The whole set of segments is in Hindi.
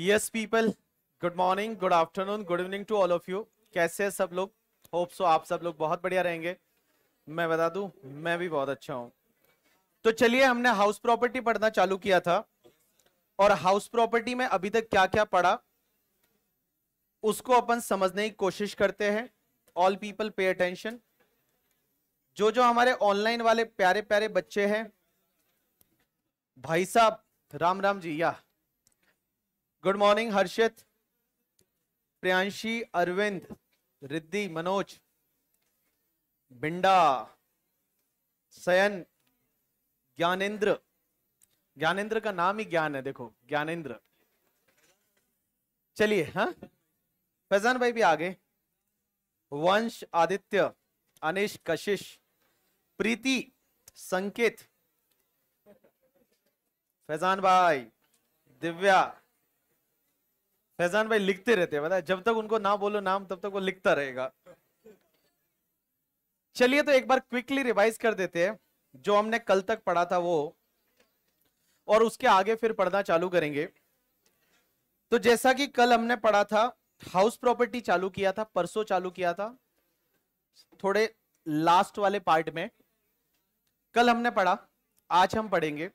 Yes people good morning good afternoon good evening to all of you कैसे हैं सब लोग होप सो आप सब लोग बहुत बढ़िया रहेंगे मैं बता दू मैं भी बहुत अच्छा हूं तो चलिए हमने हाउस प्रॉपर्टी पढ़ना चालू किया था और हाउस प्रॉपर्टी में अभी तक क्या क्या पढ़ा उसको अपन समझने की कोशिश करते हैं ऑल पीपल पे अटेंशन जो जो हमारे ऑनलाइन वाले प्यारे प्यारे बच्चे हैं भाई साहब राम राम जी या गुड मॉर्निंग हर्षित प्रियांशी अरविंद रिद्धि मनोज बिंडा सयन ज्ञानेन्द्र ज्ञानेंद्र का नाम ही ज्ञान है देखो ज्ञानेन्द्र चलिए हाँ फैजान भाई भी आगे वंश आदित्य अनिश कशिश प्रीति संकेत फैजान भाई दिव्या फैजान भाई लिखते रहते हैं बताए जब तक उनको ना बोलो नाम तब तक वो लिखता रहेगा चलिए तो एक बार क्विकली रिवाइज कर देते हैं जो हमने कल तक पढ़ा था वो और उसके आगे फिर पढ़ना चालू करेंगे तो जैसा कि कल हमने पढ़ा था हाउस प्रॉपर्टी चालू किया था परसों चालू किया था थोड़े लास्ट वाले पार्ट में कल हमने पढ़ा आज हम पढ़ेंगे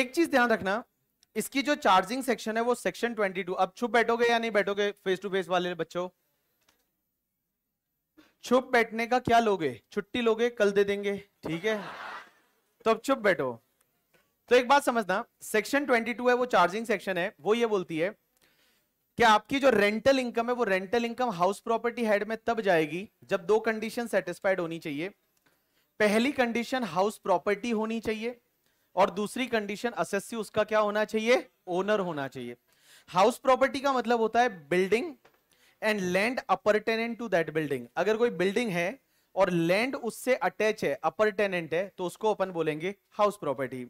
एक चीज ध्यान रखना इसकी जो चार्जिंग सेक्शन है वो सेक्शन 22 अब छुप बैठोगे या नहीं बैठोगे फेस टू फेस वाले बच्चों छुप बैठने का क्या लोगे छुट्टी लोगे कल दे देंगे ठीक है तो अब छुप बैठो तो एक बात समझना सेक्शन 22 है वो चार्जिंग सेक्शन है वो ये बोलती है कि आपकी जो रेंटल इनकम है वो rental income house property head में तब जाएगी जब दो कंडीशन सेटिस्फाइड होनी चाहिए पहली कंडीशन हाउस प्रॉपर्टी होनी चाहिए और दूसरी कंडीशन असेसी उसका क्या होना चाहिए ओनर होना चाहिए हाउस प्रॉपर्टी का मतलब होता है building and land appurtenant to that building अगर कोई बिल्डिंग है और लैंड उससे अटैच है अपर टेनेंट है तो उसको अपन बोलेंगे हाउस प्रॉपर्टी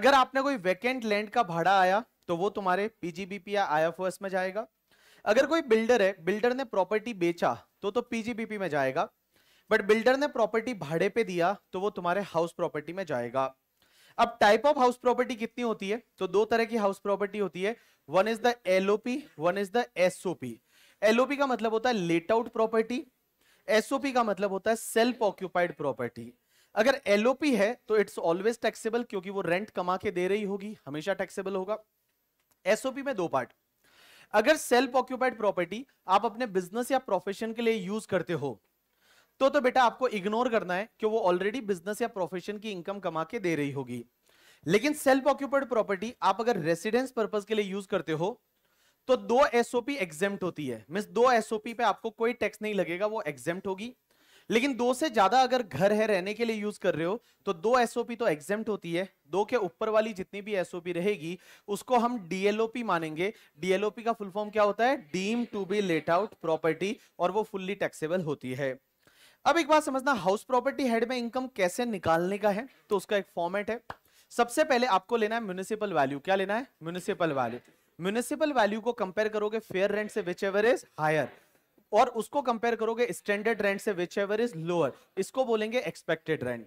अगर आपने कोई वैकेंट लैंड का भाड़ा आया तो वो तुम्हारे पीजीबीपी या आईएफओएस में जाएगा अगर कोई बिल्डर है बिल्डर ने प्रॉपर्टी बेचा तो तो पीजीबीपी में जाएगा बट बिल्डर ने प्रॉपर्टी भाड़े पे दिया तो वो तुम्हारे हाउस प्रॉपर्टी में जाएगा अब टाइप ऑफ हाउस प्रॉपर्टी कितनी होती है तो दो तरह की हाउस प्रॉपर्टी होती है one is the LOP one is the SOP LOP का मतलब होता है लेट आउट प्रॉपर्टी एसओपी का मतलब होता है सेल्फ ऑक्यूपाइड प्रॉपर्टी अगर एलओपी है तो इट्स ऑलवेज टैक्सेबल क्योंकि वो रेंट कमा के दे रही होगी हमेशा टैक्सेबल होगा एसओपी में दो पार्ट अगर सेल्फ ऑक्यूपाइड प्रॉपर्टी आप अपने बिजनेस या प्रोफेशन के लिए यूज करते हो तो तो बेटा आपको इग्नोर करना है कि वो ऑलरेडी बिजनेस या प्रोफेशन की इनकम कमा के दे रही होगी लेकिन सेल्फ ऑक्यूपाइड प्रॉपर्टी आप अगर रेसिडेंस पर्पज के लिए यूज करते हो तो दो एसओपी एग्जेम्प्ट होती है मीन दो एसओपी पे आपको कोई टैक्स नहीं लगेगा वो एग्जेम्प्ट होगी लेकिन दो से ज्यादा अगर घर है रहने के लिए यूज कर रहे हो तो दो एसओपी तो एग्जेम्प्ट होती है दो के ऊपर वाली जितनी भी एसओपी रहेगी उसको हम डीएलओपी मानेंगे डीएलओपी का फुल फॉर्म क्या होता है deem to be let out property और वो फुल्ली टैक्सेबल होती है अब एक बात समझना हाउस प्रॉपर्टी हेड में इनकम कैसे निकालने का है तो उसका एक फॉर्मेट है सबसे पहले आपको लेना है म्यूनिसिपल वैल्यू क्या लेना है म्यूनिसिपल वैल्यू म्यूनिसिपल वैल्यू को कंपेयर करोगे फेयर रेंट से विच एवर इज हायर और उसको कंपेयर करोगे स्टैंडर्ड रेंट से विच एवर इज लोअर इसको बोलेंगे एक्सपेक्टेड रेंट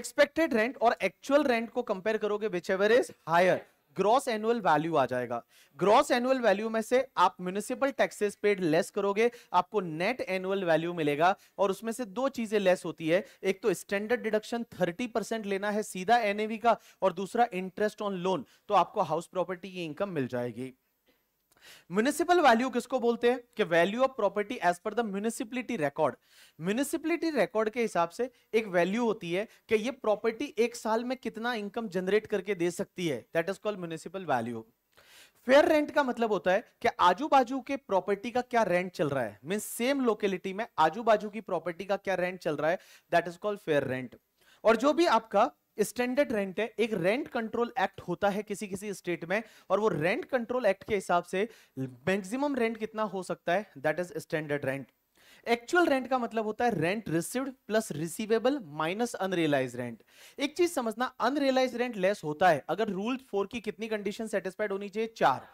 एक्सपेक्टेड रेंट और एक्चुअल रेंट को कंपेयर करोगे whichever is higher gross annual value आ जाएगा ग्रॉस एनुअल वैल्यू में से आप म्यूनिसिपल टैक्सेस पेड लेस करोगे आपको नेट एनुअल वैल्यू मिलेगा और उसमें से दो चीजें लेस होती है एक तो स्टैंडर्ड डिडक्शन 30 परसेंट लेना है सीधा एनएवी का और दूसरा इंटरेस्ट ऑन लोन तो आपको हाउस प्रॉपर्टी की इनकम मिल जाएगी म्यूनिसिपल वैल्यू किसको बोलते हैं कि value of property as per the municipality record municipality record के हिसाब से एक वैल्यू होती है कि ये प्रॉपर्टी एक साल में कितना इनकम जनरेट करके दे सकती है that is called municipal value fair rent का मतलब होता है कि आजू बाजू के प्रॉपर्टी का क्या रेंट चल रहा है मीन सेम लोकेलिटी में आजू बाजू की प्रॉपर्टी का क्या रेंट चल रहा है that is called fair rent और जो भी आपका स्टैंडर्ड रेंट है एक रेंट कंट्रोल एक्ट होता है किसी किसी स्टेट में और वो रेंट कंट्रोल एक्ट के हिसाब से मैक्सिमम रेंट कितना हो सकता है that is standard rent actual rent का मतलब होता है rent received plus receivable minus unrealise rent एक चीज समझना अनरियलाइज रेंट लेस होता है अगर रूल फोर की कितनी कंडीशन सेटिस्फाइड होनी चाहिए चार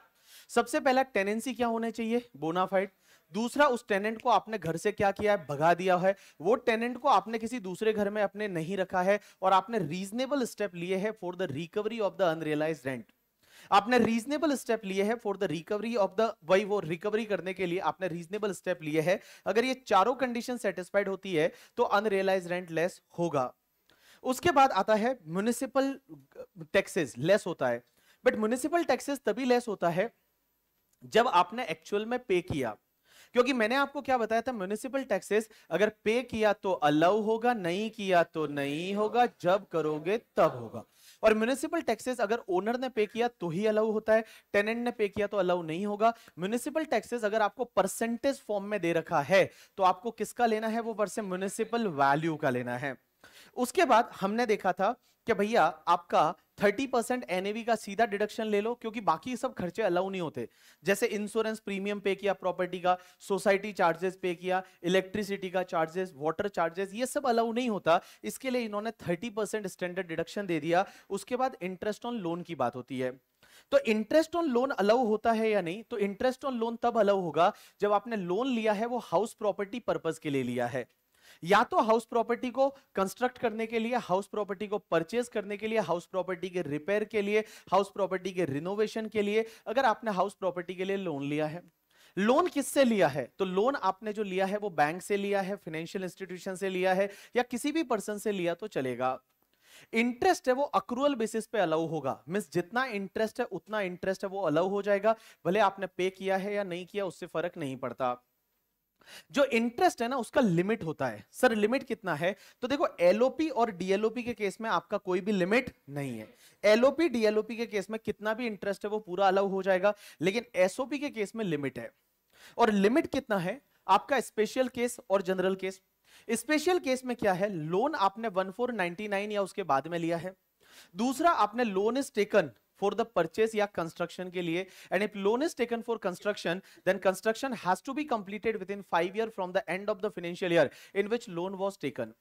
सबसे पहला टेनेंसी क्या होना चाहिए बोनाफाइड दूसरा उस टेनेंट को आपने घर से क्या किया है भगा दिया है वो टेनेंट को आपने किसी दूसरे घर में अपने नहीं रखा है और आपने रीजनेबल स्टेप लिए है for the recovery of the unrealise rent आपने रीजनेबल स्टेप लिए है for the recovery of the वही वो रिकवरी करने के लिए आपने रीजनेबल स्टेप लिए है अगर ये चारों कंडीशन सेटिस्फाइड होती है तो अनरियलाइज रेंट लेस होगा उसके बाद आता है म्यूनिसिपल टैक्सेस लेस होता है बट म्यूनिसिपल टैक्सेस तभी लेस होता है जब आपने एक्चुअल में पे किया क्योंकि मैंने आपको क्या बताया था म्यूनिसिपल टैक्सेस अगर पे किया तो अलाउ होगा नहीं किया तो नहीं होगा जब करोगे तब होगा और म्यूनिसिपल टैक्सेस अगर ओनर ने पे किया तो ही अलाउ होता है टेनेंट ने पे किया तो अलाउ नहीं होगा म्यूनिसिपल टैक्सेस अगर आपको परसेंटेज फॉर्म में दे रखा है तो आपको किसका लेना है वो वर्ष म्यूनिसिपल वैल्यू का लेना है उसके बाद हमने देखा था कि भैया आपका थर्टी परसेंट एनएवी का सीधा डिडक्शन ले लो क्योंकि बाकी सब खर्चे अलाउ नहीं होते जैसे इंश्योरेंस प्रीमियम पे किया प्रॉपर्टी का सोसाइटी चार्जेस पे किया इलेक्ट्रिसिटी का चार्जेस वाटर चार्जेस ये सब अलाउ नहीं होता इसके लिए इन्होंने थर्टी परसेंट स्टैंडर्ड डिडक्शन दे दिया उसके बाद इंटरेस्ट ऑन लोन की बात होती है तो इंटरेस्ट ऑन लोन अलाउ होता है या नहीं तो इंटरेस्ट ऑन लोन तब अलाउ होगा जब आपने लोन लिया है वो हाउस प्रॉपर्टी पर्पज के लिए लिया है या तो हाउस प्रॉपर्टी को कंस्ट्रक्ट करने के लिए हाउस प्रॉपर्टी को परचेज करने के लिए हाउस प्रॉपर्टी के रिपेयर के लिए हाउस प्रॉपर्टी के रिनोवेशन के लिए अगर आपने हाउस प्रॉपर्टी के लिए लोन लिया है लोन किससे लिया है तो लोन आपने जो लिया है वो बैंक से लिया है फाइनेंशियल इंस्टीट्यूशन से लिया है या किसी भी पर्सन से लिया तो चलेगा इंटरेस्ट है वो अक्रूअल बेसिस पे अलाउ होगा मीन जितना इंटरेस्ट है उतना इंटरेस्ट है वो अलाउ हो जाएगा भले आपने पे किया है या नहीं किया उससे फर्क नहीं पड़ता जो इंटरेस्ट है ना उसका लिमिट होता है सर लिमिट कितना है तो देखो एलओपी और डीएलओपी के केस में आपका कोई भी लिमिट नहीं है एलओपी डीएलओपी के केस में कितना भी इंटरेस्ट है वो पूरा अलाउ हो जाएगा लेकिन एसओपी के केस में लिमिट है और लिमिट कितना है आपका स्पेशल केस और जनरल केस स्पेशल केस में क्या है लोन आपने वन या उसके बाद में लिया है दूसरा आपने loan is taken for the purchase या construction के लिए and if loan is taken for construction then construction has to be completed within five year from the end of the financial year in which loan was taken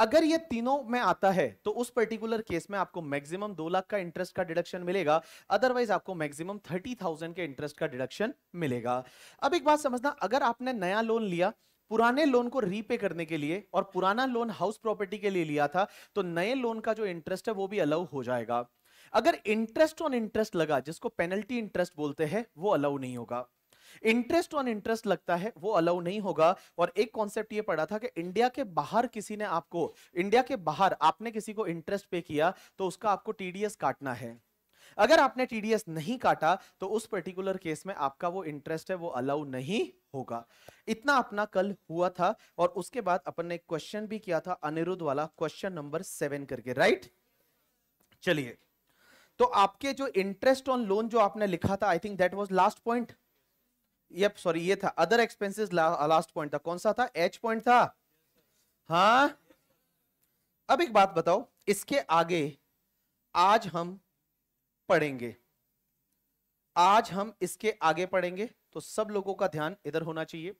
अगर ये तीनों में आता है तो उस पर्टिकुलर केस में आपको मैक्सिमम दो लाख का इंटरेस्ट का डिडक्शन मिलेगा अदरवाइज आपको मैक्सिमम थर्टी थाउजेंड के इंटरेस्ट का डिडक्शन मिलेगा अब एक बात समझना अगर आपने नया लोन लिया पुराने लोन को रीपे करने के लिए और पुराना लोन हाउस प्रॉपर्टी के लिए लिया था तो नए लोन का जो इंटरेस्ट है वो भी अलाउ हो जाएगा अगर इंटरेस्ट ऑन इंटरेस्ट लगा जिसको पेनल्टी इंटरेस्ट बोलते हैं वो अलाउ नहीं होगा इंटरेस्ट ऑन इंटरेस्ट लगता है वो अलाउ नहीं होगा और एक कॉन्सेप्ट ये पढ़ा था कि इंडिया के बाहर किसी ने आपको इंडिया के बाहर आपने किसी को इंटरेस्ट पे किया तो उसका आपको टीडीएस काटना है अगर आपने टीडीएस नहीं काटा तो उस पर्टिकुलर केस में आपका वो इंटरेस्ट है वो अलाउ नहीं होगा इतना अपना कल हुआ था और उसके बाद अपन ने क्वेश्चन भी किया था अनिरुद्ध वाला क्वेश्चन नंबर सेवन करके राइट चलिए तो आपके जो इंटरेस्ट ऑन लोन जो आपने लिखा था I think that was last point yup sorry ये था अदर एक्सपेंसिस लास्ट पॉइंट था कौन सा था एच पॉइंट था हा अब एक बात बताओ इसके आगे आज हम पढ़ेंगे आज हम इसके आगे पढ़ेंगे तो सब लोगों का ध्यान इधर होना चाहिए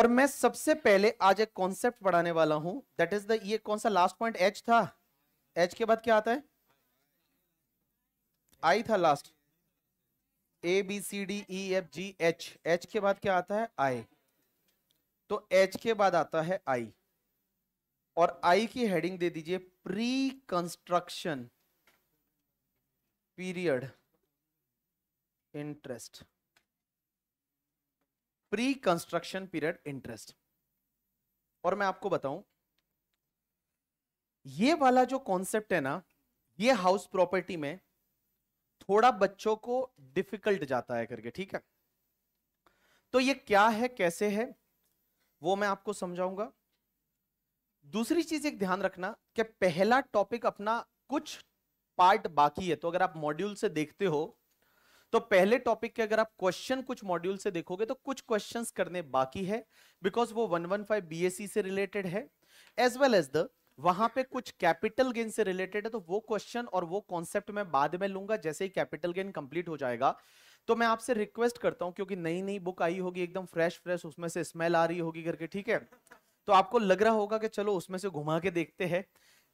और मैं सबसे पहले आज एक कॉन्सेप्ट पढ़ाने वाला हूं दैट इज द ये कौन सा लास्ट पॉइंट एच था एच के बाद क्या आता है आई था last A B C D E F G H H के बाद क्या आता है आई तो एच के बाद आता है आई और आई की हेडिंग दे दीजिए pre construction period interest pre construction period interest और मैं आपको बताऊं ये वाला जो कॉन्सेप्ट है ना ये हाउस प्रॉपर्टी में थोड़ा बच्चों को डिफिकल्ट जाता है करके ठीक है तो ये क्या है कैसे है वो मैं आपको समझाऊंगा दूसरी चीज एक ध्यान रखना कि पहला टॉपिक अपना कुछ पार्ट बाकी है तो अगर आप मॉड्यूल से देखते हो तो पहले टॉपिक के अगर आप क्वेश्चन कुछ मॉड्यूल से देखोगे तो कुछ क्वेश्चंस करने बाकी है बिकॉज वो 115 बीएससी से रिलेटेड है एज वेल एज द वहां पे कुछ कैपिटल गेन से रिलेटेड है तो वो क्वेश्चन और वो कॉन्सेप्ट मैं बाद में लूंगा जैसे ही कैपिटल गेन कंप्लीट हो जाएगा तो मैं आपसे रिक्वेस्ट करता हूँ क्योंकि नई नई बुक आई होगी एकदम फ्रेश फ्रेश उसमें से स्मेल आ रही होगी करके ठीक है तो आपको लग रहा होगा कि चलो उसमें से घुमा के देखते हैं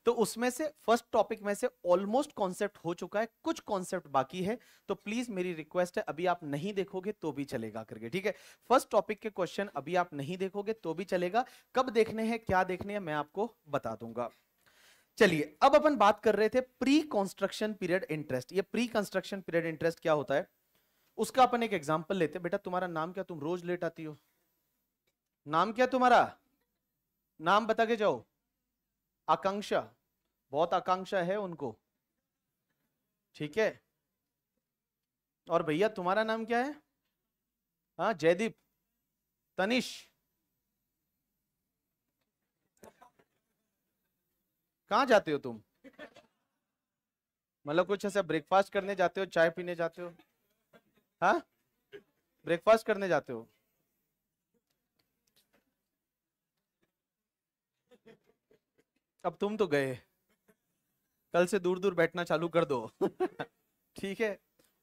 तो उसमें से फर्स्ट टॉपिक में से ऑलमोस्ट कॉन्सेप्ट हो चुका है कुछ कॉन्सेप्ट बाकी है तो प्लीज मेरी रिक्वेस्ट है अभी आप नहीं देखोगे तो भी चलेगा करके ठीक है फर्स्ट टॉपिक के क्वेश्चन अभी आप नहीं देखोगे तो भी चलेगा कब देखने हैं क्या देखने हैं मैं आपको बता दूंगा चलिए अब अपन बात कर रहे थे प्री कंस्ट्रक्शन पीरियड इंटरेस्ट ये प्री कंस्ट्रक्शन पीरियड इंटरेस्ट क्या होता है उसका अपन एक एग्जांपल लेते हैं बेटा तुम्हारा नाम क्या तुम रोज लेट आती हो नाम क्या तुम्हारा नाम बता के जाओ आकांक्षा बहुत आकांक्षा है उनको ठीक है और भैया तुम्हारा नाम क्या है हाँ जयदीप तनिष कहाँ जाते हो तुम मतलब कुछ ऐसा ब्रेकफास्ट करने जाते हो चाय पीने जाते हो हाँ ब्रेकफास्ट करने जाते हो अब तुम तो गए कल से दूर दूर बैठना चालू कर दो ठीक है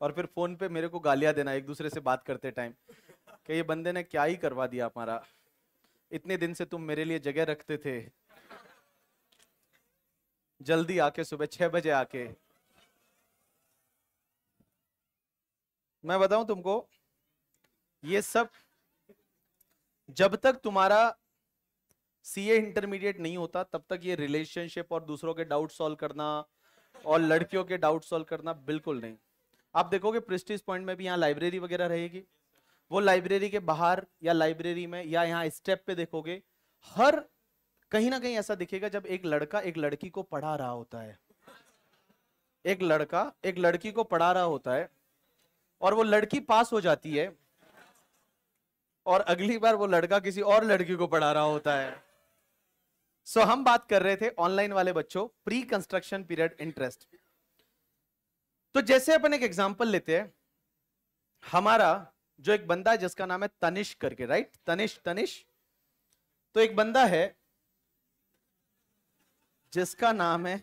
और फिर फोन पे मेरे को गालियां देना एक दूसरे से बात करते टाइम कि ये बंदे ने क्या ही करवा दिया हमारा इतने दिन से तुम मेरे लिए जगह रखते थे जल्दी आके सुबह छह बजे आके मैं बताऊं तुमको ये सब जब तक तुम्हारा सीए इंटरमीडिएट नहीं होता तब तक ये रिलेशनशिप और दूसरों के डाउट सॉल्व करना और लड़कियों के डाउट सॉल्व करना बिल्कुल नहीं आप देखोगे प्रिस्टिस पॉइंट में भी यहाँ लाइब्रेरी वगैरह रहेगी वो लाइब्रेरी के बाहर या लाइब्रेरी में या यहाँ स्टेप पे देखोगे हर कहीं ना कहीं ऐसा दिखेगा जब एक लड़का एक लड़की को पढ़ा रहा होता है एक लड़का एक लड़की को पढ़ा रहा होता है और वो लड़की पास हो जाती है और अगली बार वो लड़का किसी और लड़की को पढ़ा रहा होता है सो so, हम बात कर रहे थे ऑनलाइन वाले बच्चों प्री कंस्ट्रक्शन पीरियड इंटरेस्ट तो जैसे अपन एक एग्जांपल लेते हैं हमारा जो एक बंदा है जिसका नाम है तनिष करके राइट तनिश तनिष तो एक बंदा है जिसका नाम है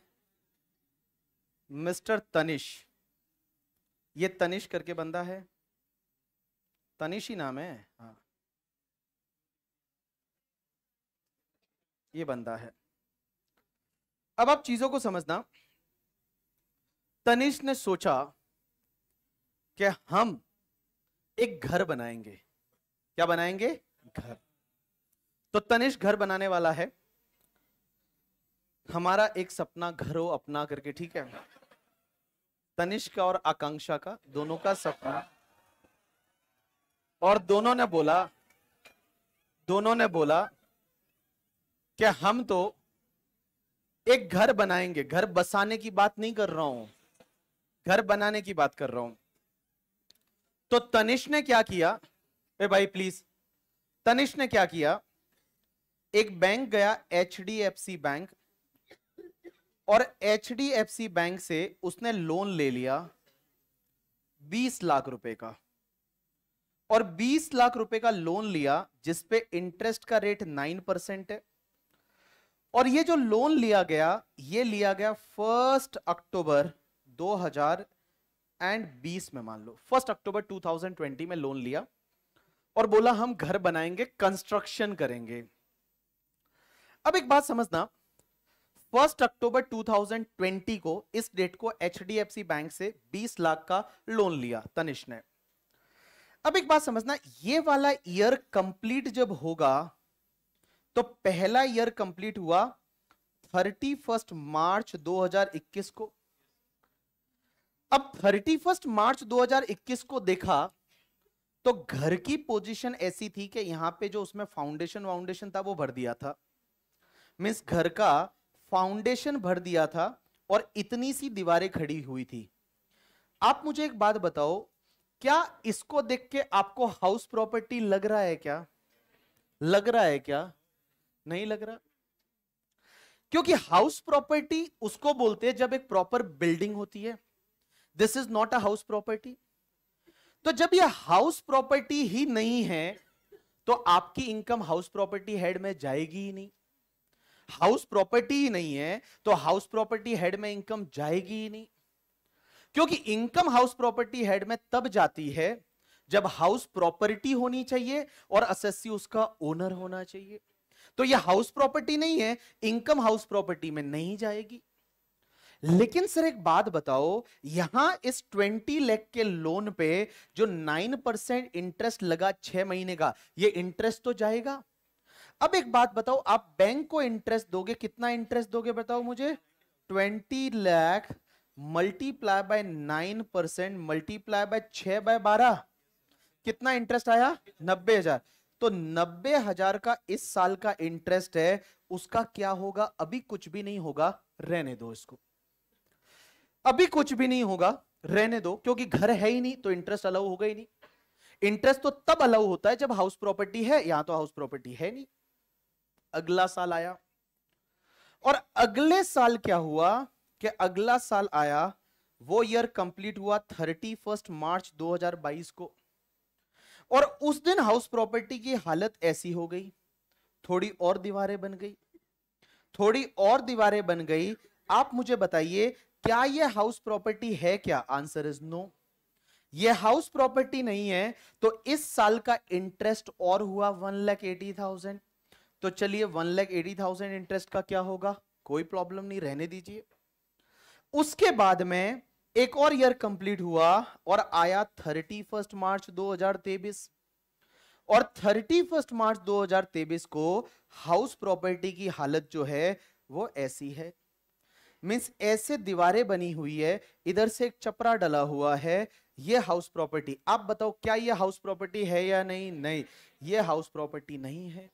मिस्टर तनिष ये तनिष करके बंदा है तनिष ही नाम है हाँ ये बंदा है अब आप चीजों को समझना तनिष ने सोचा कि हम एक घर बनाएंगे क्या बनाएंगे घर तो तनिष घर बनाने वाला है हमारा एक सपना घर हो अपना करके ठीक है तनिष का और आकांक्षा का दोनों का सपना और दोनों ने बोला दोनों ने बोला कि हम तो एक घर बनाएंगे घर बसाने की बात नहीं कर रहा हूं घर बनाने की बात कर रहा हूं तो तनिष ने क्या किया ए भाई प्लीज तनिष ने क्या किया एक बैंक गया एच बैंक और एच बैंक से उसने लोन ले लिया 20 लाख रुपए का और 20 लाख रुपए का लोन लिया जिसपे इंटरेस्ट का रेट 9 परसेंट है और ये जो लोन लिया गया ये लिया गया फर्स्ट अक्टूबर 2020 में मान लो फर्स्ट अक्टूबर 2020 में लोन लिया और बोला हम घर बनाएंगे कंस्ट्रक्शन करेंगे अब एक बात समझना फर्स्ट अक्टूबर 2020 को इस डेट को एच बैंक से 20 लाख का लोन लिया तनिष ने अब एक बात समझना ये वाला ईयर कंप्लीट जब होगा तो पहला ईयर कंप्लीट हुआ थर्टी फर्स्ट मार्च 2021 को अब थर्टी फर्स्ट मार्च 2021 को देखा तो घर की पोजीशन ऐसी थी कि यहां पे जो उसमें फाउंडेशन वाउंडेशन था वो भर दिया था मीन्स घर का फाउंडेशन भर दिया था और इतनी सी दीवारें खड़ी हुई थी आप मुझे एक बात बताओ क्या इसको देख के आपको हाउस प्रॉपर्टी लग रहा है क्या लग रहा है क्या नहीं लग रहा क्योंकि हाउस प्रॉपर्टी उसको बोलते हैं जब एक प्रॉपर बिल्डिंग होती है this is not a house property तो जब ये हाउस प्रॉपर्टी ही नहीं है तो आपकी इनकम हाउस प्रॉपर्टी हेड में जाएगी ही नहीं हाउस प्रॉपर्टी ही नहीं है तो हाउस प्रॉपर्टी हेड में इनकम जाएगी ही नहीं क्योंकि इनकम हाउस प्रॉपर्टी हेड में तब जाती है जब हाउस प्रॉपर्टी होनी चाहिए और असेसी उसका ओनर होना चाहिए तो ये हाउस प्रॉपर्टी नहीं है इनकम हाउस प्रॉपर्टी में नहीं जाएगी लेकिन सर एक बात बताओ यहां इस 20 लाख के लोन पे जो 9 परसेंट इंटरेस्ट लगा छह महीने का ये इंटरेस्ट तो जाएगा अब एक बात बताओ आप बैंक को इंटरेस्ट दोगे कितना इंटरेस्ट दोगे बताओ मुझे 20 lakh multiply by nine percent multiply by छह बाय बारह कितना इंटरेस्ट आया नब्बे हजार तो नब्बे हजार का इस साल का इंटरेस्ट है उसका क्या होगा अभी कुछ भी नहीं होगा रहने दो इसको अभी कुछ भी नहीं होगा रहने दो क्योंकि घर है ही नहीं तो इंटरेस्ट अलाउ होगा ही नहीं इंटरेस्ट तो तब अलाउ होता है जब हाउस प्रॉपर्टी है यहां तो हाउस प्रॉपर्टी है नहीं अगला साल आया और अगले साल क्या हुआ कि अगला साल आया वो ईयर कंप्लीट हुआ थर्टी फर्स्ट मार्च 2022 को और उस दिन हाउस प्रॉपर्टी की हालत ऐसी हो गई थोड़ी और दीवारें बन गई थोड़ी और दीवारें बन गई आप मुझे बताइए क्या यह हाउस प्रॉपर्टी है क्या आंसर इज नो यह हाउस प्रॉपर्टी नहीं है तो इस साल का इंटरेस्ट और हुआ वन लैख एटी थाउजेंड तो चलिए one lakh eighty thousand interest का क्या होगा कोई प्रॉब्लम नहीं रहने दीजिए उसके बाद में एक और ईयर कंप्लीट हुआ और आया थर्टी फर्स्ट मार्च दो हजार तेबिस और थर्टी फर्स्ट मार्च दो हजार तेबिस को हाउस प्रॉपर्टी की हालत जो है वो ऐसी है मीन्स ऐसे दीवारें बनी हुई है इधर से एक चपरा डला हुआ है ये हाउस प्रॉपर्टी आप बताओ क्या ये हाउस प्रॉपर्टी है या नहीं नहीं ये हाउस प्रॉपर्टी नहीं है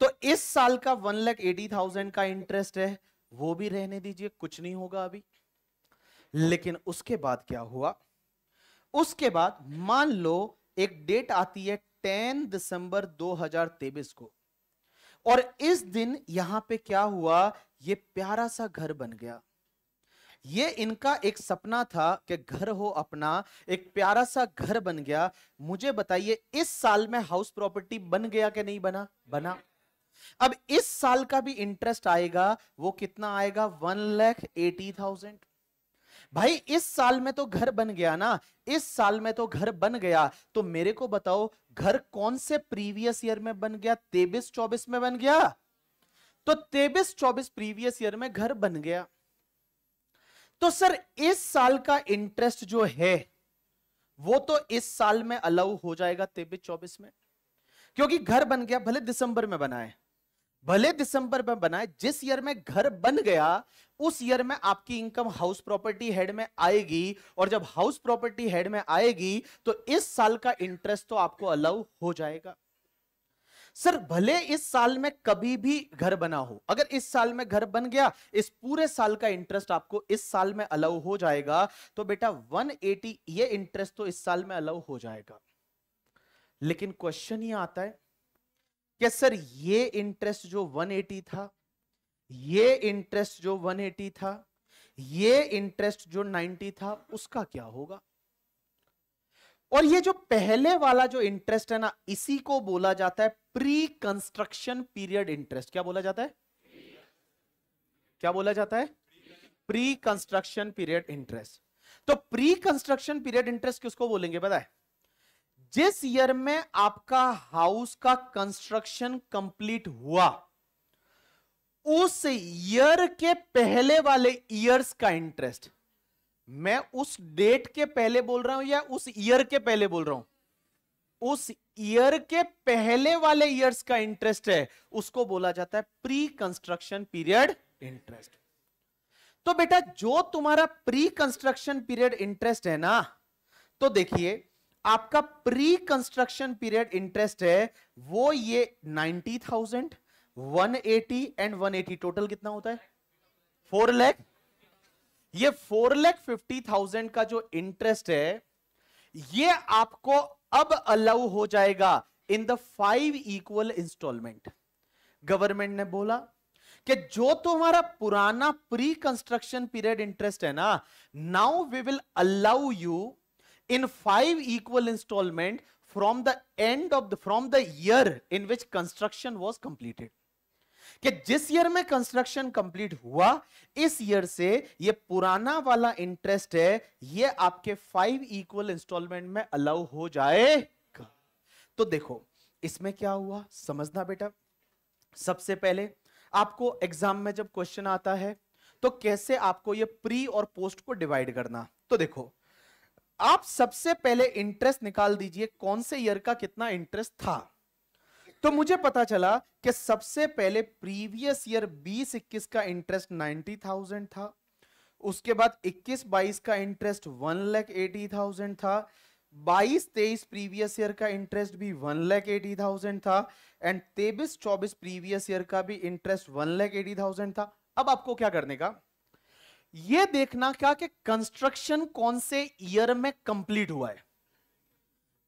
तो इस साल का वन लाख एटी थाउजेंड का इंटरेस्ट है वो भी रहने दीजिए कुछ नहीं होगा अभी लेकिन उसके बाद क्या हुआ उसके बाद मान लो एक डेट आती है 10 दिसंबर 2023 को और इस दिन यहां पे क्या हुआ ये प्यारा सा घर बन गया ये इनका एक सपना था कि घर हो अपना एक प्यारा सा घर बन गया मुझे बताइए इस साल में हाउस प्रॉपर्टी बन गया कि नहीं बना बना अब इस साल का भी इंटरेस्ट आएगा वो कितना आएगा वन लैख एटी थाउजेंड भाई इस साल में तो घर बन गया ना इस साल में तो घर बन गया तो मेरे को बताओ घर कौन से प्रीवियस ईयर में बन गया तेबिस चौबीस में बन गया तो तेबिस चौबीस प्रीवियस ईयर में घर बन गया तो सर इस साल का इंटरेस्ट जो है वो तो इस साल में अलाउ हो जाएगा तेबिस चौबीस में क्योंकि घर बन गया भले दिसंबर में बनाए भले दिसंबर में बनाए जिस ईयर में घर बन गया उस ईयर में आपकी इनकम हाउस प्रॉपर्टी हेड में आएगी और जब हाउस प्रॉपर्टी हेड में आएगी तो इस साल का इंटरेस्ट तो आपको अलाउ हो जाएगा सर भले इस साल में कभी भी घर बना हो अगर इस साल में घर बन गया इस पूरे साल का इंटरेस्ट आपको इस साल में अलाउ हो जाएगा तो बेटा 180 ये इंटरेस्ट तो इस साल में अलाउ हो जाएगा लेकिन क्वेश्चन ये आता है कि सर ये इंटरेस्ट जो 180 था ये इंटरेस्ट जो 180 था ये इंटरेस्ट जो 90 था उसका क्या होगा और ये जो पहले वाला जो इंटरेस्ट है ना इसी को बोला जाता है प्री कंस्ट्रक्शन पीरियड इंटरेस्ट क्या बोला जाता है क्या बोला जाता है प्री कंस्ट्रक्शन पीरियड इंटरेस्ट तो प्री कंस्ट्रक्शन पीरियड इंटरेस्ट किसको बोलेंगे पता है जिस ईयर में आपका हाउस का कंस्ट्रक्शन कंप्लीट हुआ उस ईयर के पहले वाले ईयर्स का इंटरेस्ट मैं उस डेट के पहले बोल रहा हूं या उस ईयर के पहले बोल रहा हूं उस ईयर के पहले वाले ईयर्स का इंटरेस्ट है उसको बोला जाता है प्री कंस्ट्रक्शन पीरियड इंटरेस्ट तो बेटा जो तुम्हारा प्री कंस्ट्रक्शन पीरियड इंटरेस्ट है ना तो देखिए आपका प्री कंस्ट्रक्शन पीरियड इंटरेस्ट है वो ये 90,000, 180 एंड 180 टोटल कितना होता है फोर लैख ये फोर लैख फिफ्टी थाउजेंड का जो इंटरेस्ट है ये आपको अब अलाउ हो जाएगा in the five equal instalment government ने बोला कि जो तुम्हारा पुराना प्री कंस्ट्रक्शन पीरियड इंटरेस्ट है ना now we will allow you in five equal installment from the end of the from the year in which construction was completed कि जिस ईयर में कंस्ट्रक्शन कंप्लीट हुआ इस ईयर से ये पुराना वाला इंटरेस्ट है ये आपके फाइव इक्वल इंस्टॉलमेंट में अलाउ हो जाएगा तो देखो इसमें क्या हुआ समझना बेटा सबसे पहले आपको एग्जाम में जब क्वेश्चन आता है तो कैसे आपको ये प्री और पोस्ट को डिवाइड करना तो देखो आप सबसे पहले इंटरेस्ट निकाल दीजिए कौन से ईयर का कितना इंटरेस्ट था तो मुझे पता चला कि सबसे पहले प्रीवियस ईयर बीस इक्कीस का इंटरेस्ट नाइन्टी थाउजेंड था उसके बाद इक्कीस बाईस का interest one lakh eighty thousand था बाईस तेईस प्रीवियस ईयर का इंटरेस्ट भी वन लैख एटी थाउजेंड था एंड तेबिस चौबीस प्रीवियस ईयर का भी interest one lakh eighty thousand था अब आपको क्या करने का ये देखना क्या कि कंस्ट्रक्शन कौन से ईयर में कंप्लीट हुआ है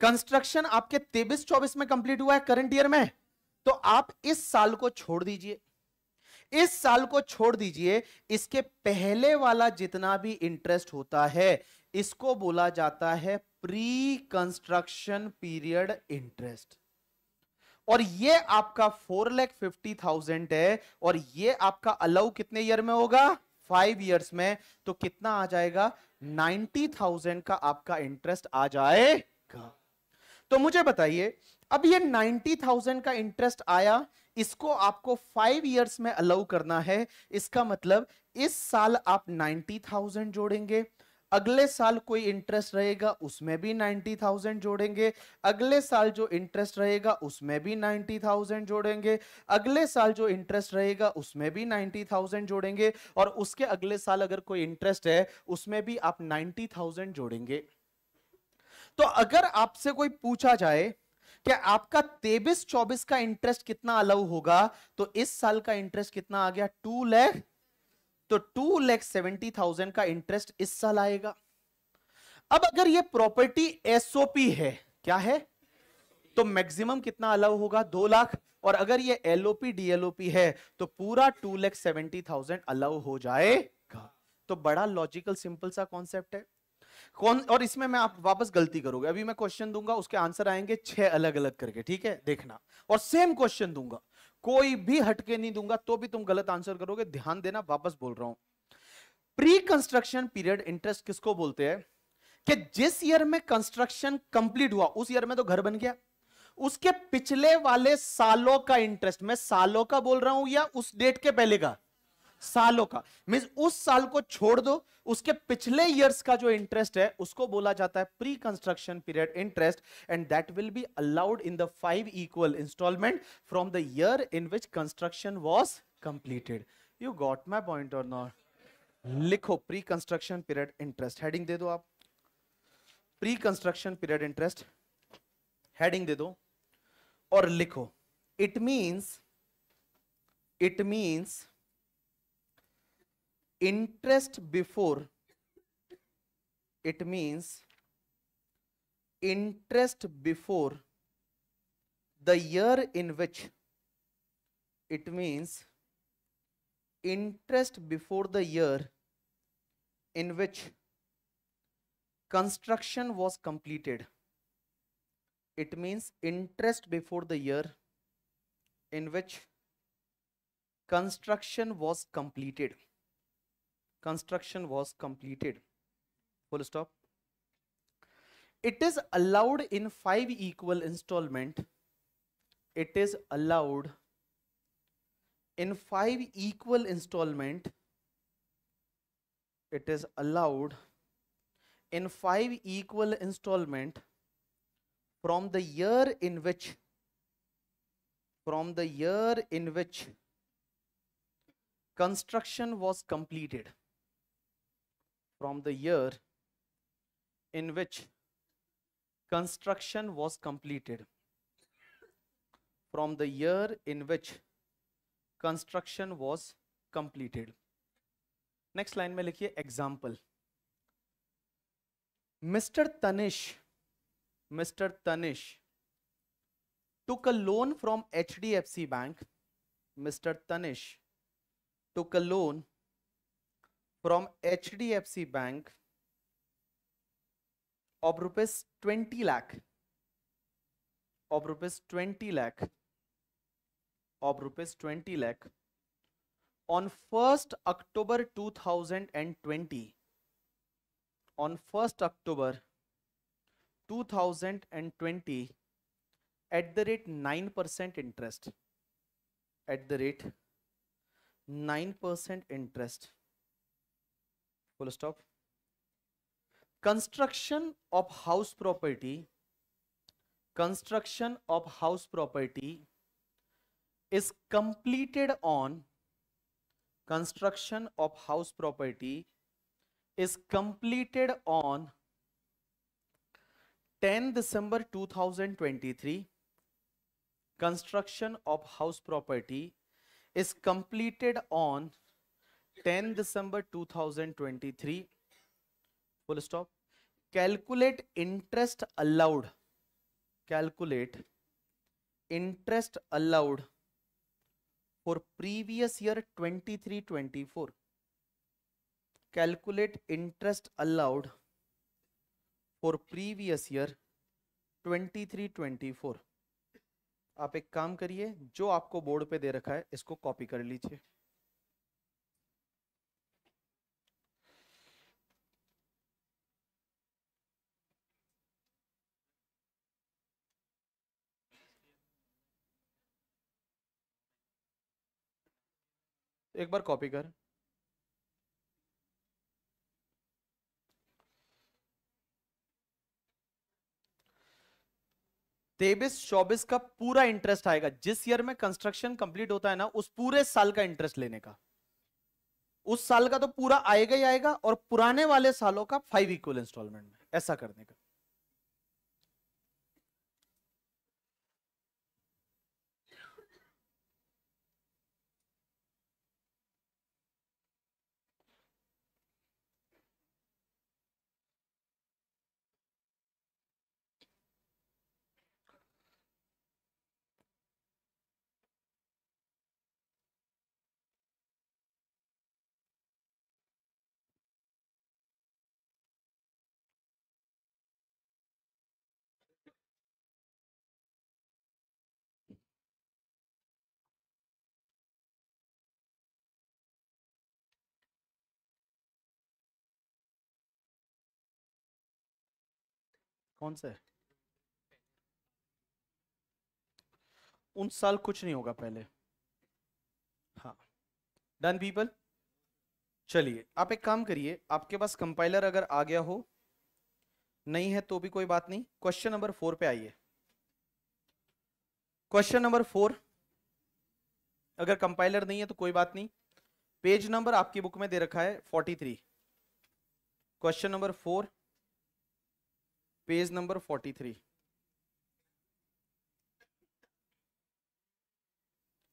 कंस्ट्रक्शन आपके तेबिस चौबीस में कंप्लीट हुआ है करंट ईयर में तो आप इस साल को छोड़ दीजिए इस साल को छोड़ दीजिए इसके पहले वाला जितना भी इंटरेस्ट होता है इसको बोला जाता है प्री कंस्ट्रक्शन पीरियड इंटरेस्ट और ये आपका फोर लैख फिफ्टी थाउजेंड है और ये आपका अलाउ कितने ईयर में होगा फाइव ईयर्स में तो कितना आ जाएगा नाइन्टी थाउजेंड का आपका इंटरेस्ट आ जाएगा तो मुझे बताइए अब ये नाइन्टी थाउजेंड का इंटरेस्ट आया इसको आपको फाइव ईयर्स में अलाउ करना है इसका मतलब इस साल आप नाइन्टी थाउजेंड जोड़ेंगे अगले साल कोई इंटरेस्ट रहेगा उसमें भी नाइन्टी थाउजेंड जोड़ेंगे अगले साल जो इंटरेस्ट रहेगा उसमें भी नाइन्टी थाउजेंड जोड़ेंगे अगले साल जो इंटरेस्ट रहेगा उसमें भी नाइन्टी थाउजेंड जोड़ेंगे और उसके अगले साल अगर कोई इंटरेस्ट है उसमें भी आप नाइन्टी थाउजेंड जोड़ेंगे तो अगर आपसे कोई पूछा जाए कि आपका तेबिस चौबीस का इंटरेस्ट कितना अलाउ होगा तो इस साल का इंटरेस्ट कितना आ गया टू लैख तो टू लैख सेवेंटी थाउजेंड का इंटरेस्ट इस साल आएगा अब अगर ये प्रॉपर्टी एसओपी है क्या है तो मैक्सिमम कितना अलाउ होगा दो लाख और अगर ये एलओपी डीएलओपी है तो पूरा two lakh seventy thousand allow हो जाएगा तो बड़ा लॉजिकल सिंपल सा कॉन्सेप्ट है कौन और इसमें मैं आप वापस गलती करोगे अभी मैं क्वेश्चन दूंगा उसके आंसर आएंगे छह अलग अलग करके ठीक है देखना और सेम क्वेश्चन दूंगा कोई भी हटके नहीं दूंगा तो भी तुम गलत आंसर करोगे ध्यान देना वापस बोल रहा हूं प्री कंस्ट्रक्शन पीरियड इंटरेस्ट किसको बोलते हैं कि जिस ईयर में कंस्ट्रक्शन कंप्लीट हुआ उस ईयर में तो घर बन गया उसके पिछले वाले सालों का इंटरेस्ट मैं सालों का बोल रहा हूं या उस डेट के पहले का सालों का मीन उस साल को छोड़ दो उसके पिछले इयर्स का जो इंटरेस्ट है उसको बोला जाता है pre construction period interest and that will be allowed in the five equal instalment from the year in which construction was completed you got my point और नॉट लिखो pre construction period interest heading दे दो आप pre construction period interest heading दे दो और लिखो it means it means interest before it means interest before the year in which it means interest before the year in which construction was completed it means interest before the year in which construction was completed construction was completed full stop it is allowed in five equal installment it is allowed in five equal installment it is allowed in five equal installment from the year in which from the year in which construction was completed from the year in which construction was completed from the year in which construction was completed next line mein likhiye example mr tanish mr tanish took a loan from HDFC Bank. Mr. Tanish took a loan from HDFC Bank of rupees 20 lakh of rupees 20 lakh of rupees 20 lakh on 1st October 2020 on 1st October 2020 at the rate 9% interest at the rate 9% interest full stop construction of house property construction of house property is completed on construction of house property is completed on 10 December 2023 construction of house property is completed on 10 December 2023 full stop calculate interest allowed calculate interest allowed for previous year 23 24 calculate interest allowed for previous year 23 24 आप एक काम करिए जो आपको बोर्ड पे दे रखा है इसको कॉपी कर लीजिए एक बार कॉपी कर तेबिस चौबीस का पूरा इंटरेस्ट आएगा जिस ईयर में कंस्ट्रक्शन कंप्लीट होता है ना उस पूरे साल का इंटरेस्ट लेने का उस साल का तो पूरा आएगा ही आएगा और पुराने वाले सालों का फाइव इक्वल इंस्टॉलमेंट में ऐसा करने का कौन से उन साल कुछ नहीं होगा पहले हाँ डन पीपल चलिए आप एक काम करिए आपके पास कंपाइलर अगर आ गया हो नहीं है तो भी कोई बात नहीं क्वेश्चन नंबर फोर पे आइए क्वेश्चन नंबर फोर अगर कंपाइलर नहीं है तो कोई बात नहीं पेज नंबर आपकी बुक में दे रखा है forty three question number four page number forty three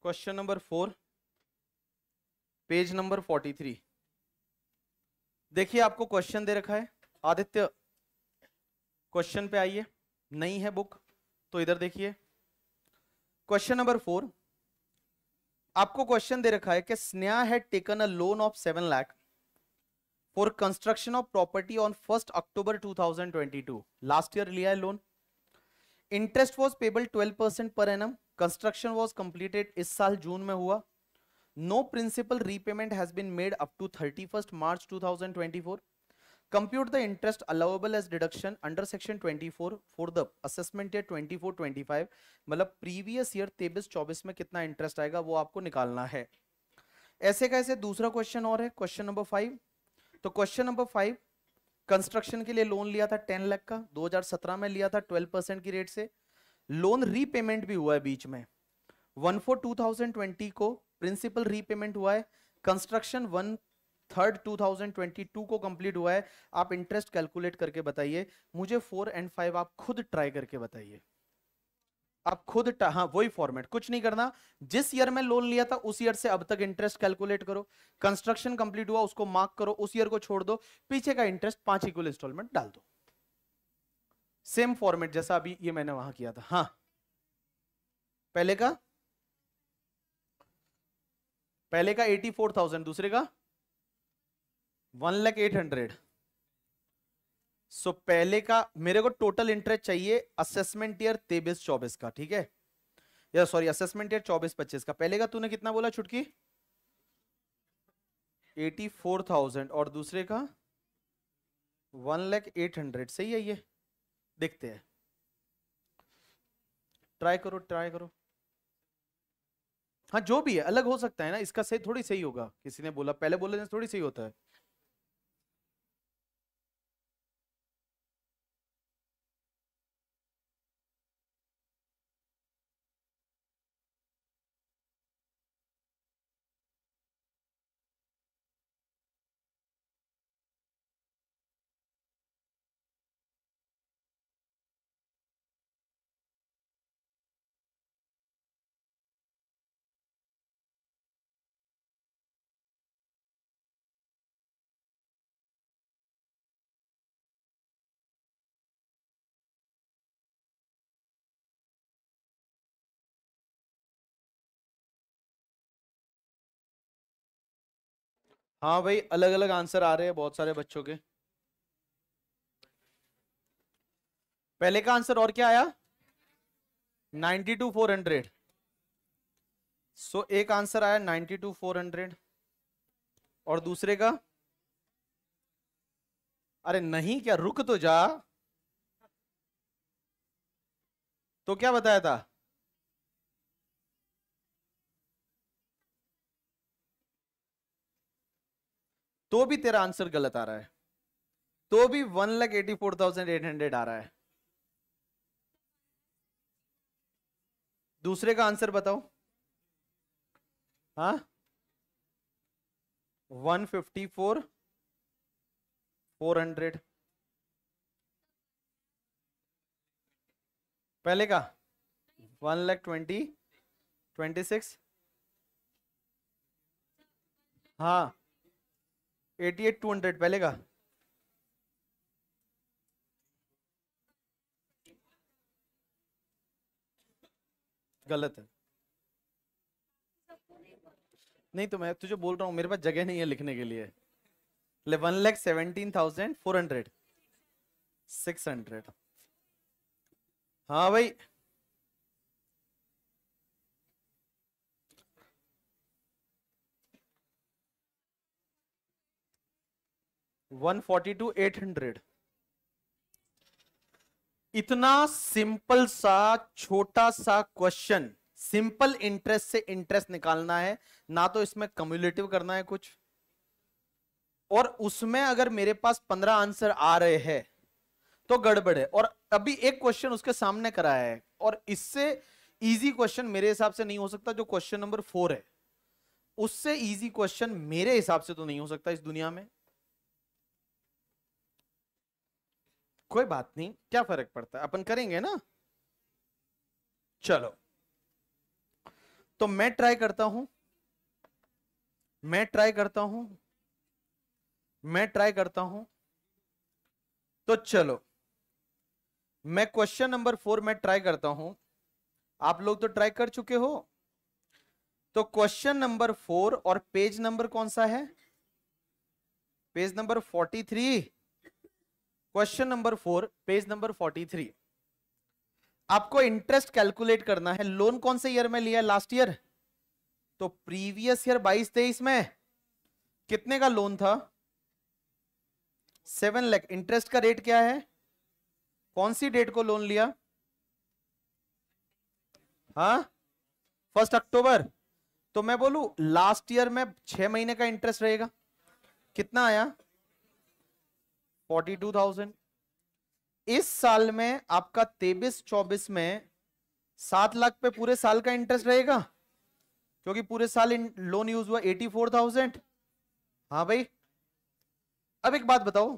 question number four page number forty three देखिए आपको क्वेश्चन दे रखा है आदित्य क्वेश्चन पे आइए नहीं है बुक तो इधर देखिए क्वेश्चन नंबर फोर आपको क्वेश्चन दे रखा है कि Sneha had taken a loan of seven lakh ,00 for construction of property on first October 2022 last year लिया है loan interest was payable 12 percent per annum construction was completed इस साल जून में हुआ no principal repayment has been made up to thirty first March 2024 compute the interest allowable as deduction under section 24 for the assessment year twenty 25 मतलब प्रीवियस ईयर तेबिस चौबीस में कितना इंटरेस्ट आएगा वो आपको निकालना है ऐसे कैसे दूसरा क्वेश्चन और है क्वेश्चन नंबर फाइव तो क्वेश्चन नंबर फाइव कंस्ट्रक्शन के लिए लोन लिया था टेन लाख का 2017 में लिया था 12 परसेंट की रेट से लोन रीपेमेंट भी हुआ है बीच में one four two thousand twenty को प्रिंसिपल रीपेमेंट हुआ है कंस्ट्रक्शन वन थर्ड 2022 को कंप्लीट हुआ है आप इंटरेस्ट कैलकुलेट करके बताइए मुझे फोर एंड फाइव आप खुद ट्राई करके बताइए आप खुद हाँ वही फॉर्मेट कुछ नहीं करना जिस ईयर में लोन लिया था उस ईयर से अब तक इंटरेस्ट कैलकुलेट करो कंस्ट्रक्शन कंप्लीट हुआ उसको मार्क करो उस ईयर को छोड़ दो पीछे का इंटरेस्ट पांच इक्वल इंस्टॉलमेंट डाल दो सेम फॉर्मेट जैसा अभी ये मैंने वहां किया था हाँ पहले का पहले का एटी फोर थाउजेंड दूसरे का one lakh eight hundred so so, पहले का मेरे को टोटल इंटरेस्ट चाहिए असेसमेंट ईयर तेबिस चौबीस का ठीक है या सॉरी असेसमेंट ईयर चौबीस पच्चीस का पहले का तूने कितना बोला छुटकी एटी फोर थाउजेंड और दूसरे का वन लैख एट हंड्रेड सही है ये देखते हैं ट्राई करो ट्राई करो हाँ जो भी है अलग हो सकता है ना इसका सही थोड़ी सही होगा किसी ने बोला पहले बोला तो थोड़ी सही होता है हाँ भाई अलग अलग आंसर आ रहे हैं बहुत सारे बच्चों के पहले का आंसर और क्या आया ninety two four hundred so एक आंसर आया नाइन्टी टू फोर हंड्रेड और दूसरे का अरे नहीं क्या रुक तो जा तो क्या बताया था तो भी तेरा आंसर गलत आ रहा है तो भी one lakh eighty four thousand eight hundred आ रहा है दूसरे का आंसर बताओ हा one fifty four four hundred पहले का one lakh twenty twenty six हाँ एटी एट टू हंड्रेड पहले का गलत है नहीं तो मैं तुझे बोल रहा हूं मेरे पास जगह नहीं है लिखने के लिए one lakh seventeen thousand four hundred six hundred हाँ भाई 140 टू इतना सिंपल सा छोटा सा क्वेश्चन सिंपल इंटरेस्ट से इंटरेस्ट निकालना है ना तो इसमें कम्युलेटिव करना है कुछ और उसमें अगर मेरे पास पंद्रह आंसर आ रहे हैं तो गड़बड़ है और अभी एक क्वेश्चन उसके सामने कराया है और इससे इजी क्वेश्चन मेरे हिसाब से नहीं हो सकता जो क्वेश्चन नंबर फोर है उससे इजी क्वेश्चन मेरे हिसाब से तो नहीं हो सकता इस दुनिया में कोई बात नहीं क्या फर्क पड़ता है अपन करेंगे ना चलो तो मैं ट्राई करता हूं मैं ट्राई करता हूं मैं ट्राई करता हूं तो चलो मैं क्वेश्चन नंबर फोर में ट्राई करता हूं आप लोग तो ट्राई कर चुके हो तो क्वेश्चन नंबर फोर और पेज नंबर कौन सा है page number forty three question number four page number forty three आपको इंटरेस्ट कैलकुलेट करना है लोन कौन से ईयर में लिया लास्ट ईयर तो प्रीवियस ईयर बाईस तेईस में कितने का लोन था सेवन लैख इंटरेस्ट का रेट क्या है कौन सी डेट को लोन लिया हा फर्स्ट अक्टूबर तो मैं बोलू लास्ट ईयर में छह महीने का इंटरेस्ट रहेगा कितना आया फोर्टी टू थाउजेंड इस साल में आपका तेबिस चौबीस में सात लाख पे पूरे साल का इंटरेस्ट रहेगा क्योंकि पूरे साल लोन यूज हुआ एटी फोर थाउजेंड हाँ भाई अब एक बात बताओ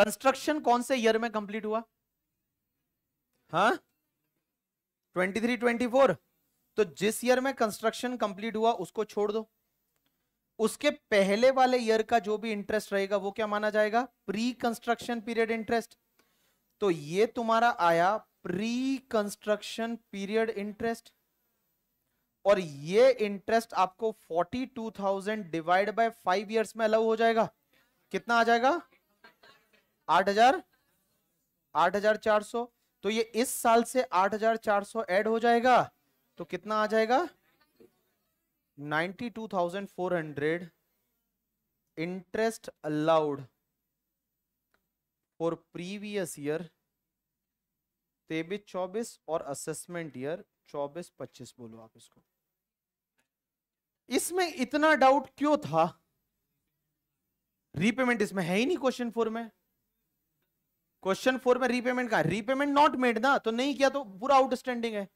कंस्ट्रक्शन कौन से ईयर में कंप्लीट हुआ हाँ ट्वेंटी थ्री ट्वेंटी फोर तो जिस ईयर में कंस्ट्रक्शन कंप्लीट हुआ उसको छोड़ दो उसके पहले वाले ईयर का जो भी इंटरेस्ट रहेगा वो क्या माना जाएगा प्री कंस्ट्रक्शन पीरियड इंटरेस्ट तो ये तुम्हारा आया प्री कंस्ट्रक्शन पीरियड इंटरेस्ट और ये इंटरेस्ट आपको 42,000 डिवाइड बाय फाइव इयर्स में अलाउ हो जाएगा कितना आ जाएगा आठ हजार आठ हजार चार सौ तो ये इस साल से आठ हजार चार सौ एड हो जाएगा तो कितना आ जाएगा 92,400 interest allowed for previous year तेबिस चौबीस और असेसमेंट ईयर चौबीस पच्चीस बोलो आप इसको इसमें इतना डाउट क्यों था रीपेमेंट इसमें है ही नहीं क्वेश्चन फोर में क्वेश्चन फोर में रीपेमेंट का रीपेमेंट नॉट मेड ना तो नहीं किया तो पूरा आउटस्टैंडिंग है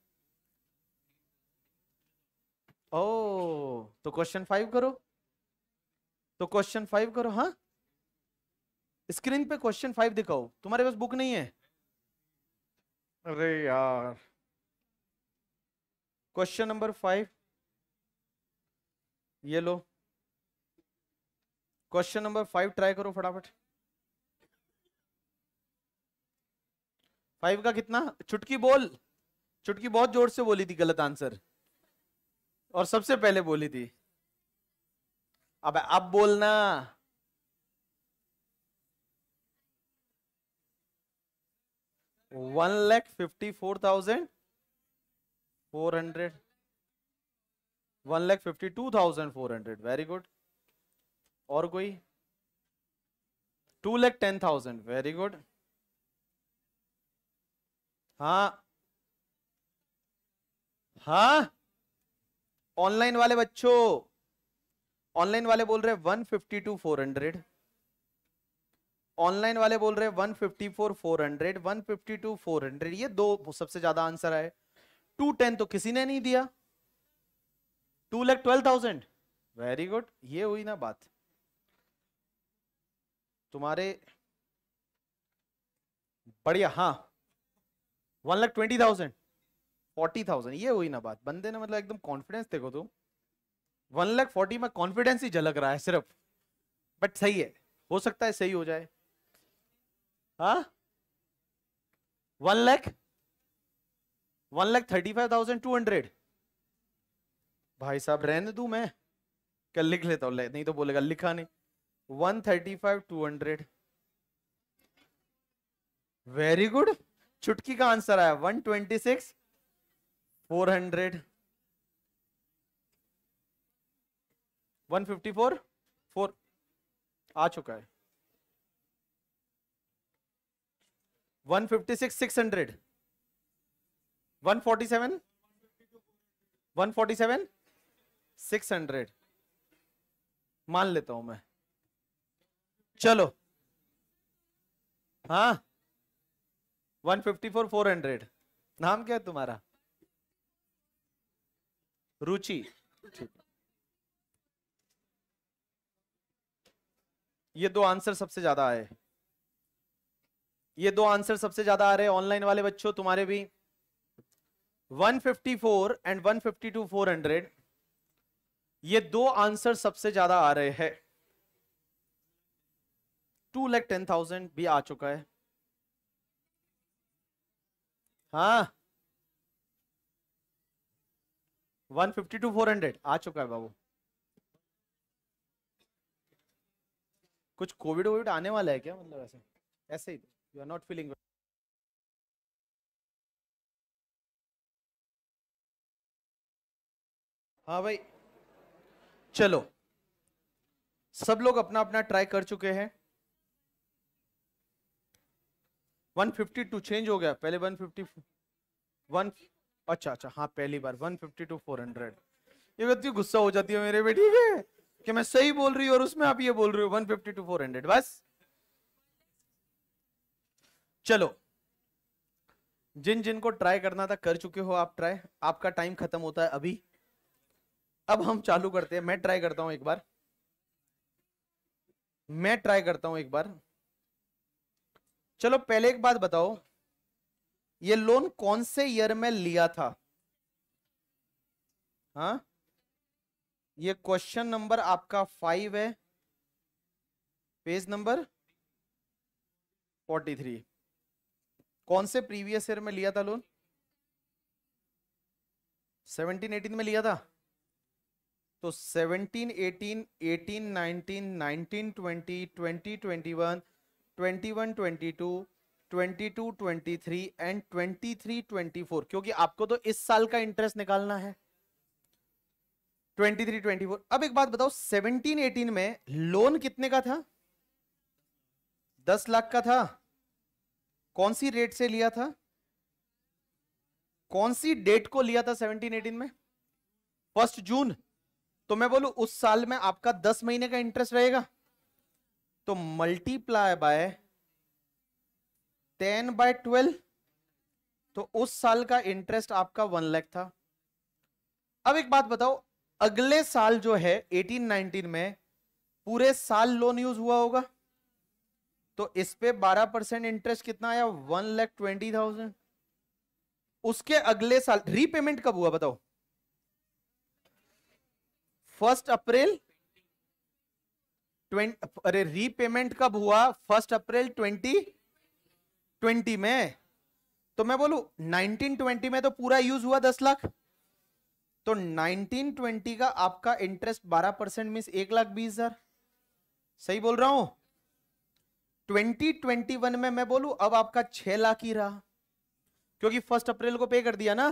ओ oh, तो क्वेश्चन फाइव करो तो क्वेश्चन फाइव करो हाँ स्क्रीन पे क्वेश्चन फाइव दिखाओ तुम्हारे पास बुक नहीं है अरे यार क्वेश्चन नंबर फाइव ये लो क्वेश्चन नंबर फाइव ट्राई करो फटाफट फाइव का कितना चुटकी बोल चुटकी बहुत जोर से बोली थी गलत आंसर और सबसे पहले बोली थी अब अब बोलना one lakh fifty four thousand four hundred one lakh fifty two thousand four hundred very good और कोई two lakh ten thousand very good हाँ हाँ ऑनलाइन वाले बच्चों ऑनलाइन वाले बोल रहे one fifty two four hundred online वाले बोल रहे one fifty four four hundred one fifty two four hundred ये दो सबसे ज्यादा आंसर आए टू टेन तो किसी ने नहीं दिया two lakh twelve thousand very good ये हुई ना बात तुम्हारे बढ़िया हाँ one lakh twenty thousand forty thousand ये हुई ना बात बंदे ने मतलब एकदम कॉन्फिडेंस देखो तुम वन लाख फोर्टी में कॉन्फिडेंस ही झलक रहा है सिर्फ बट सही है हो सकता है सही हो जाए हा one lakh one lakh thirty five thousand two hundred भाई साहब रहने दू मैं कल लिख लेता हूं ले, नहीं तो बोलेगा लिखा नहीं one thirty five two hundred very good चुटकी का आंसर आया one twenty six four hundred one fifty four four आ चुका है one fifty six six hundred one forty seven one forty seven six hundred मान लेता हूं मैं चलो हाँ one fifty four four hundred नाम क्या है तुम्हारा रुचि ये दो आंसर सबसे ज्यादा आए ये दो आंसर सबसे ज्यादा आ रहे हैं ऑनलाइन वाले बच्चों तुम्हारे भी 154 एंड 152 400 ये दो आंसर सबसे ज्यादा आ रहे हैं टू लैख टेन थाउजेंड भी आ चुका है हाँ one fifty two four hundred आ चुका है बाबू कुछ कोविड वोविड आने वाला है क्या मतलब ऐसे ऐसे ही यू आर नॉट फीलिंग हाँ भाई चलो सब लोग अपना अपना ट्राई कर चुके हैं 152 चेंज हो गया पहले 150 वन अच्छा अच्छा हाँ पहली बार 150 टू 400 ये व्यक्ति गुस्सा हो जाती है मेरे पे ठीक है कि मैं सही बोल रही हूँ और उसमें आप ये बोल रहे हो 150 टू 400 बस चलो जिन जिन को ट्राई करना था कर चुके हो आप ट्राई आपका टाइम खत्म होता है अभी अब हम चालू करते हैं मैं ट्राई करता हूं एक बार मैं ट्राई करता हूं एक बार चलो पहले एक बात बताओ ये लोन कौन से ईयर में लिया था हा ये क्वेश्चन नंबर आपका फाइव है पेज नंबर फोर्टी थ्री कौन से प्रीवियस ईयर में लिया था लोन सेवनटीन एटीन में लिया था तो seventeen eighteen eighteen nineteen nineteen twenty twenty twenty one twenty one twenty two 22, 23 and 23, 24 क्योंकि आपको तो इस साल का इंटरेस्ट निकालना है 23, 24 अब एक बात बताओ 17, 18 में लोन कितने का था 10 लाख का था कौन सी रेट से लिया था कौन सी डेट को लिया था 17, 18 में फर्स्ट जून तो मैं बोलू उस साल में आपका 10 महीने का इंटरेस्ट रहेगा तो multiply by ten by twelve तो उस साल का इंटरेस्ट आपका वन लैख था अब एक बात बताओ अगले साल जो है 1819 में पूरे साल लोन यूज हुआ होगा तो इस पे 12 परसेंट इंटरेस्ट कितना आया वन लैख ट्वेंटी थाउजेंड उसके अगले साल रीपेमेंट कब हुआ बताओ फर्स्ट अप्रैल ट्वेंटी अरे रीपेमेंट कब हुआ फर्स्ट अप्रैल ट्वेंटी ट्वेंटी में तो मैं बोलू 1920 में तो पूरा यूज हुआ दस लाख तो 1920 का आपका इंटरेस्ट 12 परसेंट मीन एक लाख बीस हजार सही बोल रहा हूं 2021 में मैं बोलू अब आपका छह लाख ही रहा क्योंकि फर्स्ट अप्रैल को पे कर दिया ना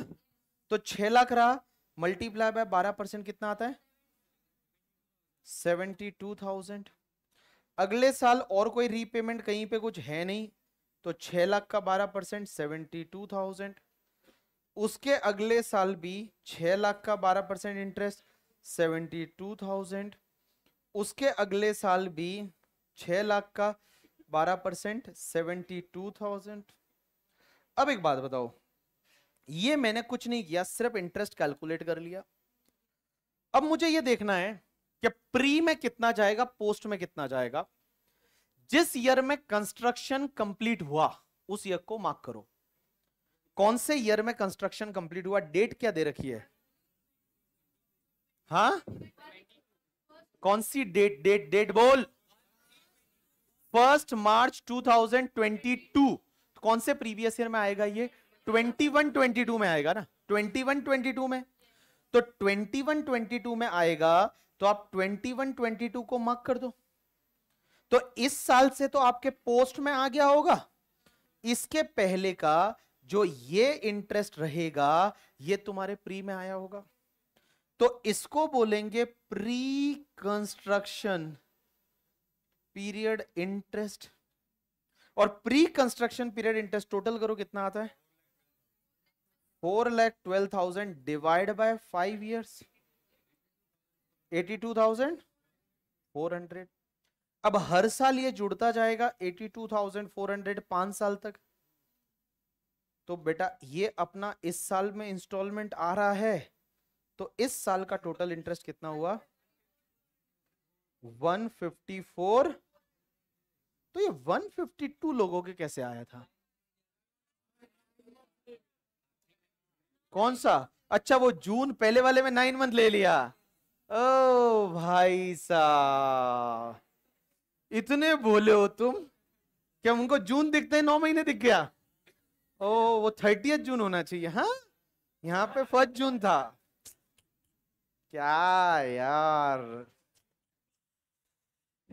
तो छह लाख रहा मल्टीप्लाई बाय बारह परसेंट कितना आता है सेवेंटी टू थाउजेंड अगले साल और कोई रीपेमेंट कहीं पे कुछ है नहीं तो छह लाख का बारह परसेंट सेवेंटी टू थाउजेंड उसके अगले साल भी छह लाख का बारह percent interest seventy two thousand उसके अगले साल भी छह लाख का बारह परसेंट सेवेंटी टू थाउजेंड अब एक बात बताओ ये मैंने कुछ नहीं किया सिर्फ इंटरेस्ट कैलकुलेट कर लिया अब मुझे ये देखना है कि प्री में कितना जाएगा पोस्ट में कितना जाएगा जिस ईयर में कंस्ट्रक्शन कंप्लीट हुआ उस ईयर को मार्क करो कौन से ईयर में कंस्ट्रक्शन कंप्लीट हुआ डेट क्या दे रखी है हा कौन सी डेट डेट डेट बोल फर्स्ट मार्च 2022 कौन से प्रीवियस ईयर में आएगा ये 21 22 में आएगा ना 21 22 में तो 21 22 में आएगा तो आप 21 22 को मार्क कर दो तो इस साल से तो आपके पोस्ट में आ गया होगा इसके पहले का जो ये इंटरेस्ट रहेगा ये तुम्हारे प्री में आया होगा तो इसको बोलेंगे प्री कंस्ट्रक्शन पीरियड इंटरेस्ट और pre construction period interest total करो कितना आता है four lakh twelve thousand divide by five years eighty two thousand four hundred अब हर साल ये जुड़ता जाएगा 82,400 पांच साल तक तो बेटा ये अपना इस साल में इंस्टॉलमेंट आ रहा है तो इस साल का टोटल इंटरेस्ट कितना हुआ 154 तो ये 152 लोगों के कैसे आया था कौन सा अच्छा वो जून पहले वाले में नाइन मंथ ले लिया ओ भाई साहब इतने भोले हो तुम क्या उनको जून दिखते हैं नौ महीने दिख गया ओ वो थर्टी जून होना चाहिए हाँ यहाँ पे फर्स्ट जून था क्या यार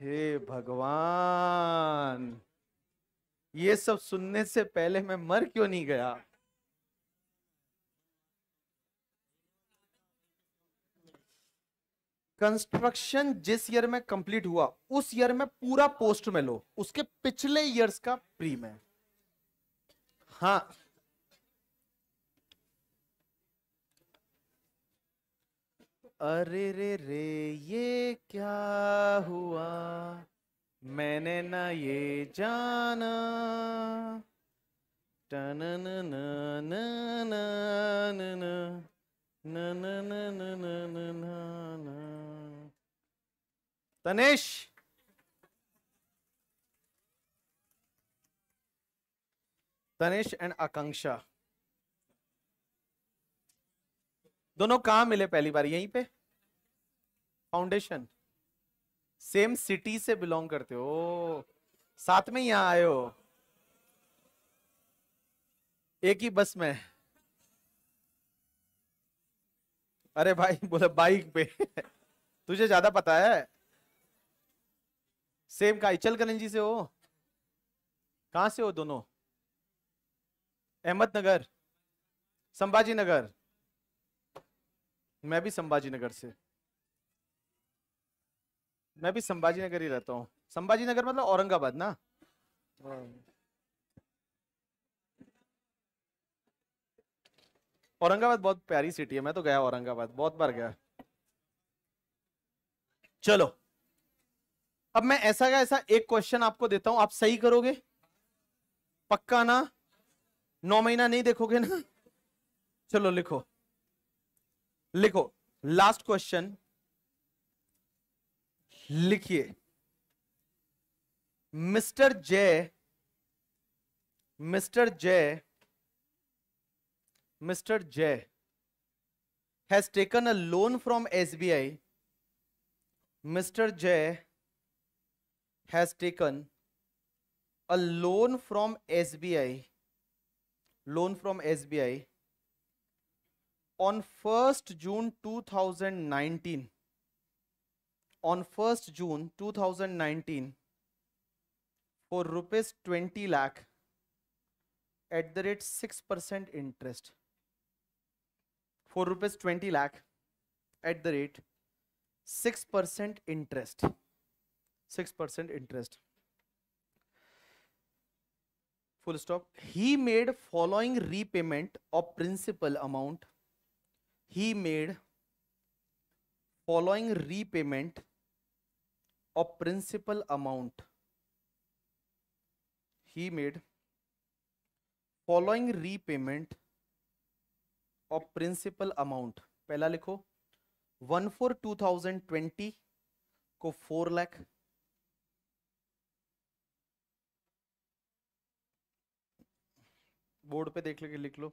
हे भगवान ये सब सुनने से पहले मैं मर क्यों नहीं गया कंस्ट्रक्शन जिस ईयर में कंप्लीट हुआ उस ईयर में पूरा पोस्ट में लो उसके पिछले ईयर्स का प्री में हाँ अरे रे रे ये क्या हुआ मैंने ना ये जाना टन न न न न न न न न न न न न तनेश तनेश एंड आकांक्षा दोनों कहा मिले पहली बार यहीं पे फाउंडेशन सेम सिटी से बिलोंग करते हो साथ में यहां आए हो एक ही बस में अरे भाई बोला बाइक पे तुझे ज्यादा पता है सेम करण जी से हो कहा से हो दोनों अहमदनगर संभाजी नगर मैं भी संभाजी नगर से मैं भी संभाजी नगर ही रहता हूँ संभाजी नगर मतलब औरंगाबाद ना औरंगाबाद बहुत प्यारी सिटी है मैं तो गया औरंगाबाद बहुत बार गया चलो अब मैं ऐसा का ऐसा एक क्वेश्चन आपको देता हूं आप सही करोगे पक्का ना नौ महीना नहीं देखोगे ना चलो लिखो लिखो लास्ट क्वेश्चन लिखिए mister Jay mister Jay mister Jay has taken a loan from SBI mister Jay has taken a loan from SBI, loan from SBI on 1st June 2019. On 1st June 2019 for rupees 20 lakh at the rate 6% interest. For rupees 20 lakh at the rate 6% interest. Six percent interest full stop he made following repayment of principal amount he made following repayment of principal amount he made following repayment of principal amount पहला लिखो one four two thousand twenty को फोर लैख बोर्ड पे देख लेके लिख लो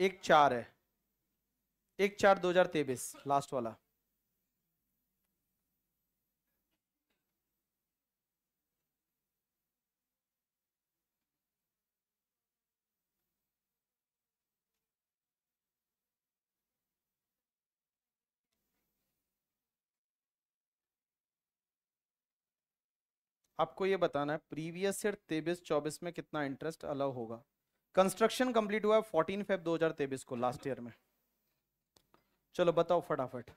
एक चार है एक चार दो हजार तेईस लास्ट वाला आपको ये बताना है प्रीवियस ईयर तेबिस चौबीस में कितना इंटरेस्ट अलाउ होगा कंस्ट्रक्शन कंप्लीट हुआ है 14 फेब 2023 को लास्ट ईयर में चलो बताओ फटाफट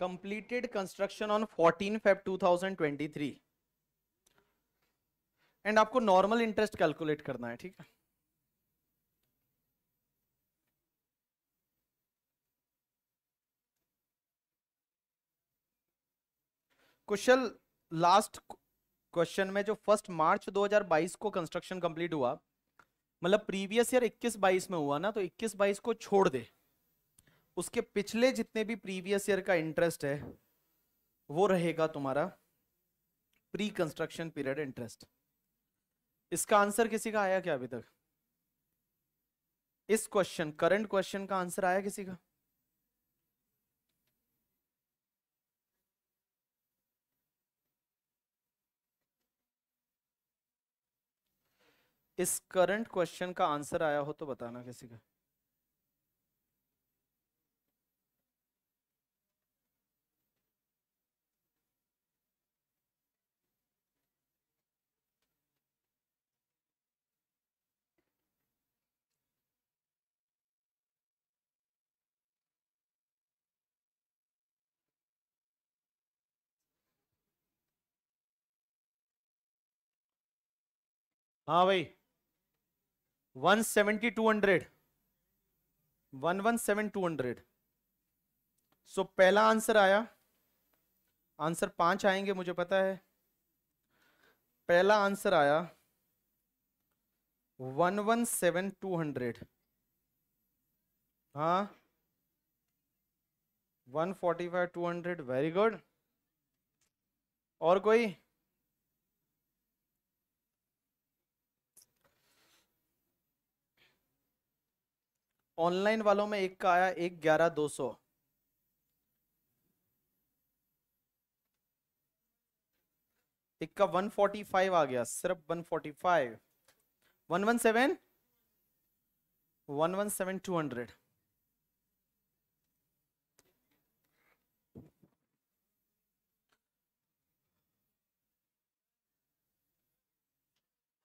completed construction on fourteen construction two thousand twenty three and आपको नॉर्मल इंटरेस्ट कैलकुलेट करना है ठीक है क्वेश्चन लास्ट क्वेश्चन में जो फर्स्ट मार्च 2022 को कंस्ट्रक्शन कंप्लीट हुआ मतलब प्रीवियस ईयर 21 बाईस में हुआ ना तो 21 बाईस को छोड़ दे उसके पिछले जितने भी प्रीवियस ईयर का इंटरेस्ट है वो रहेगा तुम्हारा प्री कंस्ट्रक्शन पीरियड इंटरेस्ट इसका आंसर किसी का आया क्या अभी तक इस क्वेश्चन करंट क्वेश्चन का आंसर आया किसी का इस करंट क्वेश्चन का आंसर आया हो तो बताना किसी का हाँ भाई one seventy two hundred one one seven two hundred so पहला आंसर आया आंसर पांच आएंगे मुझे पता है पहला आंसर आया one one seven two hundred हाँ one forty five two hundred very good और कोई ऑनलाइन वालों में एक का आया एक ग्यारह दो सौ एक का वन फोर्टी फाइव आ गया सिर्फ one forty five one one seven one one seven two hundred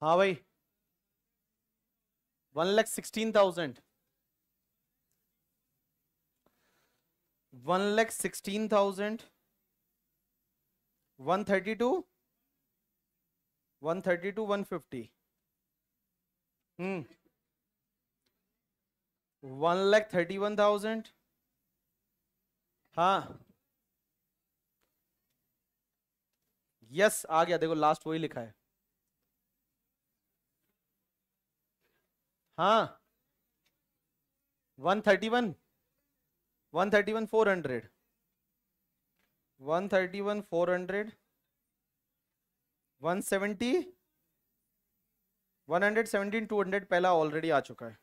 हाँ भाई one lakh sixteen thousand one lakh sixteen thousand one thirty two one thirty two one fifty hmm one lakh thirty one thousand हाँ यस आ गया देखो लास्ट वही लिखा है हाँ one thirty one one thirty one four hundred one thirty one four hundred one seventy one hundred seventeen two hundred पहला ऑलरेडी आ चुका है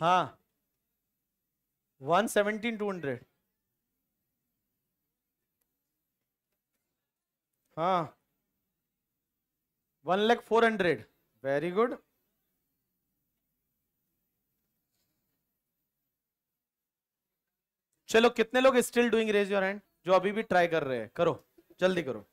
हाँ वन सेवेंटीन टू हंड्रेड हाँ one lakh four hundred very good चलो कितने लोग still doing raise your hand जो अभी भी ट्राई कर रहे हैं करो जल्दी करो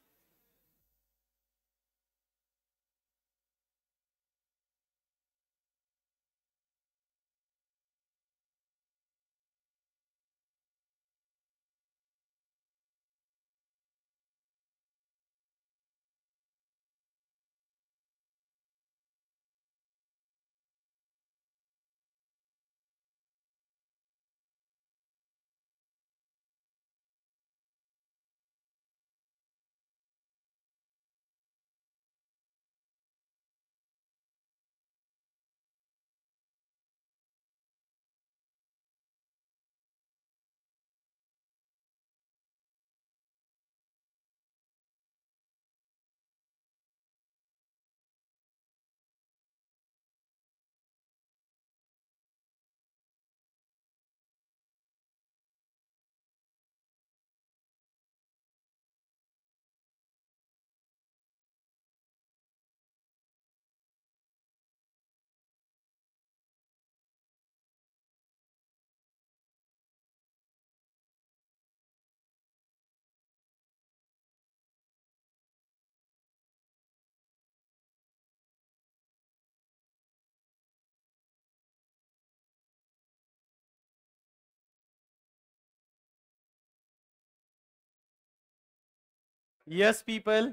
yes people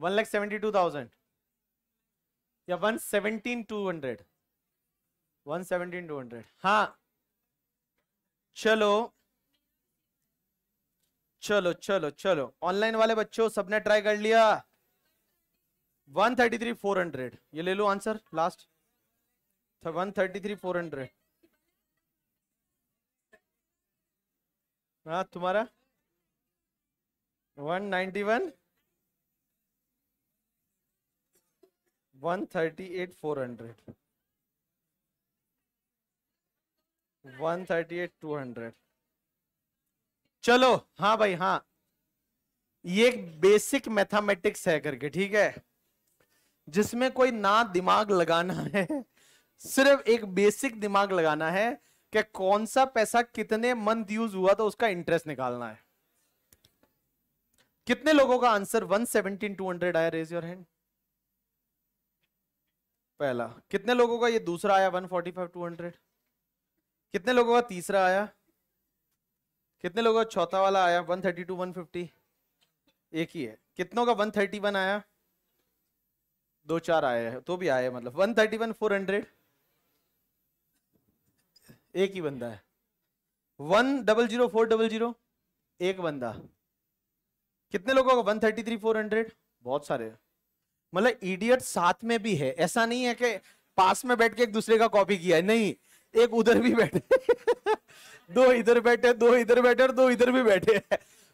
one lakh seventy two thousand या one seventeen two hundred one seventeen two hundred हाँ चलो चलो चलो चलो ऑनलाइन वाले बच्चों सबने ट्राई कर लिया one thirty three four hundred ये ले लो answer last one thirty three four hundred हाँ तुम्हारा one ninety one one thirty eight four hundred one thirty eight two hundred चलो हाँ भाई हाँ ये एक बेसिक मैथमेटिक्स है करके ठीक है जिसमें कोई ना दिमाग लगाना है सिर्फ एक बेसिक दिमाग लगाना है कि कौन सा पैसा कितने मंथ यूज हुआ तो उसका इंटरेस्ट निकालना है कितने लोगों का आंसर 117 200 आया रेज योर हैंड पहला कितने लोगों का ये दूसरा आया 145 200 कितने लोगों का तीसरा आया कितने लोगों का चौथा वाला आया 132 150 एक ही है कितनों का 131 आया दो चार आए हैं तो भी आए मतलब 131 400 एक ही बंदा है one double zero four double zero एक बंदा कितने लोगों का one thirty three four hundred बहुत सारे मतलब इडियट साथ में भी है ऐसा नहीं है कि पास में बैठ के एक दूसरे का कॉपी किया है नहीं एक उधर भी बैठे दो इधर बैठे दो इधर बैठे और दो इधर भी बैठे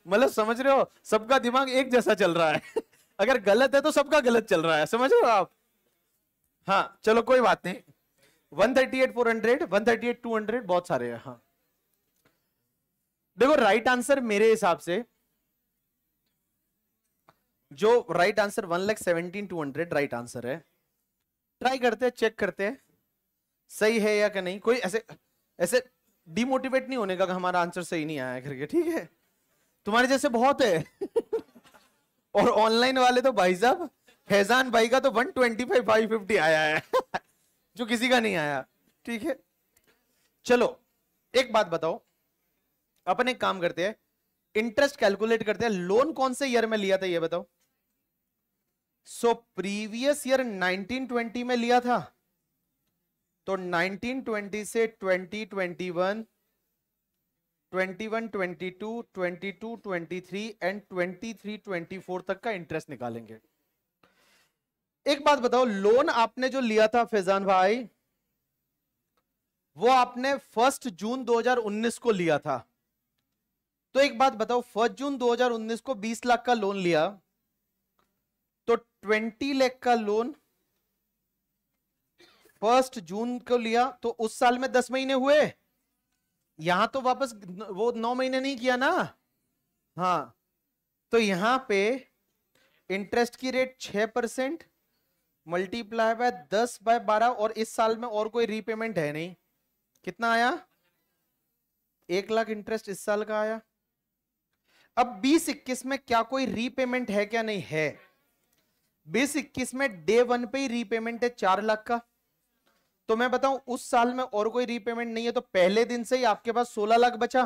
मतलब समझ रहे हो सबका दिमाग एक जैसा चल रहा है अगर गलत है तो सबका गलत चल रहा है समझ रहे हो आप हाँ चलो कोई बात नहीं one thirty eight four hundred one thirty eight two hundred बहुत सारे हैं हाँ देखो राइट आंसर मेरे हिसाब से जो right answer one lakh seventeen two hundred right answer है ट्राई करते हैं चेक करते हैं सही है या कि नहीं कोई ऐसे ऐसे डिमोटिवेट नहीं होने का हमारा आंसर सही नहीं आया करके ठीक है तुम्हारे जैसे बहुत है और ऑनलाइन वाले तो भाई साहब हैजान भाई का तो 125 550 आया है जो किसी का नहीं आया ठीक है चलो एक बात बताओ अपन एक काम करते हैं इंटरेस्ट कैलकुलेट करते हैं लोन कौन से ईयर में लिया था ये बताओ सो प्रीवियस ईयर 1920 में लिया था तो 1920 से 2021 21, 22, 22, 23 एंड 23, 24 तक का इंटरेस्ट निकालेंगे एक बात बताओ लोन आपने जो लिया था फैजान भाई वो आपने फर्स्ट जून 2019 को लिया था तो एक बात बताओ फर्स्ट जून 2019 को 20 लाख का लोन लिया ट्वेंटी लैख का लोन फर्स्ट जून को लिया तो उस साल में दस महीने हुए यहां तो वापस वो नौ महीने नहीं किया ना हाँ तो यहां पे इंटरेस्ट की रेट छह परसेंट मल्टीप्लाई बाय दस बाय बारह और इस साल में और कोई रीपेमेंट है नहीं कितना आया एक लाख इंटरेस्ट इस साल का आया अब बीस इक्कीस में क्या कोई रीपेमेंट है क्या नहीं है बीस इक्कीस में डे वन पे ही रीपेमेंट है चार लाख का तो मैं बताऊं उस साल में और कोई रीपेमेंट नहीं है तो पहले दिन से ही आपके पास सोलह लाख बचा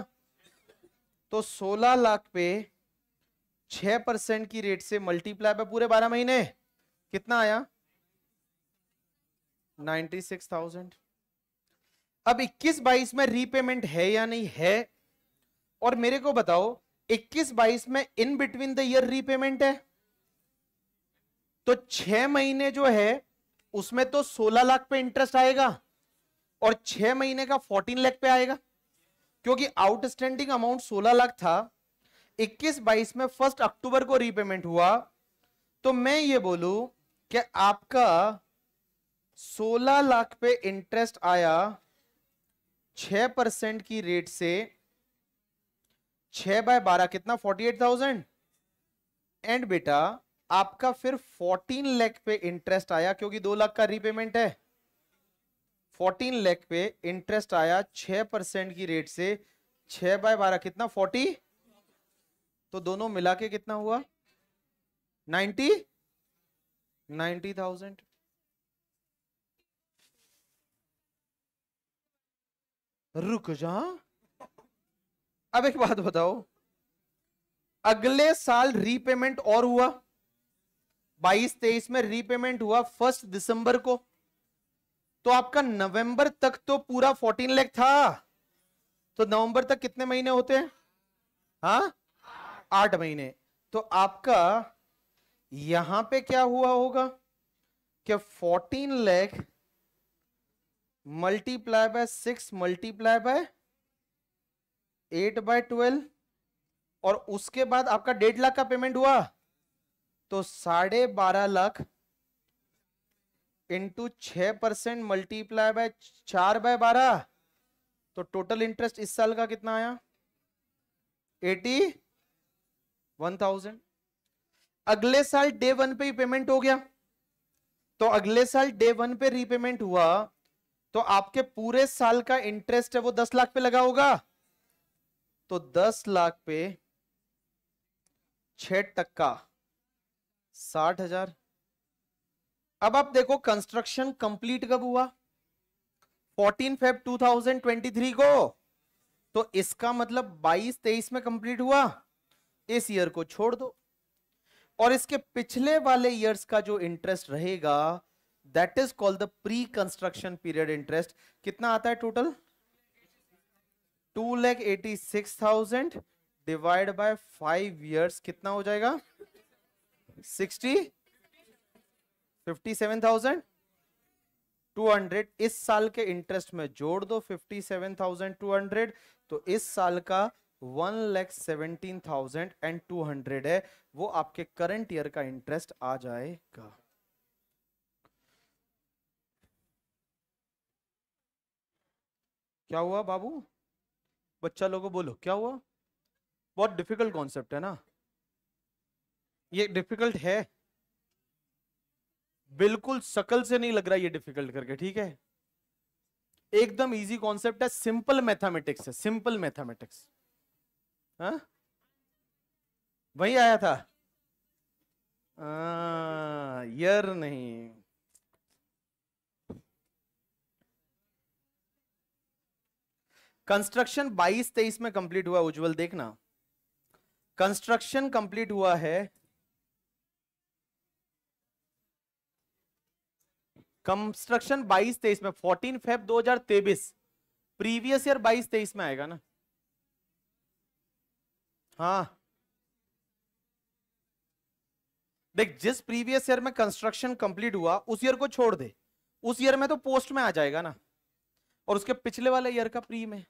तो सोलह लाख पे छह परसेंट की रेट से मल्टीप्लाई पे पूरे बारह महीने कितना आया नाइन्टी सिक्स थाउजेंड अब इक्कीस बाईस में रीपेमेंट है या नहीं है और मेरे को बताओ इक्कीस बाईस में in between the year repayment है तो छह महीने जो है उसमें तो सोलह लाख पे इंटरेस्ट आएगा और छह महीने का फोर्टीन लाख पे आएगा क्योंकि आउटस्टैंडिंग अमाउंट सोलह लाख था इक्कीस बाईस में फर्स्ट अक्टूबर को रीपेमेंट हुआ तो मैं ये बोलू कि आपका सोलह लाख पे इंटरेस्ट आया छह परसेंट की रेट से छह बाय बारह कितना फोर्टी एट थाउजेंड एंड बेटा आपका फिर 14 लाख पे इंटरेस्ट आया क्योंकि दो लाख का रीपेमेंट है 14 लाख पे इंटरेस्ट आया 6 परसेंट की रेट से 6 बाय 12 कितना 40 तो दोनों मिला के कितना हुआ 90 90,000 थाउजेंड रुक जा अब एक बात बताओ अगले साल रीपेमेंट और हुआ बाईस तेईस में रीपेमेंट हुआ फर्स्ट दिसंबर को तो आपका नवंबर तक तो पूरा फोर्टीन लैख था तो नवंबर तक कितने महीने होते हैं हाँ आठ महीने तो आपका यहां पे क्या हुआ होगा कि fourteen lakh multiply by six multiply by eight by twelve और उसके बाद आपका डेढ़ लाख का पेमेंट हुआ तो साढ़े बारह लाख इंटू छ परसेंट मल्टीप्लाई बाय चार बाय बारह तो टोटल इंटरेस्ट इस साल का कितना आया एटी वन थाउजेंड अगले साल डे वन पे ही पेमेंट हो गया तो अगले साल डे वन पे रीपेमेंट हुआ तो आपके पूरे साल का इंटरेस्ट है वो दस लाख पे लगा होगा तो दस लाख पे छह टक्का साठ हजार अब आप देखो कंस्ट्रक्शन कंप्लीट कब हुआ 14 फेब 2023 को तो इसका मतलब 22 तेईस में कंप्लीट हुआ इस ईयर को छोड़ दो और इसके पिछले वाले ईयर्स का जो इंटरेस्ट रहेगा that is called the pre construction period interest कितना आता है total two lakh eighty six thousand divide by five years कितना हो जाएगा sixty fifty seven thousand two hundred इस साल के इंटरेस्ट में जोड़ दो fifty seven thousand two hundred तो इस साल का one lakh seventeen thousand and two hundred है वो आपके करंट ईयर का इंटरेस्ट आ जाएगा क्या हुआ बाबू बच्चा लोगों बोलो क्या हुआ बहुत डिफिकल्ट कॉन्सेप्ट है ना ये डिफिकल्ट है बिल्कुल सकल से नहीं लग रहा ये डिफिकल्ट करके ठीक है एकदम इजी कॉन्सेप्ट है सिंपल मैथमेटिक्स है सिंपल मैथमेटिक्स वही आया था आ, यर नहीं कंस्ट्रक्शन 22 तेईस में कंप्लीट हुआ उज्जवल देखना कंस्ट्रक्शन कंप्लीट हुआ है कंस्ट्रक्शन 22 तेईस में 14 फेब 2023 प्रीवियस ईयर 22 तेईस में आएगा ना हाँ देख जिस प्रीवियस ईयर में कंस्ट्रक्शन कंप्लीट हुआ उस ईयर को छोड़ दे उस ईयर में तो पोस्ट में आ जाएगा ना और उसके पिछले वाले ईयर का प्री में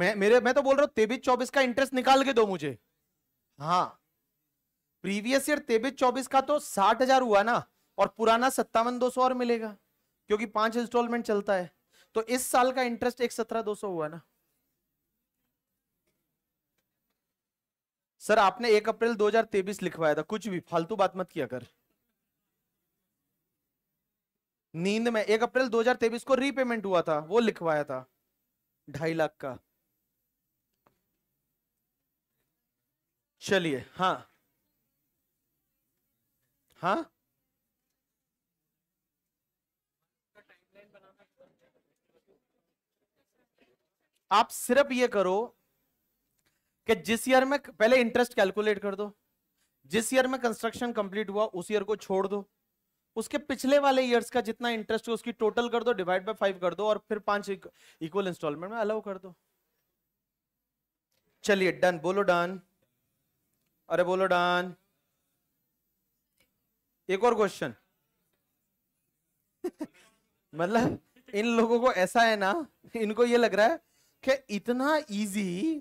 मैं मेरे मैं तो बोल रहा हूं तेबीस चौबीस का इंटरेस्ट निकाल के दो मुझे हाँ प्रीवियस ईयर तेबिस चौबीस का तो साठ हजार हुआ ना और पुराना सत्तावन दो सौ और मिलेगा क्योंकि पांच इंस्टॉलमेंट चलता है तो इस साल का इंटरेस्ट एक सत्रह दो सौ हुआ ना सर आपने एक अप्रैल दो हजार तेबिस लिखवाया था कुछ भी फालतू बात मत किया कर नींद में एक अप्रैल दो हजार तेबिस को रीपेमेंट हुआ था वो लिखवाया था ढाई लाख का चलिए हाँ हाँ आप सिर्फ ये करो कि जिस ईयर में पहले इंटरेस्ट कैलकुलेट कर दो जिस ईयर में कंस्ट्रक्शन कंप्लीट हुआ उस ईयर को छोड़ दो उसके पिछले वाले ईयर्स का जितना इंटरेस्ट है उसकी टोटल कर दो डिवाइड बाय फाइव कर दो और फिर पांच इक्वल इंस्टॉलमेंट में अलाउ कर दो चलिए डन बोलो डन अरे बोलो डन एक और क्वेश्चन मतलब इन लोगों को ऐसा है ना इनको ये लग रहा है कि इतना इजी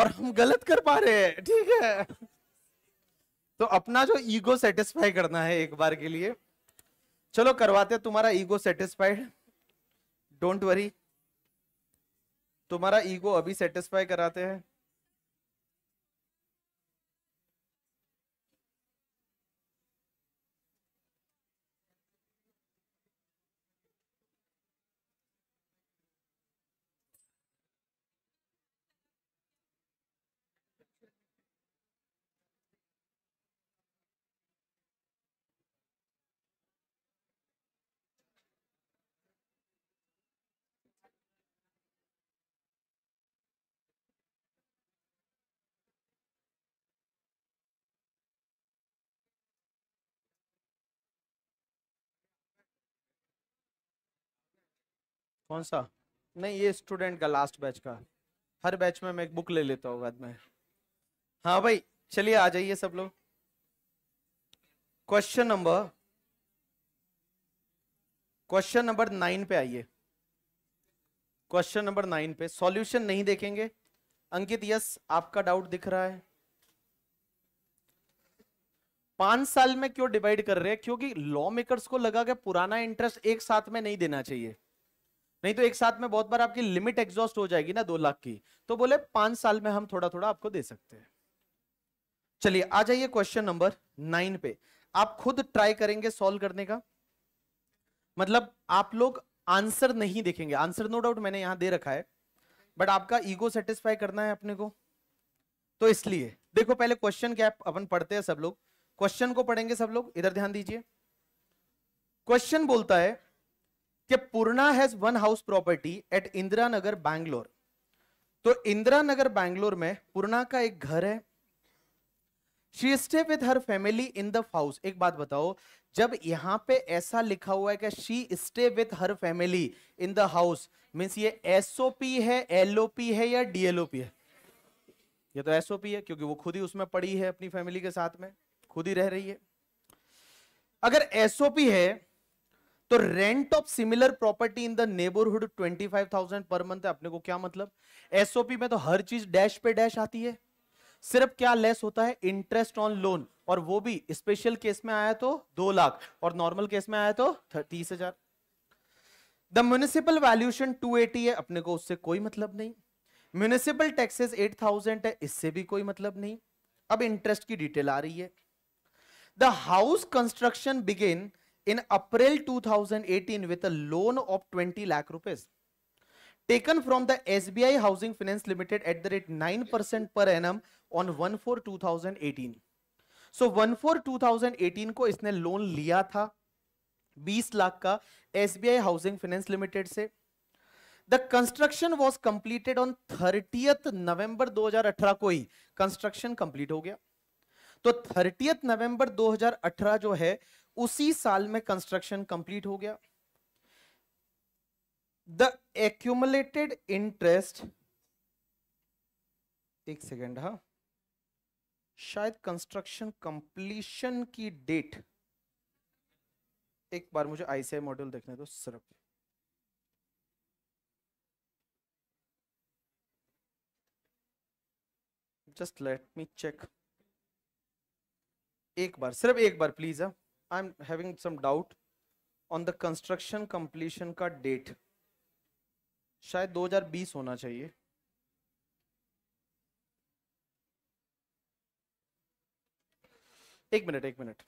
और हम गलत कर पा रहे हैं ठीक है तो अपना जो ईगो सेटिस्फाई करना है एक बार के लिए चलो करवाते तुम्हारा ईगो सेटिस्फाइड डोंट वरी तुम्हारा ईगो अभी सेटिस्फाई कराते हैं कौन सा नहीं ये स्टूडेंट का लास्ट बैच का हर बैच में मैं एक बुक ले लेता हूँ बाद में हाँ भाई चलिए आ जाइए सब लोग question number question number nine पे आइए क्वेश्चन नंबर नाइन पे सॉल्यूशन नहीं देखेंगे अंकित यस आपका डाउट दिख रहा है पांच साल में क्यों डिवाइड कर रहे हैं क्योंकि लॉ मेकर्स को लगा कि पुराना इंटरेस्ट एक साथ में नहीं देना चाहिए नहीं तो एक साथ में बहुत बार आपकी लिमिट एग्जॉस्ट हो जाएगी ना दो लाख की तो बोले पांच साल में हम थोड़ा थोड़ा आपको दे सकते हैं चलिए आ जाइए क्वेश्चन नंबर नाइन पे आप खुद ट्राई करेंगे सॉल्व करने का मतलब आप लोग आंसर नहीं देखेंगे आंसर नो डाउट मैंने यहां दे रखा है बट आपका ईगो सेटिस्फाई करना है अपने को तो इसलिए देखो पहले क्वेश्चन क्या अपन पढ़ते हैं सब लोग क्वेश्चन को पढ़ेंगे सब लोग इधर ध्यान दीजिए क्वेश्चन बोलता है कि Purna has one house property at Indira Nagar Bangalore तो इंदिरा नगर बैंगलोर में पूर्णा का एक घर है she stay with her family in the house एक बात बताओ जब यहां पे ऐसा लिखा हुआ है कि she stay with her family in the house means ये एसओपी है एलओपी है या डीएलओपी है ये तो एसओपी है क्योंकि वो खुद ही उसमें पड़ी है अपनी फैमिली के साथ में खुद ही रह रही है अगर एसओपी है तो rent of similar property in the neighbourhood 25,000 per month है अपने को क्या मतलब एसओपी में तो हर चीज डैश पे डैश आती है सिर्फ क्या लेस होता है इंटरेस्ट ऑन लोन और वो भी स्पेशल केस में आया तो दो लाख और नॉर्मल केस में आया तो तीस हजार द म्यूनिसिपल वैल्यूशन 280 है अपने को उससे कोई मतलब नहीं म्यूनिसिपल टैक्सेस 8000 है इससे भी कोई मतलब नहीं अब इंटरेस्ट की डिटेल आ रही है the house construction began in April 2018 with a loan of 20 lakh rupees taken from the SBI Housing Finance Limited at the rate 9% per annum on 1-4-2018. So 1-4-2018 को इसने लोन लिया था 20 लाख का SBI Housing Finance Limited से the construction was completed on thirtieth November 2018 को ही कंस्ट्रक्शन कंप्लीट हो गया तो थर्टियथ नवंबर 2018 जो है उसी साल में कंस्ट्रक्शन कंप्लीट हो गया द एक्यूमुलेटेड इंटरेस्ट एक सेकेंड हा शायद कंस्ट्रक्शन कंप्लीशन की डेट एक बार मुझे आईसीआई मॉड्यूल देखने दो सिर्फ जस्ट लेट मी चेक एक बार सिर्फ एक बार प्लीज है हाँ। I am having some doubt on the construction completion का डेट शायद 2020 होना चाहिए एक मिनट एक मिनट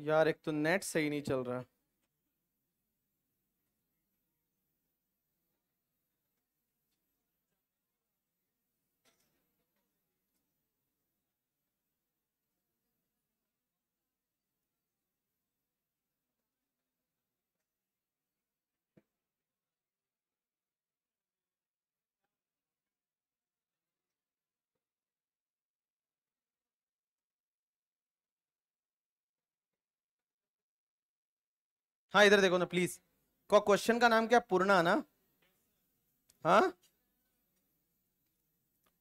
यार एक तो नेट सही नहीं चल रहा हाँ इधर देखो ना प्लीज क्वेश्चन का नाम क्या पूर्णा ना हा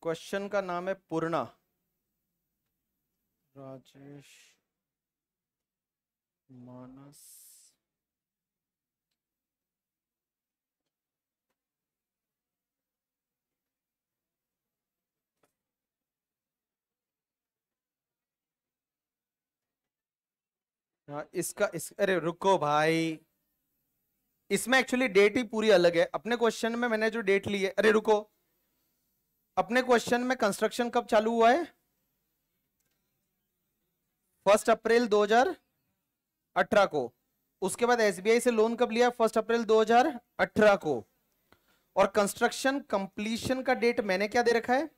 क्वेश्चन का नाम है पूर्णा राजेश मानस हाँ, इसका इस अरे रुको भाई इसमें एक्चुअली डेट ही पूरी अलग है अपने क्वेश्चन में मैंने जो डेट ली है अरे रुको अपने क्वेश्चन में कंस्ट्रक्शन कब चालू हुआ है फर्स्ट अप्रैल 2018 को उसके बाद एसबीआई से लोन कब लिया फर्स्ट अप्रैल 2018 को और कंस्ट्रक्शन कंप्लीशन का डेट मैंने क्या दे रखा है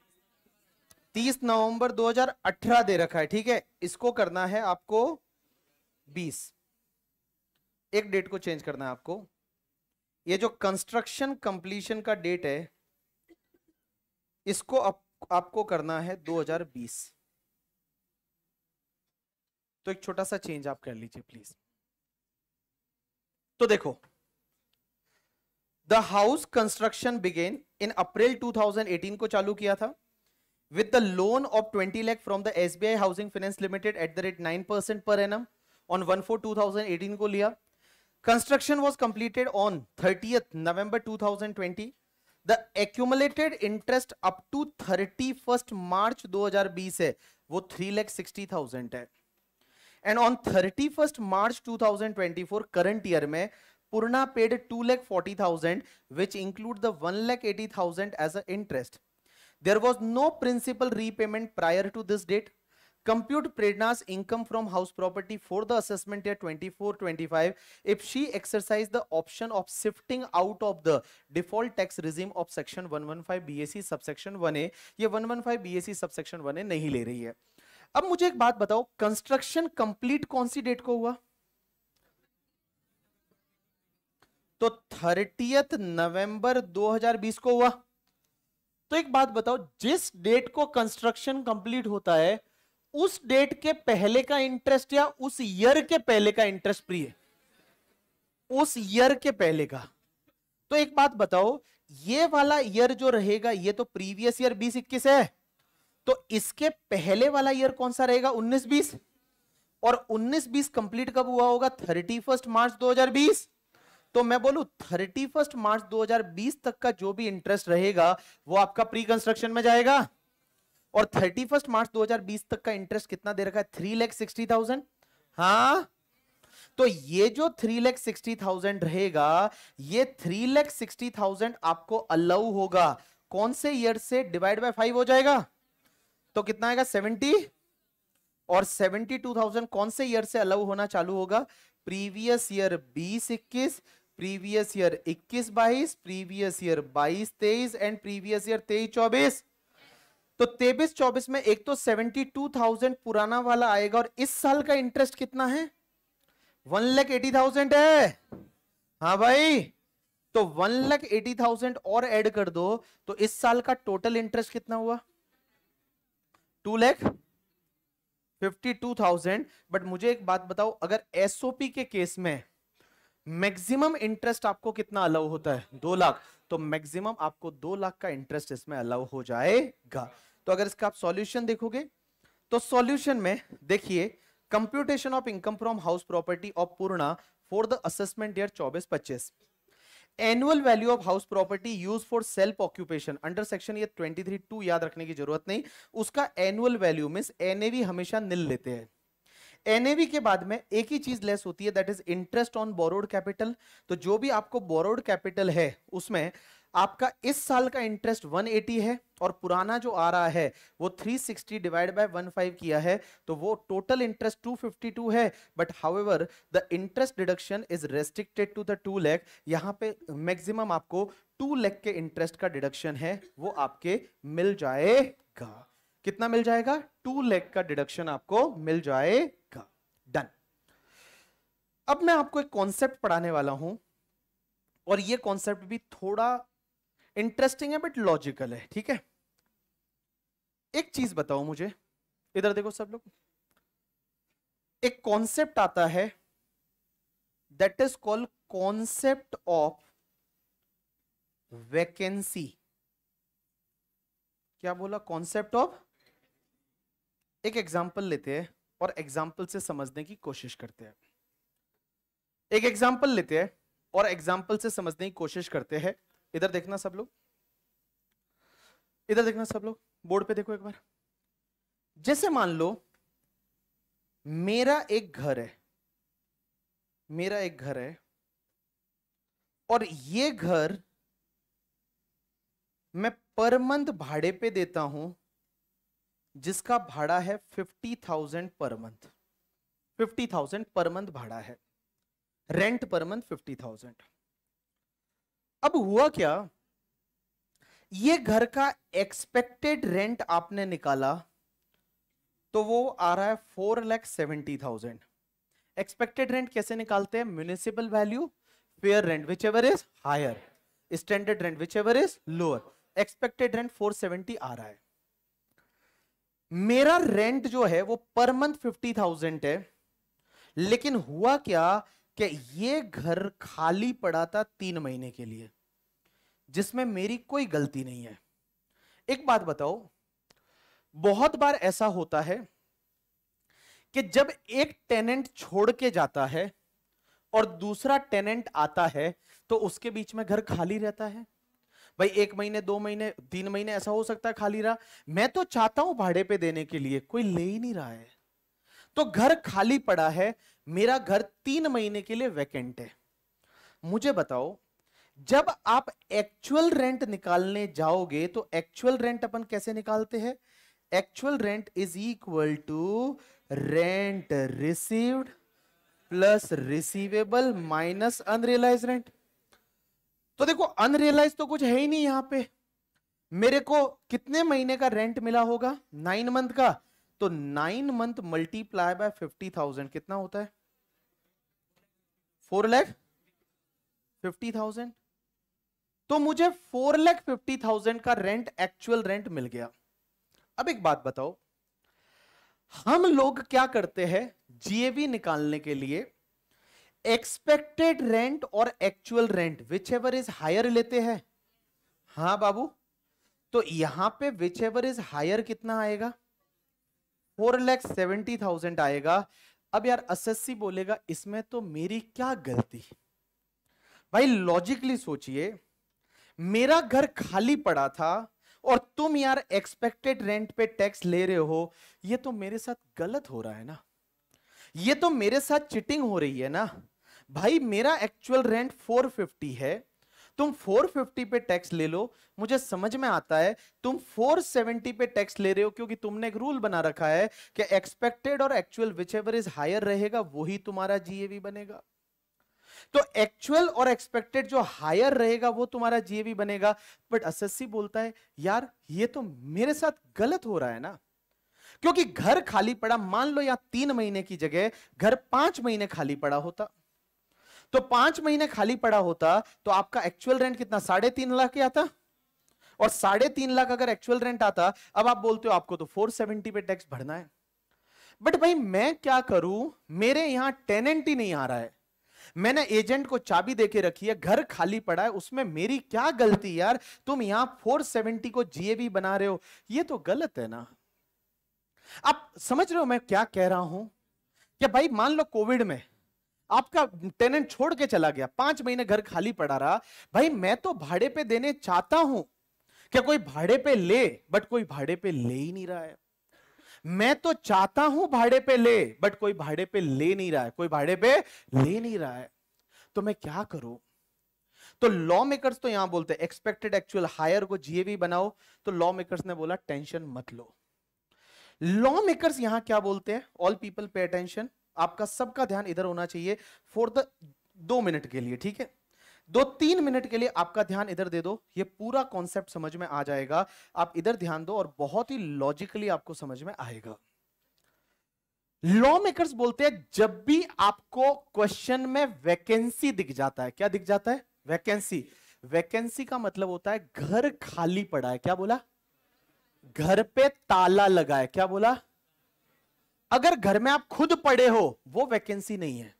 30 नवंबर 2018 दे रखा है ठीक है इसको करना है आपको बीस एक डेट को चेंज करना है आपको ये जो कंस्ट्रक्शन कंप्लीशन का डेट है इसको आप, आपको करना है 2020 तो एक छोटा सा चेंज आप कर लीजिए प्लीज तो देखो the house construction began in April 2018 को चालू किया था with the loan of 20 lakh from the SBI housing finance limited at the rate 9 percent per annum on one four two thousand eighteen को लिया construction was completed on thirty November two thousand twenty the accumulated interest up to thirty first March दो हजार बीस है वो थ्री लैख सिक्सटी थाउजेंड है and on thirty first March two thousand twenty four current year में Purna paid two lakh forty thousand which include the one lakh eighty thousand as a interest there was no principal repayment prior to this date compute Prerna's income from house property for the assessment year 24-25 if she exercised the option of shifting out of the default tax regime of section 115 BAC subsection 1A ये 115 BAC subsection 1A नहीं ले रही है अब मुझे एक बात बताओ कंस्ट्रक्शन कंप्लीट कौन सी डेट को हुआ तो थर्टियथ नवंबर 2020 को हुआ तो एक बात बताओ जिस डेट को कंस्ट्रक्शन कंप्लीट होता है उस डेट के पहले का इंटरेस्ट या उस ईयर के पहले का इंटरेस्ट प्रिय उस ईयर के पहले का तो एक बात बताओ ये वाला ईयर जो रहेगा ये तो प्रीवियस ईयर बीस इक्कीस है तो इसके पहले वाला ईयर कौन सा रहेगा उन्नीस बीस और उन्नीस बीस कंप्लीट कब हुआ होगा थर्टी फर्स्ट मार्च दो हजार बीस तो मैं बोलू थर्टी फर्स्ट मार्च दो हजार बीस तक का जो भी इंटरेस्ट रहेगा वो आपका प्री कंस्ट्रक्शन में जाएगा और थर्टी फर्स्ट मार्च 2020 तक का इंटरेस्ट कितना दे रखा है थ्री लैख सिक्सटी थाउजेंड हाँ तो ये जो थ्री लैख सिक्सटी थाउजेंड रहेगा ये थ्री लैख सिक्सटी थाउजेंड आपको अलाउ होगा कौन से ईयर से डिवाइड बाय फाइव हो जाएगा तो कितना आएगा सेवेंटी और सेवेंटी टू थाउजेंड कौन से ईयर से अलाउ होना चालू होगा प्रीवियस ईयर बीस इक्कीस प्रीवियस ईयर इक्कीस बाईस प्रीवियस ईयर बाईस तेईस एंड प्रीवियस ईयर तेईस चौबीस तो तेबीस चौबीस में एक तो सेवेंटी टू थाउजेंड पुराना वाला आएगा और इस साल का इंटरेस्ट कितना है वन लैख एटी थाउजेंड है हाँ भाई तो वन लैख एटी थाउजेंड और ऐड कर दो तो इस साल का टोटल इंटरेस्ट कितना हुआ two lakh fifty two thousand but मुझे एक बात बताओ अगर एसओपी के केस में मैक्सिमम इंटरेस्ट आपको कितना अलाउ होता है दो लाख तो मैक्सिमम आपको दो लाख का इंटरेस्ट इसमें अलाउ हो जाएगा तो अगर इसका आप सॉल्यूशन देखोगे तो सॉल्यूशन में देखिए computation of income from house property of Purna for the assessment year चौबीस पच्चीस annual value of house property use for self occupation under section ये 23 टू याद रखने की जरूरत नहीं उसका एनुअल वैल्यू मीन एनएवी हमेशा निल लेते हैं एनएवी के बाद में एक ही चीज लेस होती है that is interest on borrowed capital तो जो भी आपको बोरोड कैपिटल है उसमें आपका इस साल का इंटरेस्ट 180 है और पुराना जो आ रहा है वो 360 डिवाइड बाय 15 किया है तो वो टोटल इंटरेस्ट 252 है but however the interest deduction is restricted to the two lakh यहाँ पे मैक्सिमम आपको टू लैख के इंटरेस्ट का डिडक्शन है वो आपके मिल जाएगा कितना मिल जाएगा टू लेख का डिडक्शन आपको मिल जाएगा डन अब मैं आपको एक कॉन्सेप्ट पढ़ाने वाला हूं और ये कॉन्सेप्ट भी थोड़ा इंटरेस्टिंग है बट लॉजिकल है ठीक है एक चीज बताओ मुझे इधर देखो सब लोग एक कॉन्सेप्ट आता है that is called concept of vacancy क्या बोला कॉन्सेप्ट ऑफ एक एग्जाम्पल लेते हैं और एग्जाम्पल से समझने की कोशिश करते हैं एक एग्जाम्पल लेते हैं और एग्जाम्पल से समझने की कोशिश करते हैं इधर देखना सब लोग इधर देखना सब लोग बोर्ड पे देखो एक बार जैसे मान लो मेरा एक घर है मेरा एक घर है और ये घर मैं पर मंथ भाड़े पे देता हूं जिसका भाड़ा है fifty thousand per month fifty thousand per month भाड़ा है रेंट पर मंथ फिफ्टी थाउजेंड अब हुआ क्या ये घर का एक्सपेक्टेड रेंट आपने निकाला तो वो आ रहा है four lakh seventy thousand expected rent कैसे निकालते हैं municipal value fair rent whichever is higher standard rent whichever is lower expected rent four seventy आ रहा है मेरा रेंट जो है वो पर मंथ फिफ्टी थाउजेंड है लेकिन हुआ क्या कि ये घर खाली पड़ा था तीन महीने के लिए जिसमें मेरी कोई गलती नहीं है एक बात बताओ बहुत बार ऐसा होता है कि जब एक टेनेंट छोड़ के जाता है और दूसरा टेनेंट आता है तो उसके बीच में घर खाली रहता है भाई एक महीने दो महीने तीन महीने ऐसा हो सकता है खाली रहा मैं तो चाहता हूं भाड़े पे देने के लिए कोई ले ही नहीं रहा है तो घर खाली पड़ा है मेरा घर तीन महीने के लिए वैकेंट है मुझे बताओ जब आप एक्चुअल रेंट निकालने जाओगे तो एक्चुअल रेंट अपन कैसे निकालते हैं actual rent is equal to rent received plus receivable minus unrealise rent तो देखो अनरियलाइज तो कुछ है ही नहीं यहां पे मेरे को कितने महीने का रेंट मिला होगा नाइन मंथ का तो nine month multiply by fifty thousand कितना होता है फोर लैख फिफ्टी थाउजेंड तो मुझे फोर लैख फिफ्टी थाउजेंड का रेंट एक्चुअल रेंट मिल गया अब एक बात बताओ हम लोग क्या करते हैं जीएवी निकालने के लिए एक्सपेक्टेड रेंट और actual rent whichever is higher लेते हैं हाँ बाबू तो यहां पे विच एवर इज हायर कितना आएगा फोर लैख सेवेंटी थाउजेंड आएगा अब यार असेसी बोलेगा इसमें तो मेरी क्या गलती भाई लॉजिकली सोचिए मेरा घर खाली पड़ा था और तुम यार एक्सपेक्टेड रेंट पे टैक्स ले रहे हो ये तो मेरे साथ गलत हो रहा है ना ये तो मेरे साथ चिटिंग हो रही है ना भाई मेरा एक्चुअल रेंट 450 है तुम 450 पे टैक्स ले लो मुझे समझ में आता है तुम 470 पे टैक्स ले रहे हो क्योंकि तुमने एक रूल बना रखा है कि एक्सपेक्टेड और actual whichever is higher रहेगा वही तुम्हारा जीएवी बनेगा तो एक्चुअल और एक्सपेक्टेड जो हायर रहेगा वो तुम्हारा जीएवी बनेगा बट एसएससी बोलता है यार ये तो मेरे साथ गलत हो रहा है ना क्योंकि घर खाली पड़ा मान लो यहां तीन महीने की जगह घर पांच महीने खाली पड़ा होता तो पांच महीने खाली पड़ा होता तो आपका एक्चुअल रेंट कितना साढ़े तीन लाख आता और साढ़े तीन लाख अगर एक्चुअल रेंट आता अब आप बोलते हो आपको तो फोर सेवेंटी पे टैक्स भरना है बट भाई मैं क्या करूं मेरे यहां टेनेंट ही नहीं आ रहा है मैंने एजेंट को चाबी देके रखी है घर खाली पड़ा है उसमें मेरी क्या गलती यार तुम यहां 470 को जीएबी बना रहे हो ये तो गलत है ना आप समझ रहे हो मैं क्या कह रहा हूं क्या भाई मान लो कोविड में आपका टेनेंट छोड़ के चला गया पांच महीने घर खाली पड़ा रहा भाई मैं तो भाड़े पे देने चाहता हूं क्या कोई भाड़े पे ले बट कोई भाड़े पे ले ही नहीं रहा है मैं तो चाहता हूं भाड़े पे ले बट कोई भाड़े पे ले नहीं रहा है कोई भाड़े पे ले नहीं रहा है तो मैं क्या करूं तो लॉ मेकर्स तो यहां बोलते हैं एक्सपेक्टेड एक्चुअल हायर को जीएवी बनाओ तो लॉ मेकर्स ने बोला टेंशन मत लो लॉ मेकर्स यहां क्या बोलते हैं ऑल पीपल पे अटेंशन आपका सबका ध्यान इधर होना चाहिए फॉर द दो मिनट के लिए ठीक है दो तीन मिनट के लिए आपका ध्यान इधर दे दो ये पूरा कॉन्सेप्ट समझ में आ जाएगा आप इधर ध्यान दो और बहुत ही लॉजिकली आपको समझ में आएगा लॉ मेकर्स बोलते हैं जब भी आपको क्वेश्चन में वैकेंसी दिख जाता है क्या दिख जाता है वैकेंसी वैकेंसी का मतलब होता है घर खाली पड़ा है क्या बोला घर पे ताला लगा है क्या बोला अगर घर में आप खुद पढ़े हो वो वैकेंसी नहीं है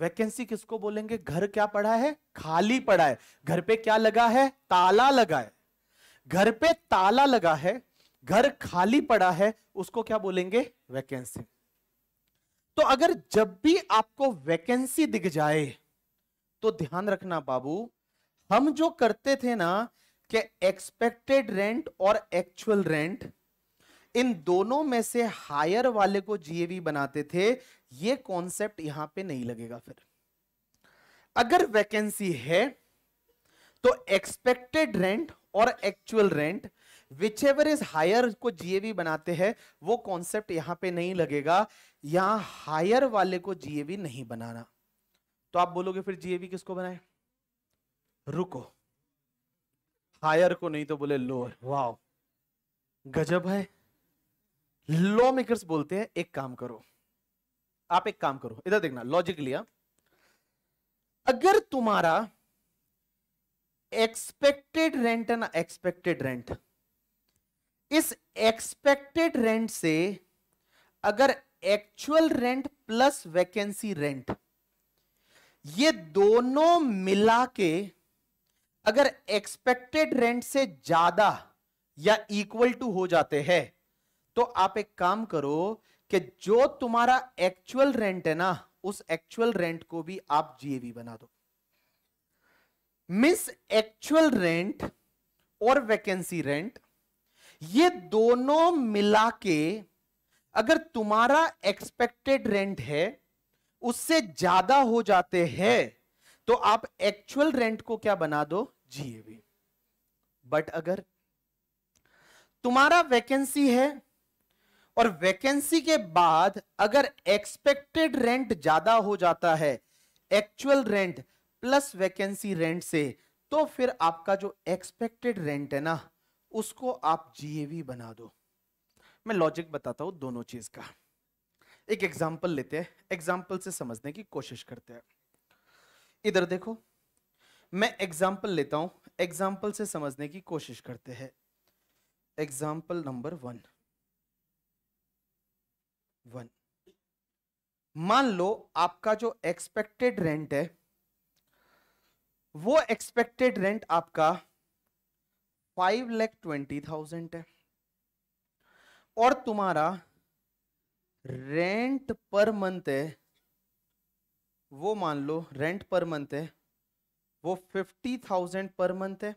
वैकेंसी किसको बोलेंगे घर क्या पड़ा है खाली पड़ा है घर पे क्या लगा है ताला लगा है घर पे ताला लगा है घर खाली पड़ा है उसको क्या बोलेंगे वैकेंसी तो अगर जब भी आपको वैकेंसी दिख जाए तो ध्यान रखना बाबू हम जो करते थे ना कि एक्सपेक्टेड रेंट और एक्चुअल रेंट इन दोनों में से हायर वाले को जीएवी बनाते थे ये कॉन्सेप्ट यहां पे नहीं लगेगा फिर अगर वैकेंसी है तो एक्सपेक्टेड रेंट और actual rent whichever is higher को जीएवी बनाते हैं वो कॉन्सेप्ट यहां पे नहीं लगेगा यहां हायर वाले को जीएवी नहीं बनाना तो आप बोलोगे फिर जीएवी किसको बनाए रुको हायर को नहीं तो बोले लोअर वाओ गजब है लॉ मेकर्स बोलते हैं एक काम करो आप एक काम करो इधर देखना लॉजिक लिया अगर तुम्हारा expected rent and expected rent इस एक्सपेक्टेड रेंट से अगर actual rent plus vacancy rent ये दोनों मिला के अगर एक्सपेक्टेड रेंट से ज्यादा या इक्वल टू हो जाते हैं तो आप एक काम करो कि जो तुम्हारा एक्चुअल रेंट है ना उस एक्चुअल रेंट को भी आप जीएवी बना दो मिस एक्चुअल रेंट और वैकेंसी रेंट ये दोनों मिला के अगर तुम्हारा एक्सपेक्टेड रेंट है उससे ज्यादा हो जाते हैं तो आप एक्चुअल रेंट को क्या बना दो जीएवी बट अगर तुम्हारा वैकेंसी है और वैकेंसी के बाद अगर एक्सपेक्टेड रेंट ज्यादा हो जाता है actual rent plus vacancy rent से तो फिर आपका जो एक्सपेक्टेड रेंट है ना उसको आप जीएवी बना दो मैं लॉजिक बताता हूं दोनों चीज का एक एग्जाम्पल लेते हैं एग्जाम्पल से समझने की कोशिश करते हैं इधर देखो मैं एग्जाम्पल लेता हूं एग्जाम्पल से समझने की कोशिश करते हैं एग्जाम्पल नंबर वन वन मान लो आपका जो एक्सपेक्टेड रेंट है वो एक्सपेक्टेड रेंट आपका फाइव लैख ट्वेंटी थाउजेंड है और तुम्हारा रेंट पर मंथ है वो मान लो रेंट पर मंथ है वो फिफ्टी थाउजेंड पर मंथ है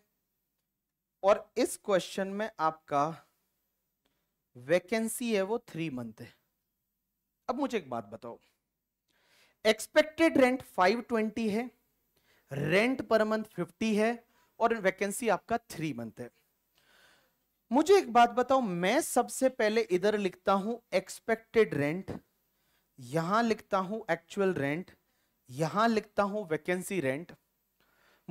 और इस क्वेश्चन में आपका वैकेंसी है वो थ्री मंथ है अब मुझे एक बात बताओ एक्सपेक्टेड रेंट 520 है रेंट पर मंथ 50 है और वैकेंसी आपका थ्री मंथ है मुझे एक बात बताओ मैं सबसे पहले इधर लिखता हूं एक्सपेक्टेड रेंट यहां लिखता हूं एक्चुअल रेंट यहां लिखता हूं वैकेंसी रेंट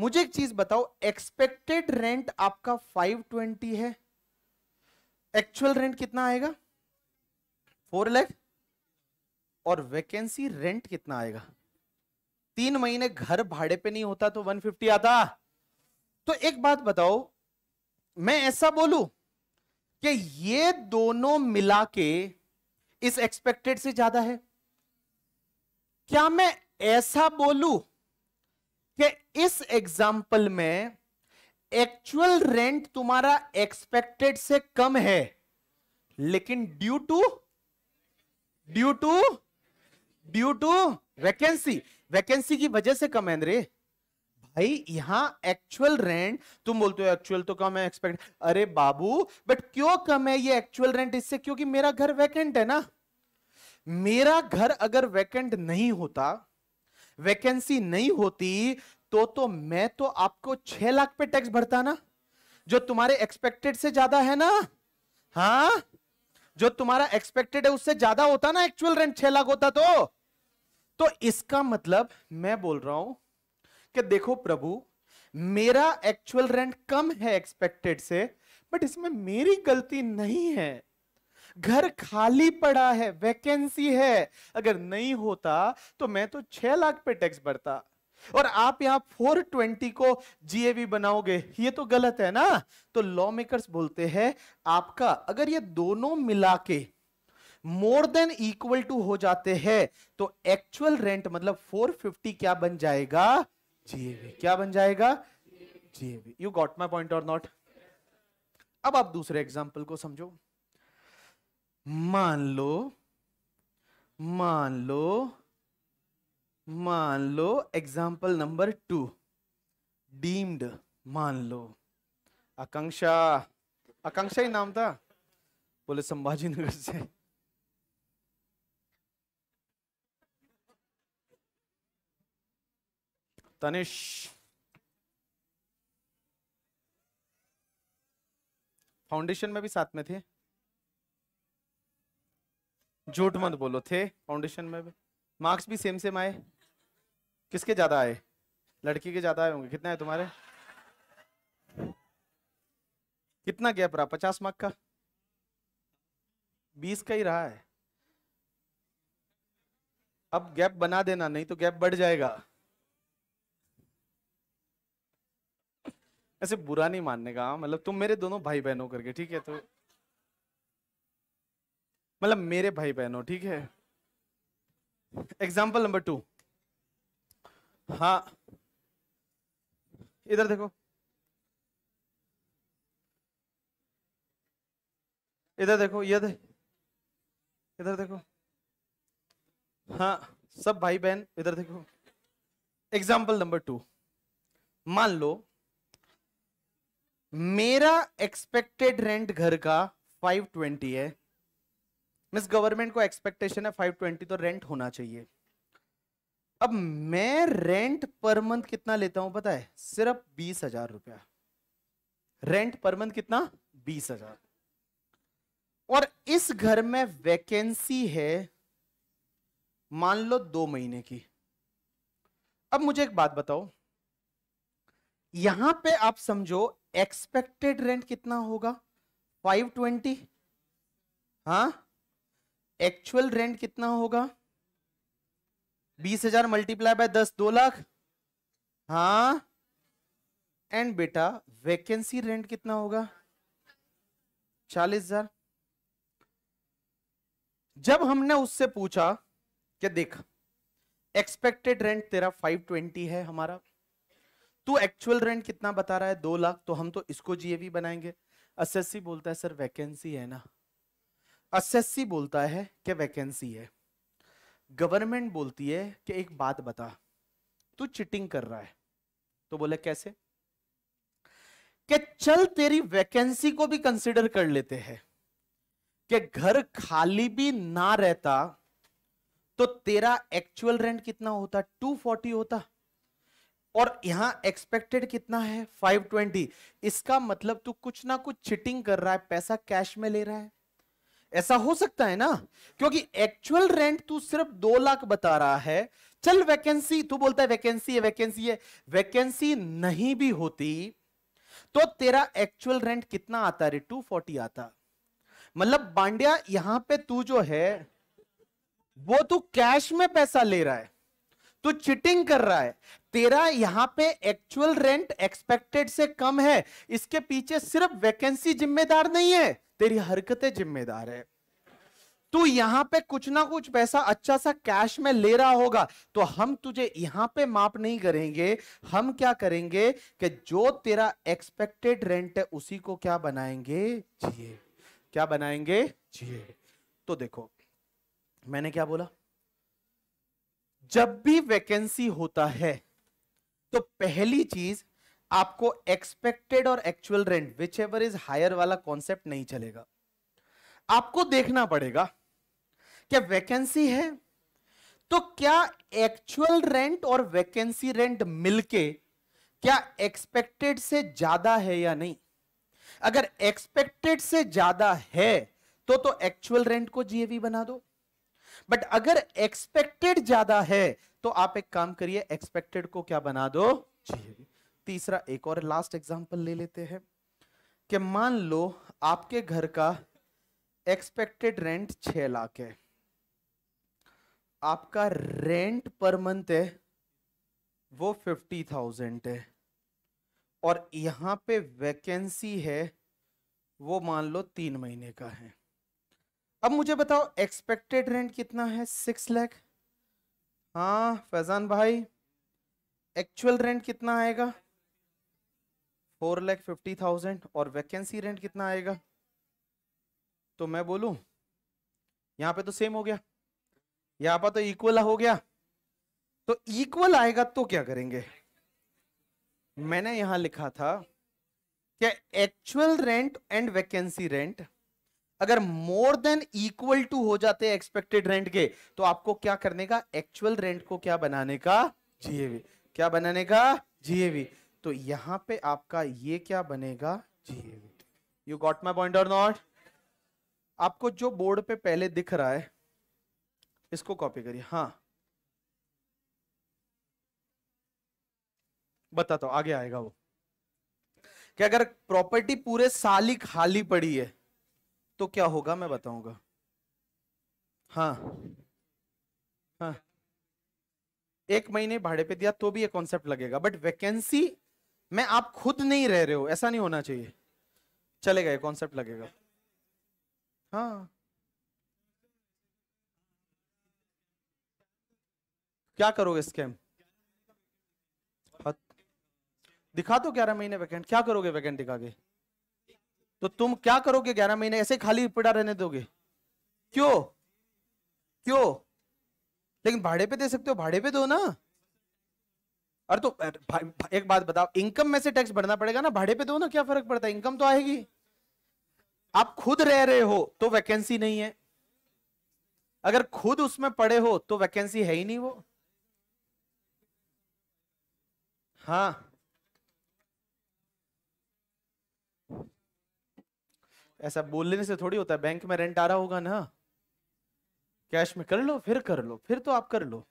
मुझे एक चीज बताओ एक्सपेक्टेड रेंट आपका 520 है एक्चुअल रेंट कितना आएगा फोर लैख और वैकेंसी रेंट कितना आएगा तीन महीने घर भाड़े पे नहीं होता तो 150 आता तो एक बात बताओ मैं ऐसा बोलू कि ये दोनों मिला के इस एक्सपेक्टेड से ज्यादा है क्या मैं ऐसा बोलू कि इस एग्जाम्पल में एक्चुअल रेंट तुम्हारा एक्सपेक्टेड से कम है लेकिन due to due to due to vacancy vacancy की वजह से कम है रे भाई यहां एक्चुअल रेंट तुम बोलते हो एक्चुअल तो कम है एक्सपेक्ट अरे बाबू बट क्यों कम है ये एक्चुअल रेंट इससे क्योंकि मेरा घर वैकेंट है ना मेरा घर अगर वैकेंट नहीं होता वैकेंसी नहीं होती तो तो मैं तो आपको छह लाख पे टैक्स भरता ना जो तुम्हारे एक्सपेक्टेड से ज्यादा है ना हाँ जो तुम्हारा एक्सपेक्टेड है उससे ज्यादा होता ना एक्चुअल रेंट छह लाख होता तो तो इसका मतलब मैं बोल रहा हूं कि देखो प्रभु मेरा एक्चुअल रेंट कम है एक्सपेक्टेड से बट इसमें मेरी गलती नहीं है घर खाली पड़ा है वैकेंसी है अगर नहीं होता तो मैं तो छह लाख पे टैक्स भरता और आप यहां ट्वेंटी को जीएवी बनाओगे ये तो गलत है ना तो लॉ मेकर्स बोलते हैं आपका अगर ये दोनों मिला के मोर देन इक्वल टू हो जाते हैं तो एक्चुअल रेंट मतलब 450 क्या बन जाएगा जीएवी क्या बन जाएगा GAV you got my point और नॉट अब आप दूसरे एग्जाम्पल को समझो मान लो मान लो मान लो एग्जाम्पल नंबर टू डीम्ड मान लो आकांक्षा आकांक्षा ही नाम था बोले संभाजी नगर से तनिष फाउंडेशन में भी साथ में थे झूठ मत बोलो थे फाउंडेशन में भी मार्क्स भी सेम सेम आए किसके ज्यादा आए लड़की के ज्यादा आए होंगे कितना है तुम्हारे कितना गैप रहा पचास मार्क का बीस का ही रहा है अब गैप बना देना नहीं तो गैप बढ़ जाएगा ऐसे बुरा नहीं मानने का मतलब तुम मेरे दोनों भाई बहनों करके ठीक है तो मतलब मेरे भाई बहनों ठीक है एग्जाम्पल नंबर टू हाँ इधर देखो इधर देखो ये दे इधर देखो हाँ सब भाई बहन इधर देखो एग्जाम्पल नंबर टू मान लो मेरा एक्सपेक्टेड रेंट घर का 520 है मिस गवर्नमेंट को एक्सपेक्टेशन है 520 तो रेंट होना चाहिए अब मैं रेंट पर मंथ कितना लेता हूं पता है सिर्फ बीस हजार रुपया रेंट पर मंथ कितना बीस हजार और इस घर में वैकेंसी है मान लो दो महीने की अब मुझे एक बात बताओ यहां पे आप समझो एक्सपेक्टेड रेंट कितना होगा 520 हा एक्चुअल रेंट कितना होगा बीस हजार मल्टीप्लाई बाय दस दो लाख हा एंड बेटा वैकेंसी रेंट कितना होगा चालीस हजार जब हमने उससे पूछा कि देख एक्सपेक्टेड रेंट तेरा 520 है हमारा तू एक्चुअल रेंट कितना बता रहा है दो लाख तो हम तो इसको जीएवी बनाएंगे एसएससी बोलता है सर वैकेंसी है ना एसएससी बोलता है कि वैकेंसी है गवर्नमेंट बोलती है कि एक बात बता तू चिटिंग कर रहा है तो बोले कैसे कि चल तेरी वैकेंसी को भी कंसिडर कर लेते हैं कि घर खाली भी ना रहता तो तेरा एक्चुअल रेंट कितना होता 240 होता और यहां एक्सपेक्टेड कितना है 520 इसका मतलब तू कुछ ना कुछ चिटिंग कर रहा है पैसा कैश में ले रहा है ऐसा हो सकता है ना क्योंकि एक्चुअल रेंट तू सिर्फ दो लाख बता रहा है चल वैकेंसी तू बोलता है वैकेंसी है वैकेंसी है वैकेंसी नहीं भी होती तो तेरा एक्चुअल रेंट कितना आता रे टू आता मतलब बांडिया यहां पे तू जो है वो तू कैश में पैसा ले रहा है तू चिटिंग कर रहा है तेरा यहां पे एक्चुअल रेंट एक्सपेक्टेड से कम है इसके पीछे सिर्फ वैकेंसी जिम्मेदार नहीं है तेरी हरकतें जिम्मेदार है तू यहां पे कुछ ना कुछ पैसा अच्छा सा कैश में ले रहा होगा तो हम तुझे यहां पे माफ नहीं करेंगे हम क्या करेंगे कि जो तेरा एक्सपेक्टेड रेंट है उसी को क्या बनाएंगे जिए क्या बनाएंगे जिए तो देखो मैंने क्या बोला जब भी वैकेंसी होता है तो पहली चीज आपको एक्सपेक्टेड और actual rent whichever is higher वाला कॉन्सेप्ट नहीं चलेगा आपको देखना पड़ेगा क्या वैकेंसी है तो क्या एक्चुअल रेंट और वैकेंसी रेंट मिलके क्या एक्सपेक्टेड से ज्यादा है या नहीं अगर एक्सपेक्टेड से ज्यादा है तो तो एक्चुअल रेंट को जीएवी बना दो बट अगर एक्सपेक्टेड ज्यादा है तो आप एक काम करिए एक्सपेक्टेड को क्या बना दो तीसरा एक और लास्ट एग्जाम्पल ले लेते हैं कि मान लो आपके घर का एक्सपेक्टेड रेंट छ लाख है आपका रेंट पर मंथ है वो फिफ्टी थाउजेंड है और यहां पे वैकेंसी है वो मान लो तीन महीने का है अब मुझे बताओ एक्सपेक्टेड रेंट कितना है सिक्स लैख हाँ फैजान भाई एक्चुअल रेंट कितना आएगा फोर लैख फिफ्टी थाउजेंड और वैकेंसी रेंट कितना आएगा तो मैं बोलूं यहाँ पे तो सेम हो गया यहाँ पर तो इक्वल हो गया तो इक्वल आएगा तो क्या करेंगे मैंने यहां लिखा था कि actual rent and vacancy rent अगर मोर देन इक्वल टू हो जाते हैं एक्सपेक्टेड रेंट के तो आपको क्या करने का एक्चुअल रेंट को क्या बनाने का जीएवी क्या बनाने का जीएवी तो यहां पे आपका ये क्या बनेगा GAV you got my point और नॉट आपको जो बोर्ड पे पहले दिख रहा है इसको कॉपी करिए हाँ बताता तो, हूं आगे आएगा वो कि अगर प्रॉपर्टी पूरे साल ही खाली पड़ी है तो क्या होगा मैं बताऊंगा हाँ हाँ एक महीने भाड़े पे दिया तो भी ये कॉन्सेप्ट लगेगा बट वैकेंसी में आप खुद नहीं रह रहे हो ऐसा नहीं होना चाहिए चलेगा ये कॉन्सेप्ट लगेगा हाँ क्या करोगे स्कैम दिखा दो तो ग्यारह महीने वैकेंट क्या करोगे वैकेंट दिखा के तो तुम क्या करोगे ग्यारह महीने ऐसे खाली पड़ा रहने दोगे क्यों क्यों लेकिन भाड़े पे दे सकते हो भाड़े पे दो ना अरे तो एक बात बताओ इनकम में से टैक्स भरना पड़ेगा ना भाड़े पे दो ना क्या फर्क पड़ता है इनकम तो आएगी आप खुद रह रहे हो तो वैकेंसी नहीं है अगर खुद उसमें पड़े हो तो वैकेंसी है ही नहीं वो हाँ ऐसा बोलने से थोड़ी होता है बैंक में रेंट आ रहा होगा ना कैश में कर लो फिर कर लो फिर तो आप कर लो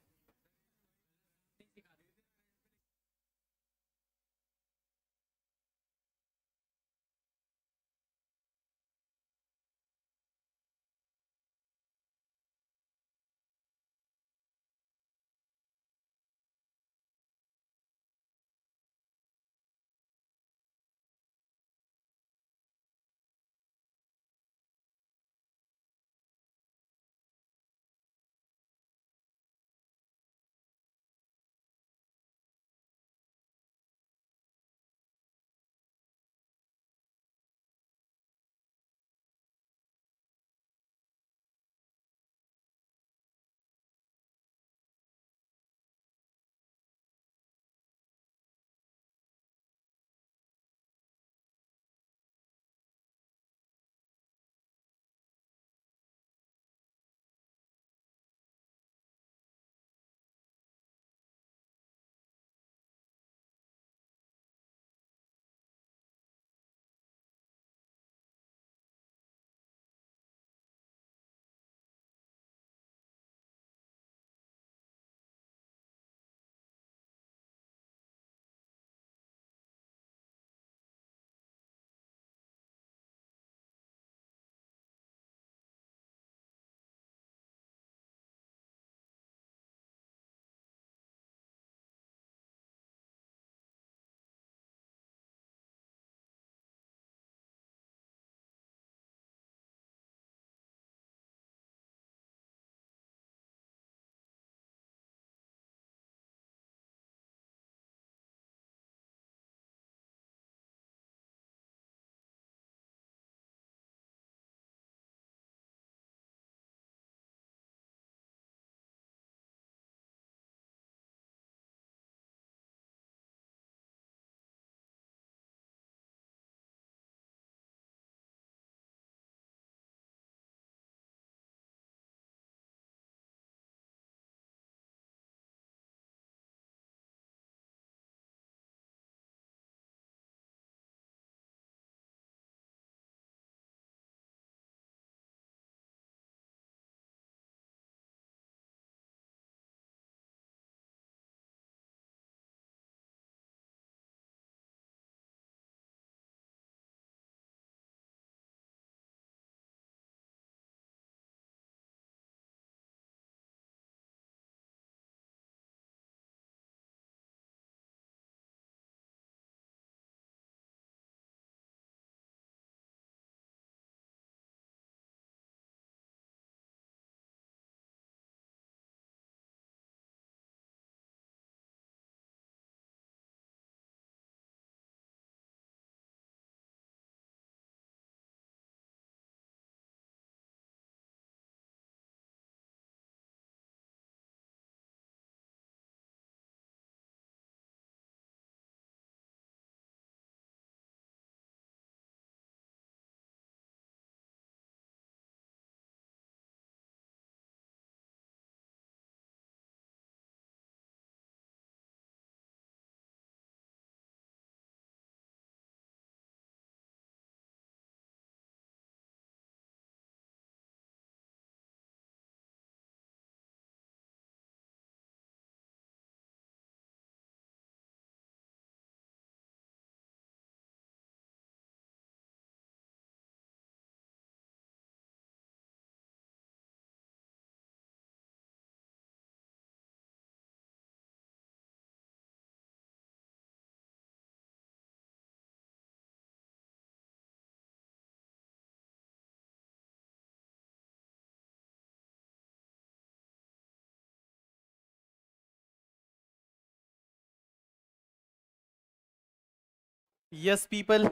यस पीपल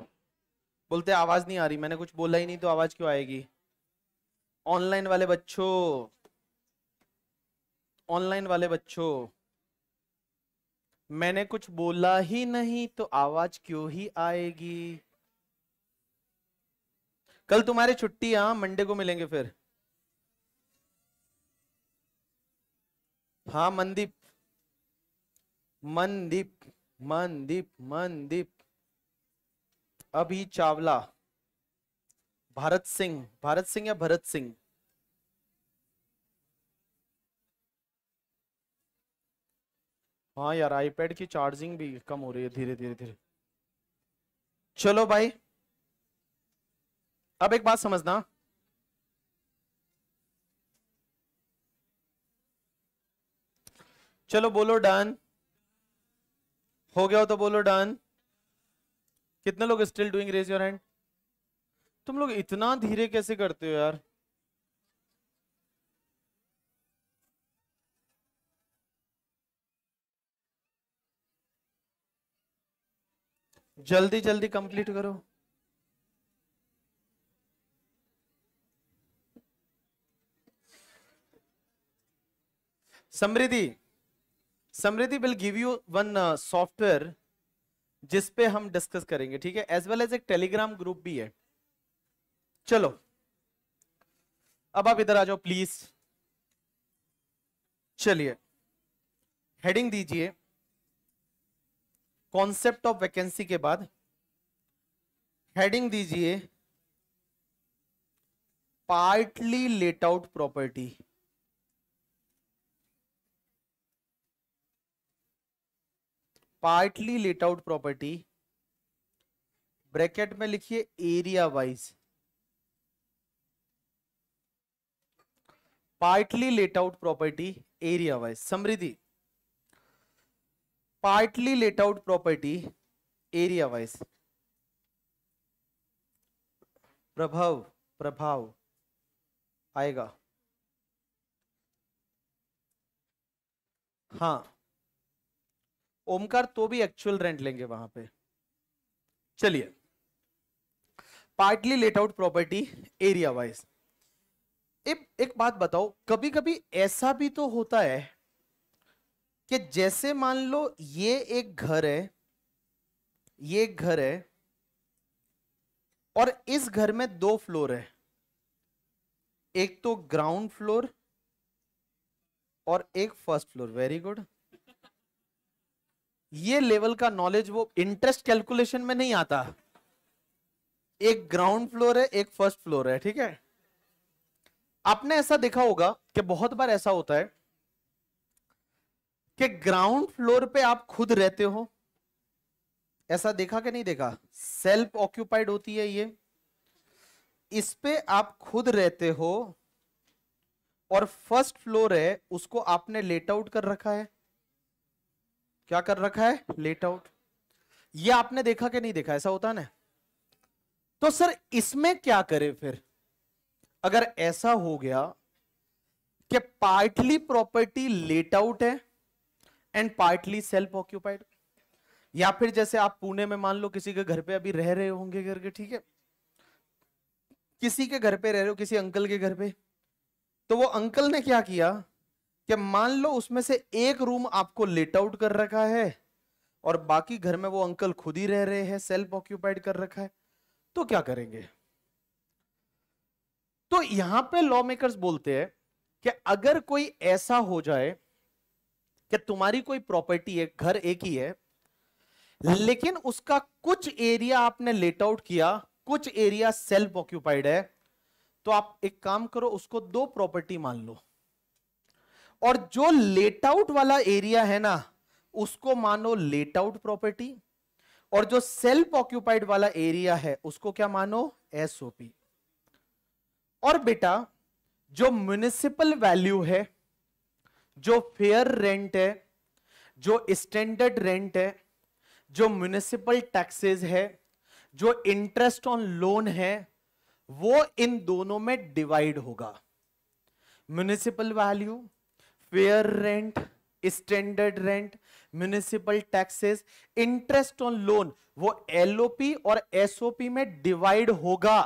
बोलते आवाज नहीं आ रही मैंने कुछ बोला ही नहीं तो आवाज क्यों आएगी ऑनलाइन वाले बच्चों ऑनलाइन वाले बच्चों मैंने कुछ बोला ही नहीं तो आवाज क्यों ही आएगी कल तुम्हारी छुट्टी हाँ मंडे को मिलेंगे फिर हाँ मनदीप मनदीप मनदीप मनदीप अभी चावला भारत सिंह भारत सिंह या भरत सिंह हाँ यार आईपैड की चार्जिंग भी कम हो रही है धीरे धीरे धीरे चलो भाई अब एक बात समझना चलो बोलो डन हो गया हो तो बोलो डन कितने लोग still doing raise your hand तुम लोग इतना धीरे कैसे करते हो यार जल्दी जल्दी कंप्लीट करो Samriddhi Samriddhi will give you one software जिस पे हम डिस्कस करेंगे ठीक है एज वेल एज एक टेलीग्राम ग्रुप भी है चलो अब आप इधर आ जाओ प्लीज चलिए हेडिंग दीजिए कॉन्सेप्ट ऑफ वैकेंसी के बाद हेडिंग दीजिए partly let out property partly let out property bracket में लिखिए area wise partly let out property area wise Samriddhi partly let out property area wise Prabhav Prabhav आएगा हाँ ओमकार तो भी एक्चुअल रेंट लेंगे वहां पे चलिए partly let out property area wise एक एक बात बताओ कभी कभी ऐसा भी तो होता है कि जैसे मान लो ये एक घर है ये एक घर है और इस घर में दो फ्लोर है एक तो ग्राउंड फ्लोर और एक फर्स्ट फ्लोर वेरी गुड ये लेवल का नॉलेज वो इंटरेस्ट कैलकुलेशन में नहीं आता एक ग्राउंड फ्लोर है एक फर्स्ट फ्लोर है ठीक है आपने ऐसा देखा होगा कि बहुत बार ऐसा होता है कि ग्राउंड फ्लोर पे आप खुद रहते हो ऐसा देखा कि नहीं देखा सेल्फ ऑक्यूपाइड होती है ये इस पे आप खुद रहते हो और फर्स्ट फ्लोर है उसको आपने लेट आउट कर रखा है क्या कर रखा है लेट आउट ये आपने देखा कि नहीं देखा ऐसा होता ना तो सर इसमें क्या करें फिर अगर ऐसा हो गया कि पार्टली प्रॉपर्टी लेट आउट है एंड पार्टली सेल्फ ऑक्यूपाइड या फिर जैसे आप पुणे में मान लो किसी के घर पे अभी रह रहे होंगे घर के ठीक है किसी के घर पे रह रहे हो किसी अंकल के घर पे तो वो अंकल ने क्या किया कि मान लो उसमें से एक रूम आपको लेट आउट कर रखा है और बाकी घर में वो अंकल खुद ही रह रहे हैं सेल्फ ऑक्यूपाइड कर रखा है तो क्या करेंगे तो यहां पे लॉ मेकर्स बोलते हैं कि अगर कोई ऐसा हो जाए कि तुम्हारी कोई प्रॉपर्टी है घर एक ही है लेकिन उसका कुछ एरिया आपने लेट आउट किया कुछ एरिया सेल्फ ऑक्यूपाइड है तो आप एक काम करो उसको दो प्रॉपर्टी मान लो और जो लेट आउट वाला एरिया है ना उसको मानो लेट आउट प्रॉपर्टी और जो सेल्फ ऑक्यूपाइड वाला एरिया है उसको क्या मानो एसओपी और बेटा जो म्यूनिसिपल वैल्यू है जो फेयर रेंट है जो स्टैंडर्ड रेंट है जो म्यूनिसिपल टैक्सेस है जो इंटरेस्ट ऑन लोन है वो इन दोनों में डिवाइड होगा municipal value fair rent standard rent municipal taxes interest on loan वो एलओपी और एसओपी में डिवाइड होगा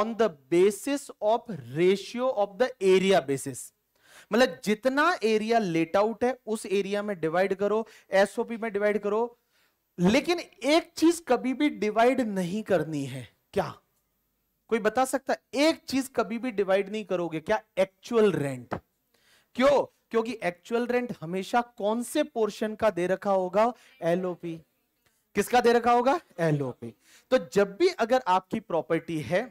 on the basis of ratio of the area basis मतलब जितना एरिया लेट आउट है उस एरिया में डिवाइड करो एसओपी में डिवाइड करो लेकिन एक चीज कभी भी डिवाइड नहीं करनी है क्या कोई बता सकता एक चीज कभी भी डिवाइड नहीं करोगे क्या एक्चुअल रेंट क्यों क्योंकि एक्चुअल रेंट हमेशा कौन से पोर्शन का दे रखा होगा एलओपी किसका दे रखा होगा एलओपी तो जब भी अगर आपकी प्रॉपर्टी है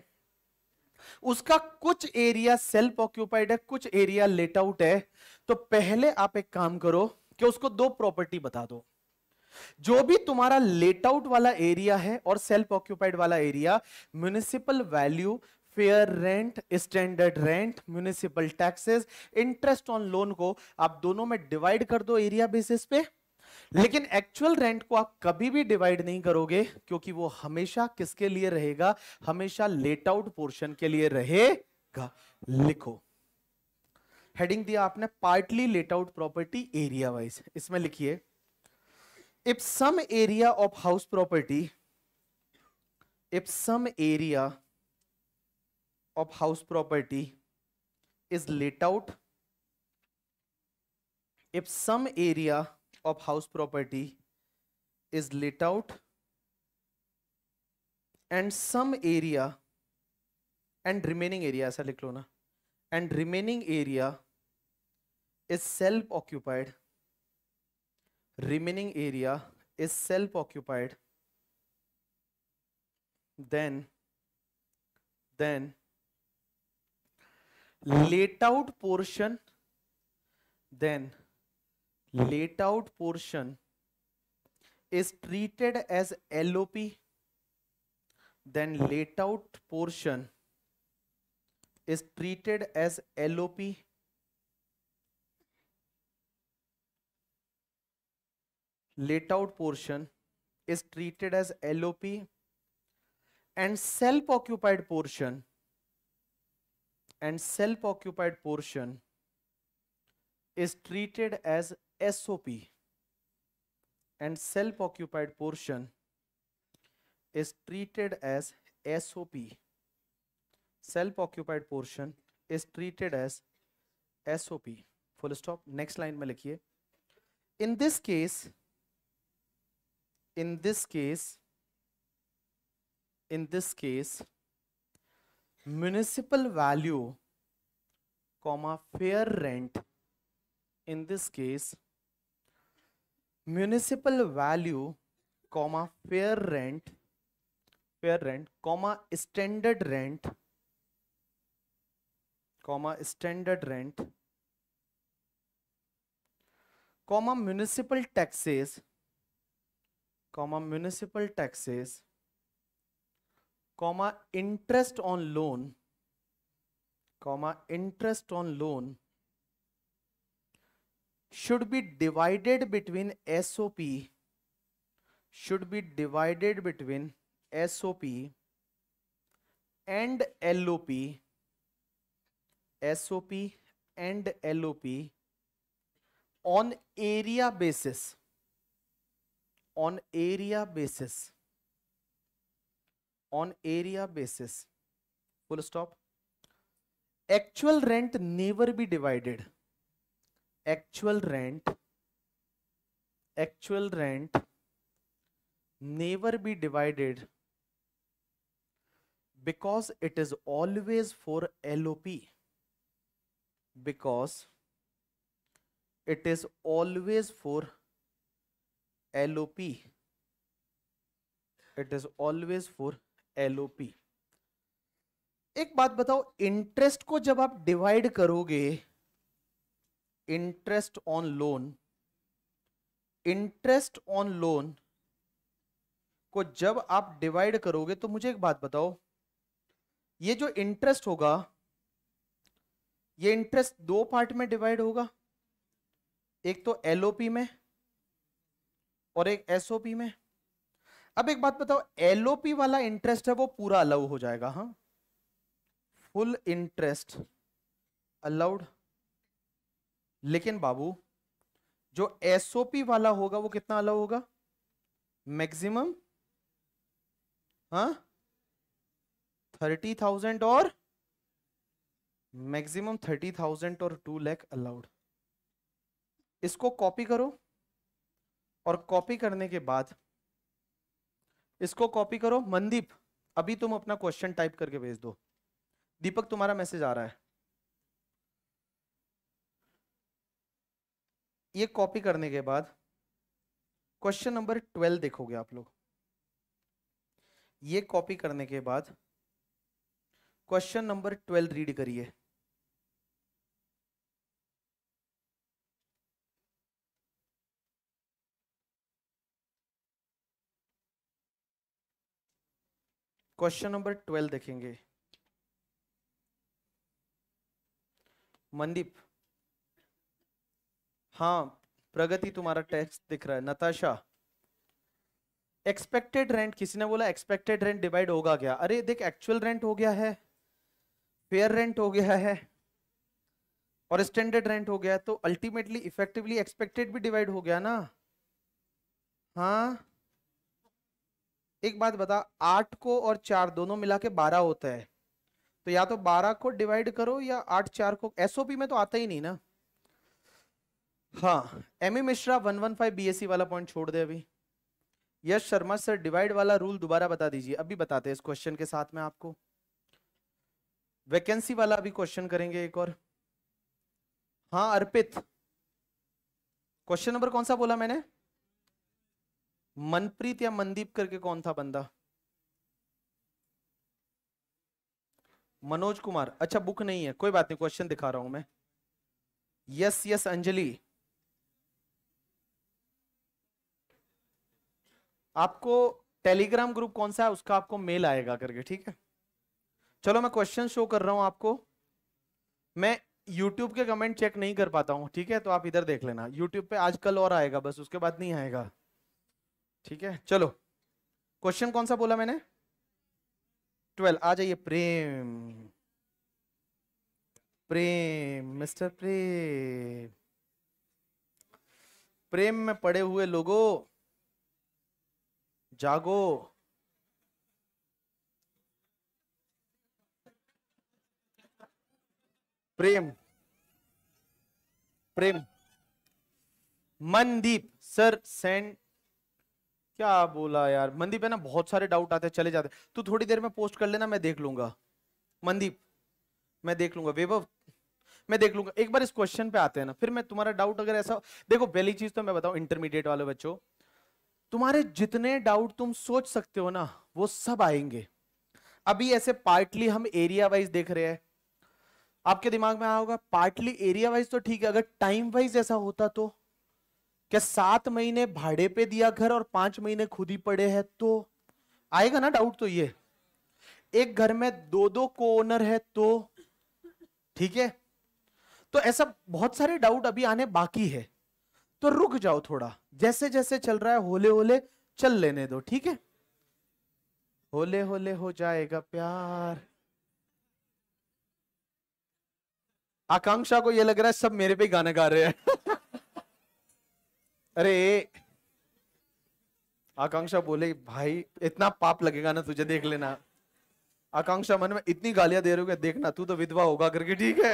उसका कुछ एरिया सेल्फ ऑक्यूपाइड है कुछ एरिया लेट आउट है तो पहले आप एक काम करो कि उसको दो प्रॉपर्टी बता दो जो भी तुम्हारा लेट आउट वाला एरिया है और सेल्फ ऑक्यूपाइड वाला area municipal value fair rent standard rent municipal taxes interest on loan को आप दोनों में डिवाइड कर दो एरिया बेसिस पे लेकिन एक्चुअल रेंट को आप कभी भी डिवाइड नहीं करोगे क्योंकि वो हमेशा किसके लिए रहेगा हमेशा लेट आउट पोर्शन के लिए रहेगा लिखो हेडिंग दिया आपने partly let out property area wise इसमें लिखिए if some area of house property if some area of house property is laid out if some area of house property is laid out and some area and remaining area aisa likh lo na and remaining area is self occupied remaining area is self occupied then then let out portion then let out portion is treated as LOP then let out portion is treated as LOP let out portion is treated as LOP and self occupied portion and self-occupied portion is treated as SOP and self-occupied portion is treated as SOP. Self-occupied portion is treated as SOP. Full stop. Next line mein likhiye In this case, in this case, in this case, municipal value comma fair rent in this case municipal value comma fair rent fair rent comma standard rent comma standard rent comma municipal taxes comma municipal taxes comma interest on loan comma interest on loan should be divided between SOP should be divided between SOP and LOP SOP and LOP on area basis on area basis on area basis full stop actual rent never be divided actual rent actual rent never be divided because it is always for lop because it is always for lop it is always for LOP एक बात बताओ इंटरेस्ट को जब आप डिवाइड करोगे interest on loan interest on loan को जब आप डिवाइड करोगे तो मुझे एक बात बताओ ये जो इंटरेस्ट होगा ये इंटरेस्ट दो पार्ट में डिवाइड होगा एक तो एलओपी में और एक एसओपी में अब एक बात बताओ एलओपी वाला इंटरेस्ट है वो पूरा अलाउ हो जाएगा हा फुल इंटरेस्ट अलाउड लेकिन बाबू जो एसओपी वाला होगा वो कितना अलाउ होगा मैक्सिमम थर्टी थाउजेंड और मैक्सिमम थर्टी थाउजेंड और टू लैख अलाउड इसको कॉपी करो और कॉपी करने के बाद इसको कॉपी करो मनदीप अभी तुम अपना क्वेश्चन टाइप करके भेज दो दीपक तुम्हारा मैसेज आ रहा है ये कॉपी करने के बाद क्वेश्चन नंबर ट्वेल्व देखोगे आप लोग ये कॉपी करने के बाद क्वेश्चन नंबर ट्वेल्व रीड करिए क्वेश्चन नंबर ट्वेल्व देखेंगे मनदीप हाँ प्रगति तुम्हारा टेक्स्ट दिख रहा है नताशा एक्सपेक्टेड रेंट किसी ने बोला एक्सपेक्टेड रेंट डिवाइड होगा क्या अरे देख एक्चुअल रेंट हो गया है फेयर रेंट हो गया है और स्टैंडर्ड रेंट हो गया तो अल्टीमेटली इफेक्टिवली एक्सपेक्टेड भी डिवाइड हो गया ना हाँ एक बात बता आठ को और चार दोनों मिला के बारह होता है तो या तो बारह को डिवाइड करो या आठ चार को एसओपी में तो आता ही नहीं ना हाँ M A e Mishra one one five B वाला पॉइंट छोड़ दे अभी यश शर्मा सर डिवाइड वाला रूल दोबारा बता दीजिए अभी बताते हैं इस क्वेश्चन के साथ में आपको वैकेंसी वाला अभी क्वेश्चन करेंगे एक और हाँ अर्पित क्वेश्चन नंबर कौन सा बोला मैंने मनप्रीत या मनदीप करके कौन था बंदा मनोज कुमार अच्छा बुक नहीं है कोई बात नहीं क्वेश्चन दिखा रहा हूं मैं यस यस अंजलि आपको टेलीग्राम ग्रुप कौन सा है उसका आपको मेल आएगा करके ठीक है चलो मैं क्वेश्चन शो कर रहा हूं आपको मैं यूट्यूब के कमेंट चेक नहीं कर पाता हूं ठीक है तो आप इधर देख लेना यूट्यूब पे आज कल और आएगा बस उसके बाद नहीं आएगा ठीक है चलो क्वेश्चन कौन सा बोला मैंने ट्वेल्व आ जाइए प्रेम प्रेम मिस्टर प्रेम प्रेम में पड़े हुए लोगों जागो प्रेम प्रेम मनदीप सर सेंड क्या बोला यार मंदीप है ना बहुत सारे डाउट आते चले जाते तू थोड़ी देर में पोस्ट कर लेना मैं देख लूंगा मंदीप मैं देख लूंगा वैभव मैं देख लूंगा एक बार इस क्वेश्चन पे आते हैं ना फिर मैं तुम्हारा डाउट अगर ऐसा देखो पहली चीज तो मैं बताऊं इंटरमीडिएट वाले बच्चों तुम्हारे जितने डाउट तुम सोच सकते हो ना वो सब आएंगे अभी ऐसे पार्टली हम एरिया वाइज देख रहे हैं आपके दिमाग में आया होगा पार्टली एरिया वाइज तो ठीक है अगर टाइम वाइज ऐसा होता तो क्या सात महीने भाड़े पे दिया घर और पांच महीने खुद ही पड़े हैं तो आएगा ना डाउट तो ये एक घर में दो दो को ओनर है तो ठीक है तो ऐसा बहुत सारे डाउट अभी आने बाकी है तो रुक जाओ थोड़ा जैसे जैसे चल रहा है होले होले चल लेने दो ठीक है होले होले हो जाएगा प्यार आकांक्षा को यह लग रहा है सब मेरे पे गाने गा रहे हैं अरे आकांक्षा बोले भाई इतना पाप लगेगा ना तुझे देख लेना आकांक्षा मन में इतनी गालियां दे रही हो देखना तू तो विधवा होगा करके ठीक है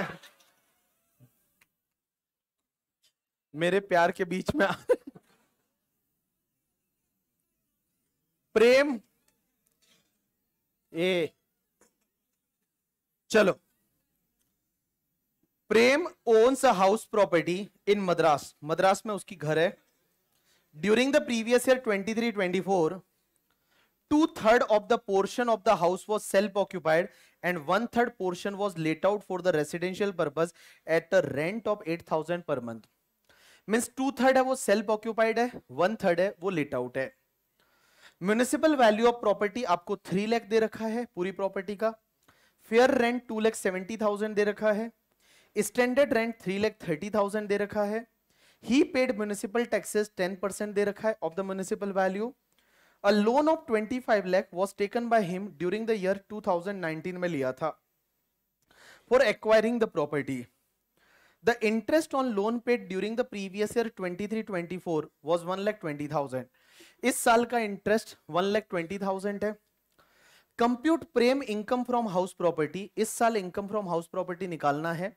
मेरे प्यार के बीच में प्रेम ए चलो Prem owns a house property in Madras Madras में उसकी घर है during the previous year 23 24 two third of the portion of the house was self occupied and one third portion was let out for the residential purpose at the rent of 8000 per month means two third है वो सेल्फ ऑक्यूपाइड है वन थर्ड है वो लेट आउट है म्यूनिसिपल वैल्यू ऑफ प्रॉपर्टी आपको थ्री लैख दे रखा है पूरी प्रॉपर्टी का fair rent two lakh seventy thousand दे रखा है standard rent three lakh thirty thousand दे रखा है he paid municipal taxes 10 percent दे रखा है of the municipal value a loan of 25 lakh was taken by him during the year 2019 में लिया था for acquiring the property the interest on loan paid during the previous year 23-24 was 1 lakh 20,000 इस साल का इंटरेस्ट 1 लाख थाउजेंड है compute Prem income from house property इस साल इनकम फ्रॉम हाउस प्रॉपर्टी निकालना है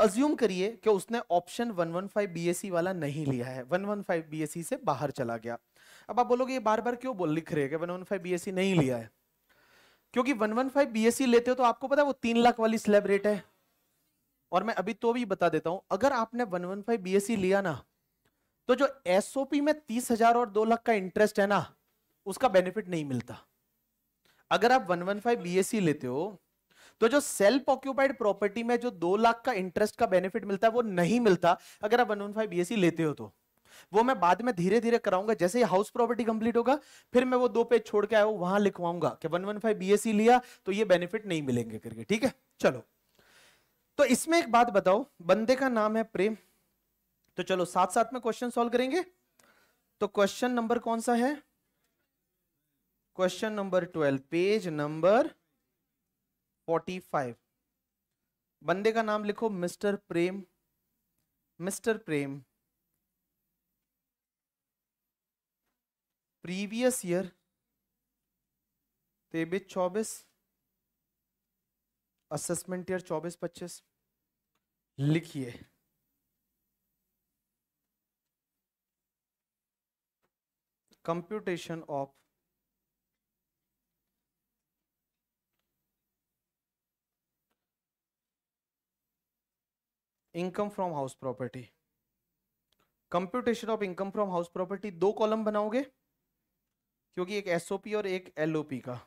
अज्यूम करिए कि उसने ऑप्शन 115 बीएससी वाला नहीं लिया है 115 बीएससी e से बाहर चला गया अब आप बोलोगे ये बार बार क्यों बोल लिख रहे हैं कि 115 बीएससी e नहीं लिया है क्योंकि 115 बीएससी e लेते हो तो आपको पता है वो तीन लाख वाली स्लैब रेट है और मैं अभी तो भी बता देता हूं अगर आपने वन वन लिया ना तो जो एस में तीस और दो लाख का इंटरेस्ट है ना उसका बेनिफिट नहीं मिलता अगर आप 115 वन लेते हो तो जो सेल्फ ऑक्यूपाइड प्रॉपर्टी में जो दो लाख का इंटरेस्ट का बेनिफिट मिलता है वो नहीं मिलता अगर आप वन वन फाइव बीएससी लेते हो तो वो मैं बाद में धीरे धीरे कराऊंगा जैसे ही हाउस प्रॉपर्टी कंप्लीट होगा फिर मैं वो दो पेज छोड़ के आया हूं वहां लिखवाऊंगा कि वन वन फाइव बी लिया तो ये बेनिफिट नहीं मिलेंगे करके ठीक है चलो तो इसमें एक बात बताओ बंदे का नाम है प्रेम तो चलो साथ साथ में क्वेश्चन सॉल्व करेंगे तो क्वेश्चन नंबर कौन सा है question number twelve page number forty five बंदे का नाम लिखो mister Prem mister Prem previous year तेबिस तो चौबीस असेसमेंट ईयर चौबीस पच्चीस लिखिए computation of income from house property computation of income from house property दो कॉलम बनाओगे क्योंकि एक एसओपी और एक एलओपी का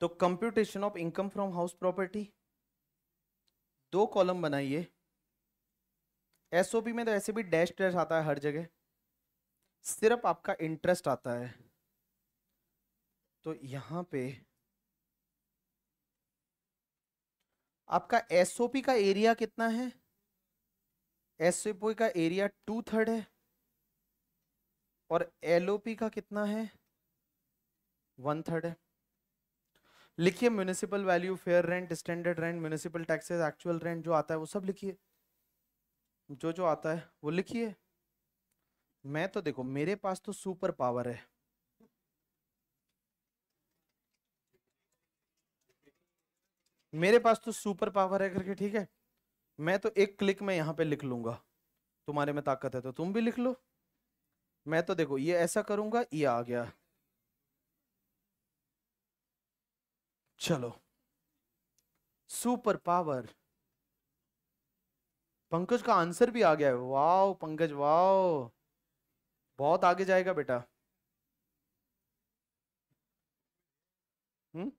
तो computation of income from house property दो कॉलम बनाइए एसओपी में तो ऐसे भी डैश डैश आता है हर जगह सिर्फ आपका इंटरेस्ट आता है तो यहां पे आपका एसओपी का एरिया कितना है एसओपी का एरिया टू थर्ड है और एलओपी का कितना है वन थर्ड है लिखिए municipal value fair rent standard rent municipal taxes actual rent जो आता है वो सब लिखिए जो जो आता है वो लिखिए मैं तो देखो मेरे पास तो सुपर पावर है मेरे पास तो सुपर पावर है करके ठीक है मैं तो एक क्लिक में यहाँ पे लिख लूंगा तुम्हारे में ताकत है तो तुम भी लिख लो मैं तो देखो ये ऐसा करूंगा ये आ गया चलो सुपर पावर पंकज का आंसर भी आ गया है वाओ पंकज वाओ बहुत आगे जाएगा बेटा हम्म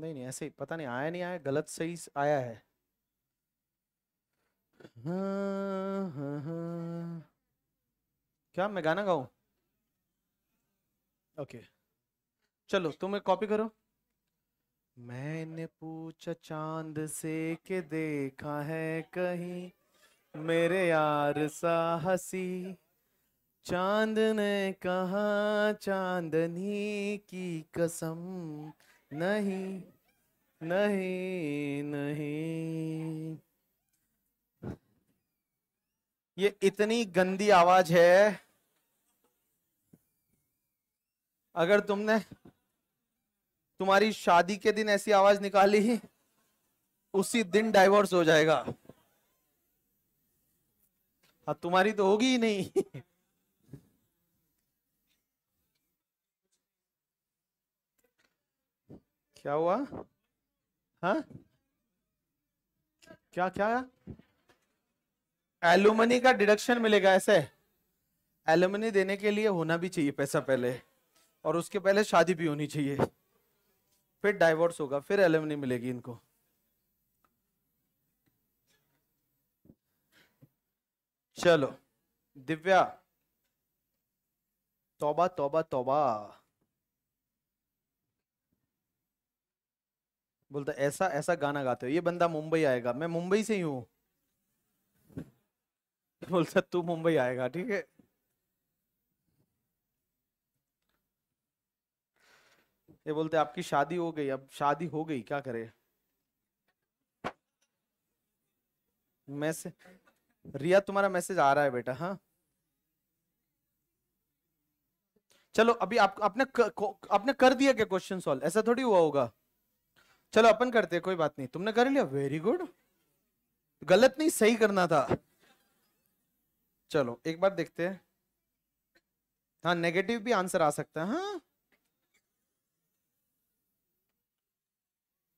नहीं नहीं ऐसे ही पता नहीं आया नहीं आया गलत सही आया है क्या मैं गाना गाऊं ओके चलो तुम तो एक कॉपी करो मैंने पूछा चांद से के देखा है कहीं मेरे यार सा हसी चांद ने कहा चांदनी की कसम नहीं नहीं नहीं ये इतनी गंदी आवाज है अगर तुमने तुम्हारी शादी के दिन ऐसी आवाज निकाली उसी दिन डाइवोर्स हो जाएगा हाँ, तुम्हारी तो होगी ही नहीं क्या हुआ हा? क्या क्या एलुमनी का डिडक्शन मिलेगा ऐसे एलुमनी देने के लिए होना भी चाहिए पैसा पहले और उसके पहले शादी भी होनी चाहिए फिर डाइवोर्स होगा फिर एलुमनी मिलेगी इनको चलो दिव्या तौबा तौबा तौबा बोलता ऐसा ऐसा गाना गाते हो ये बंदा मुंबई आएगा मैं मुंबई से ही हूँ बोलता तू मुंबई आएगा ठीक है ये बोलते आपकी शादी हो गई अब शादी हो गई क्या करे मैसेज रिया तुम्हारा मैसेज आ रहा है बेटा हाँ चलो अभी आप आपने क, आपने कर दिया क्या क्वेश्चन सॉल्व ऐसा थोड़ी हुआ होगा चलो अपन करते कोई बात नहीं तुमने कर लिया वेरी गुड गलत नहीं सही करना था चलो एक बार देखते हैं हाँ नेगेटिव भी आंसर आ सकता है हाँ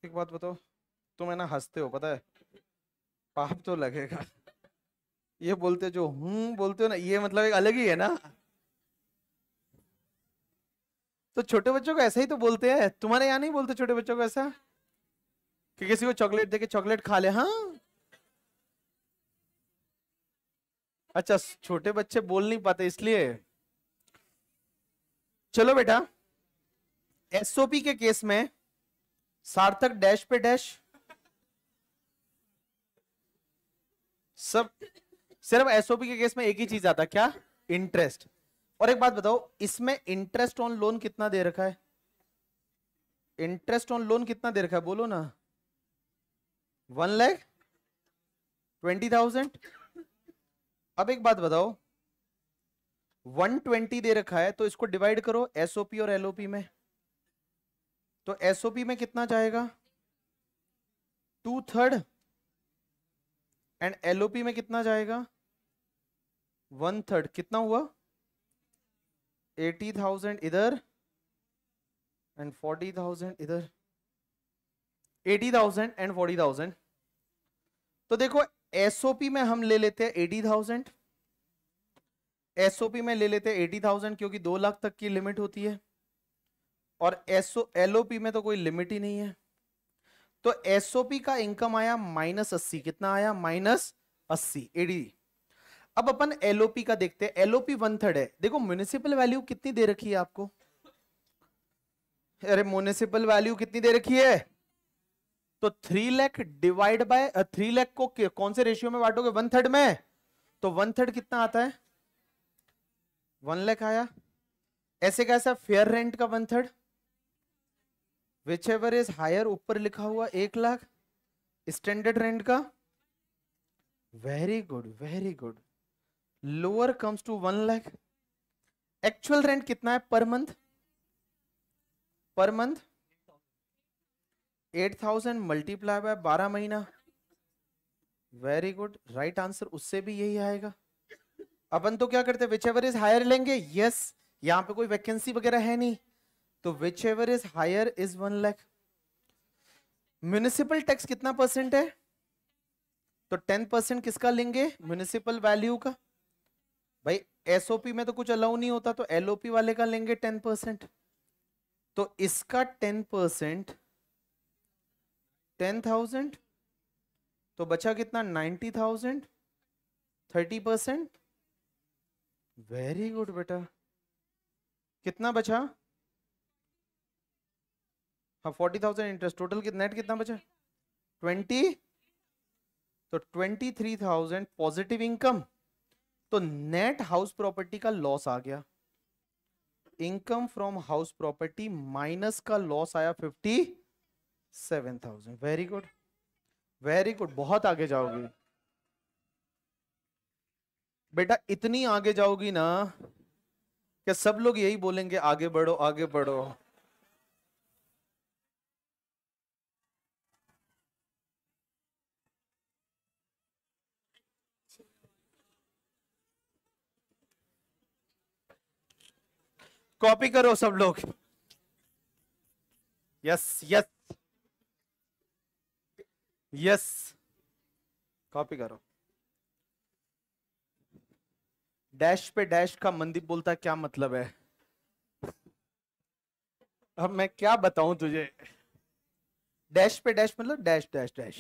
एक बात बताओ तुम है ना हंसते हो पता है पाप तो लगेगा ये बोलते जो हूं बोलते हो ना ये मतलब एक अलग ही है ना तो छोटे बच्चों को ऐसा ही तो बोलते हैं तुम्हारे यहाँ नहीं बोलते छोटे बच्चों को ऐसा कि किसी को चॉकलेट दे के चॉकलेट खा ले हाँ अच्छा छोटे बच्चे बोल नहीं पाते इसलिए चलो बेटा एसओपी के केस में सार्थक डैश पे डैश सब सिर्फ एसओपी के केस में एक ही चीज आता क्या इंटरेस्ट और एक बात बताओ इसमें इंटरेस्ट ऑन लोन कितना दे रखा है इंटरेस्ट ऑन लोन कितना दे रखा है बोलो ना वन लैख ट्वेंटी थाउजेंड अब एक बात बताओ वन ट्वेंटी दे रखा है तो इसको डिवाइड करो एसओपी और एलओपी में तो एसओपी में कितना जाएगा टू थर्ड एंड एलओपी में कितना जाएगा वन थर्ड कितना हुआ एटी थाउजेंड इधर एंड फोर्टी थाउजेंड इधर eighty thousand and forty thousand तो देखो एसओपी में हम ले लेते हैं एटी थाउजेंड एसओपी में ले लेते हैं एटी थाउजेंड क्योंकि दो लाख तक की लिमिट होती है और एसओ एलओपी में तो कोई लिमिट ही नहीं है तो एसओपी का इनकम आया माइनस अस्सी कितना आया माइनस अस्सी एडी अब अपन एलओपी का देखते हैं एलओपी वन थर्ड है देखो म्यूनिसिपल वैल्यू कितनी दे रखी है आपको अरे म्यूनिसिपल वैल्यू कितनी दे रखी है तो three lakh divide by three lakh को कौन से रेशियो में बांटोगे वन थर्ड में तो वन थर्ड कितना आता है वन लैख आया ऐसे कैसा फेयर रेंट का one third whichever is higher ऊपर लिखा हुआ एक लाख स्टैंडर्ड रेंट का very good very good lower comes to one lakh actual rent कितना है per month per month eight thousand multiply by बारह महीना वेरी गुड राइट आंसर उससे भी यही आएगा अपन तो क्या करते विच एवर इज हायर लेंगे यस yes, यहाँ पे कोई वैकेंसी वगैरह है नहीं तो whichever is higher is one lakh municipal tax कितना परसेंट है तो टेन परसेंट किसका लेंगे म्यूनिसिपल वैल्यू का भाई एसओपी में तो कुछ अलाउ नहीं होता तो एलओपी वाले का लेंगे टेन परसेंट तो इसका टेन परसेंट टेन थाउजेंड तो बचा कितना ninety thousand thirty percent very good बेटा कितना बचा हाँ forty thousand interest total net कितना बचा ट्वेंटी तो twenty three thousand positive income तो नेट हाउस प्रॉपर्टी का लॉस आ गया income from house property minus का लॉस आया fifty seven thousand very good very good बहुत आगे जाओगी बेटा इतनी आगे जाओगी ना कि सब लोग यही बोलेंगे आगे बढ़ो आगे बढ़ो कॉपी करो सब लोग यस यस यस कॉपी करो डैश पे डैश का मंदीप बोलता क्या मतलब है अब मैं क्या बताऊं तुझे डैश पे डैश मतलब डैश डैश डैश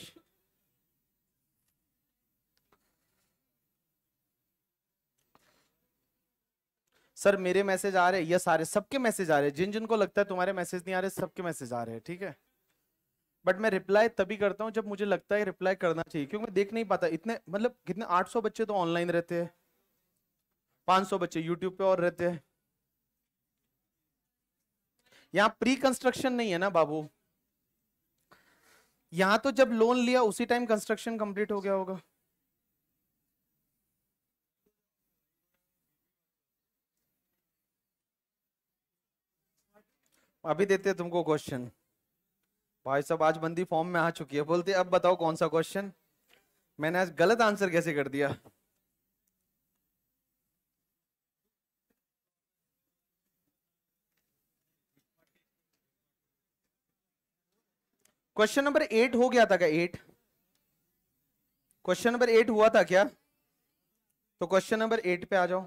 सर मेरे मैसेज आ रहे हैं यस आ रहे सबके मैसेज आ रहे हैं जिन जिन को लगता है तुम्हारे मैसेज नहीं आ रहे सबके मैसेज आ रहे हैं ठीक है बट मैं रिप्लाई तभी करता हूँ जब मुझे लगता है रिप्लाई करना चाहिए क्योंकि मैं देख नहीं पाता इतने मतलब कितने 800 बच्चे तो ऑनलाइन रहते हैं 500 बच्चे यूट्यूब पे और रहते हैं यहाँ प्री कंस्ट्रक्शन नहीं है ना बाबू यहाँ तो जब लोन लिया उसी टाइम कंस्ट्रक्शन कंप्लीट हो गया होगा अभी देते हैं तुमको क्वेश्चन भाई साहब आज बंदी फॉर्म में आ चुकी है बोलते अब बताओ कौन सा क्वेश्चन मैंने आज गलत आंसर कैसे कर दिया क्वेश्चन नंबर एट हो गया था क्या एट क्वेश्चन नंबर एट हुआ था क्या तो क्वेश्चन नंबर एट पे आ जाओ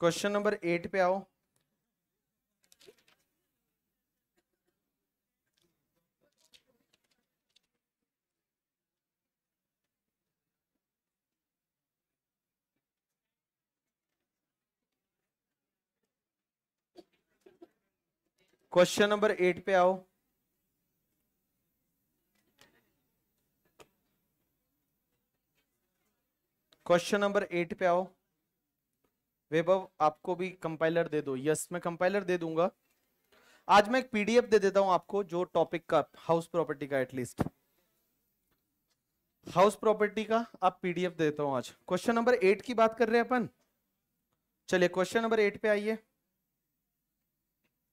क्वेश्चन नंबर एट पे आओ क्वेश्चन नंबर एट पे आओ क्वेश्चन नंबर एट पे आओ वैभव आपको भी कंपाइलर दे दो यस मैं कंपाइलर दे दूंगा आज मैं एक पीडीएफ दे देता हूं आपको जो टॉपिक का हाउस प्रॉपर्टी का एटलीस्ट हाउस प्रॉपर्टी का आप पीडीएफ देता हूं आज क्वेश्चन नंबर एट की बात कर रहे हैं अपन चलिए क्वेश्चन नंबर एट पे आइए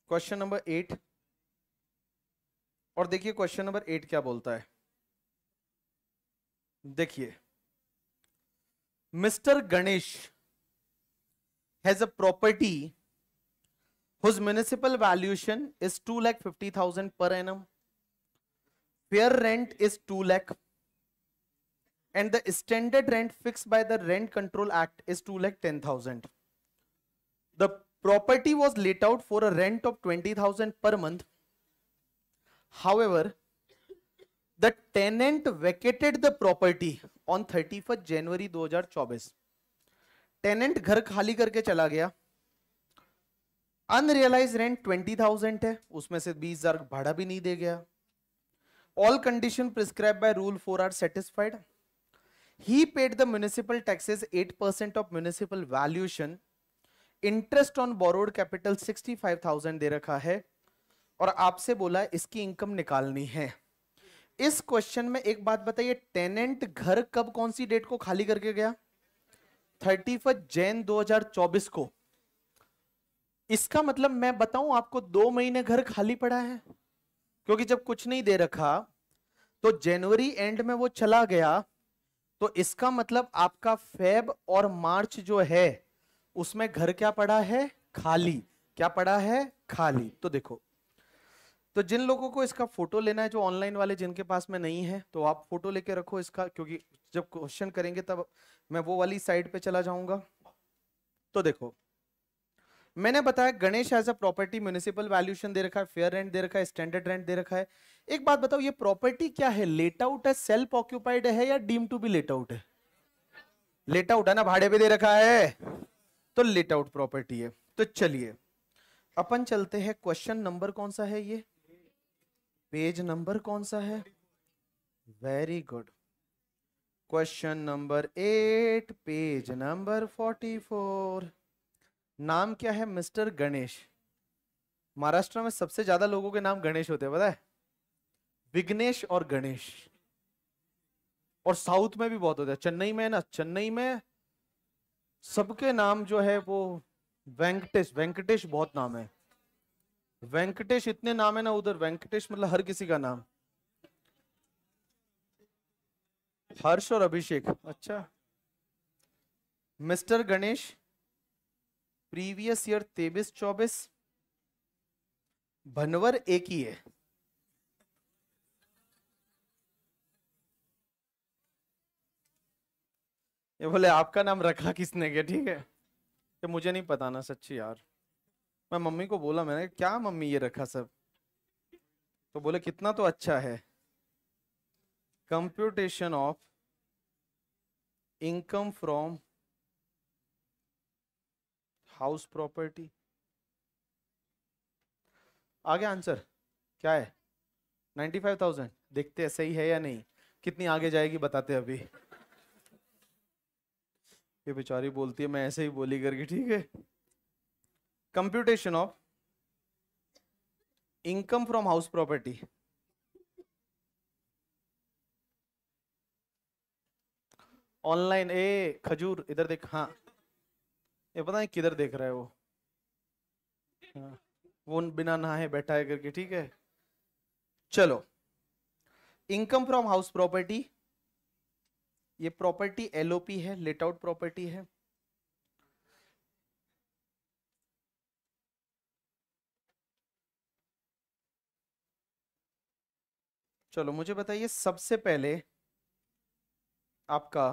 क्वेश्चन नंबर एट और देखिए क्वेश्चन नंबर एट क्या बोलता है देखिए mister Ganesh has a property whose municipal valuation is two lakh fifty thousand per annum fair rent is two lakh and the standard rent fixed by the rent control act is two lakh ten thousand the property was let out for a rent of 20000 per month however the tenant vacated the property on 31st january 2024 tenant घर खाली करके चला गया अनरियलाइज रेंट 20000 है उसमें से 20000 भाड़ा भी नहीं दे गया all condition prescribed by rule 4 are satisfied he paid the municipal taxes 8% of municipal valuation interest on borrowed capital 65,000 दे रखा है और आपसे बोला इसकी इनकम निकालनी है इस क्वेश्चन में एक बात बताइए टेनेंट घर कब कौन सी डेट को खाली करके गया थर्टी जैन 2024 को इसका मतलब मैं बताऊं आपको दो महीने घर खाली पड़ा है क्योंकि जब कुछ नहीं दे रखा तो जनवरी एंड में वो चला गया तो इसका मतलब आपका फेब और मार्च जो है उसमें घर क्या पड़ा है खाली क्या पड़ा है खाली तो देखो तो जिन लोगों को इसका फोटो लेना है जो ऑनलाइन वाले जिनके पास में नहीं है तो आप फोटो लेके रखो इसका क्योंकि जब क्वेश्चन करेंगे तब मैं वो वाली साइड पे चला जाऊंगा तो देखो मैंने बताया Ganesh has a property municipal valuation दे रखा है फेयर रेंट दे रखा है स्टैंडर्ड रेंट दे रखा है एक बात बताओ ये प्रॉपर्टी क्या है लेट आउट है सेल्फ ऑक्यूपाइड है या deem to be let out है लेट आउट है ना भाड़े पे दे रखा है तो लेट आउट प्रॉपर्टी है तो चलिए अपन चलते हैं क्वेश्चन नंबर कौन सा है ये पेज नंबर कौन सा है very good question number eight page number forty four नाम क्या है मिस्टर गणेश महाराष्ट्र में सबसे ज्यादा लोगों के नाम गणेश होते हैं पता है विघ्नेश और गणेश और साउथ में भी बहुत होते हैं चेन्नई में ना चेन्नई में सबके नाम जो है वो वेंकटेश वेंकटेश बहुत नाम है वेंकटेश इतने नाम है ना उधर वेंकटेश मतलब हर किसी का नाम हर्ष और अभिषेक अच्छा मिस्टर गणेश प्रीवियस ईयर तेबिस चौबीस भनवर एक ही है ये बोले आपका नाम रखा किसने के ठीक है कि मुझे नहीं पता ना सच्ची यार मैं मम्मी को बोला मैंने क्या मम्मी ये रखा सब तो बोले कितना तो अच्छा है computation of income from house property आगे आंसर क्या है नाइन्टी फाइव थाउजेंड देखते हैं सही है या नहीं कितनी आगे जाएगी बताते अभी ये बेचारी बोलती है मैं ऐसे ही बोली करके ठीक है computation of income from house property online ए खजूर इधर देख हाँ ये पता है किधर देख रहा है वो हाँ, वो बिना नहाए बैठा है करके ठीक है चलो इनकम फ्रॉम हाउस प्रॉपर्टी ये प्रॉपर्टी एलओपी है लेट आउट प्रॉपर्टी है चलो मुझे बताइए सबसे पहले आपका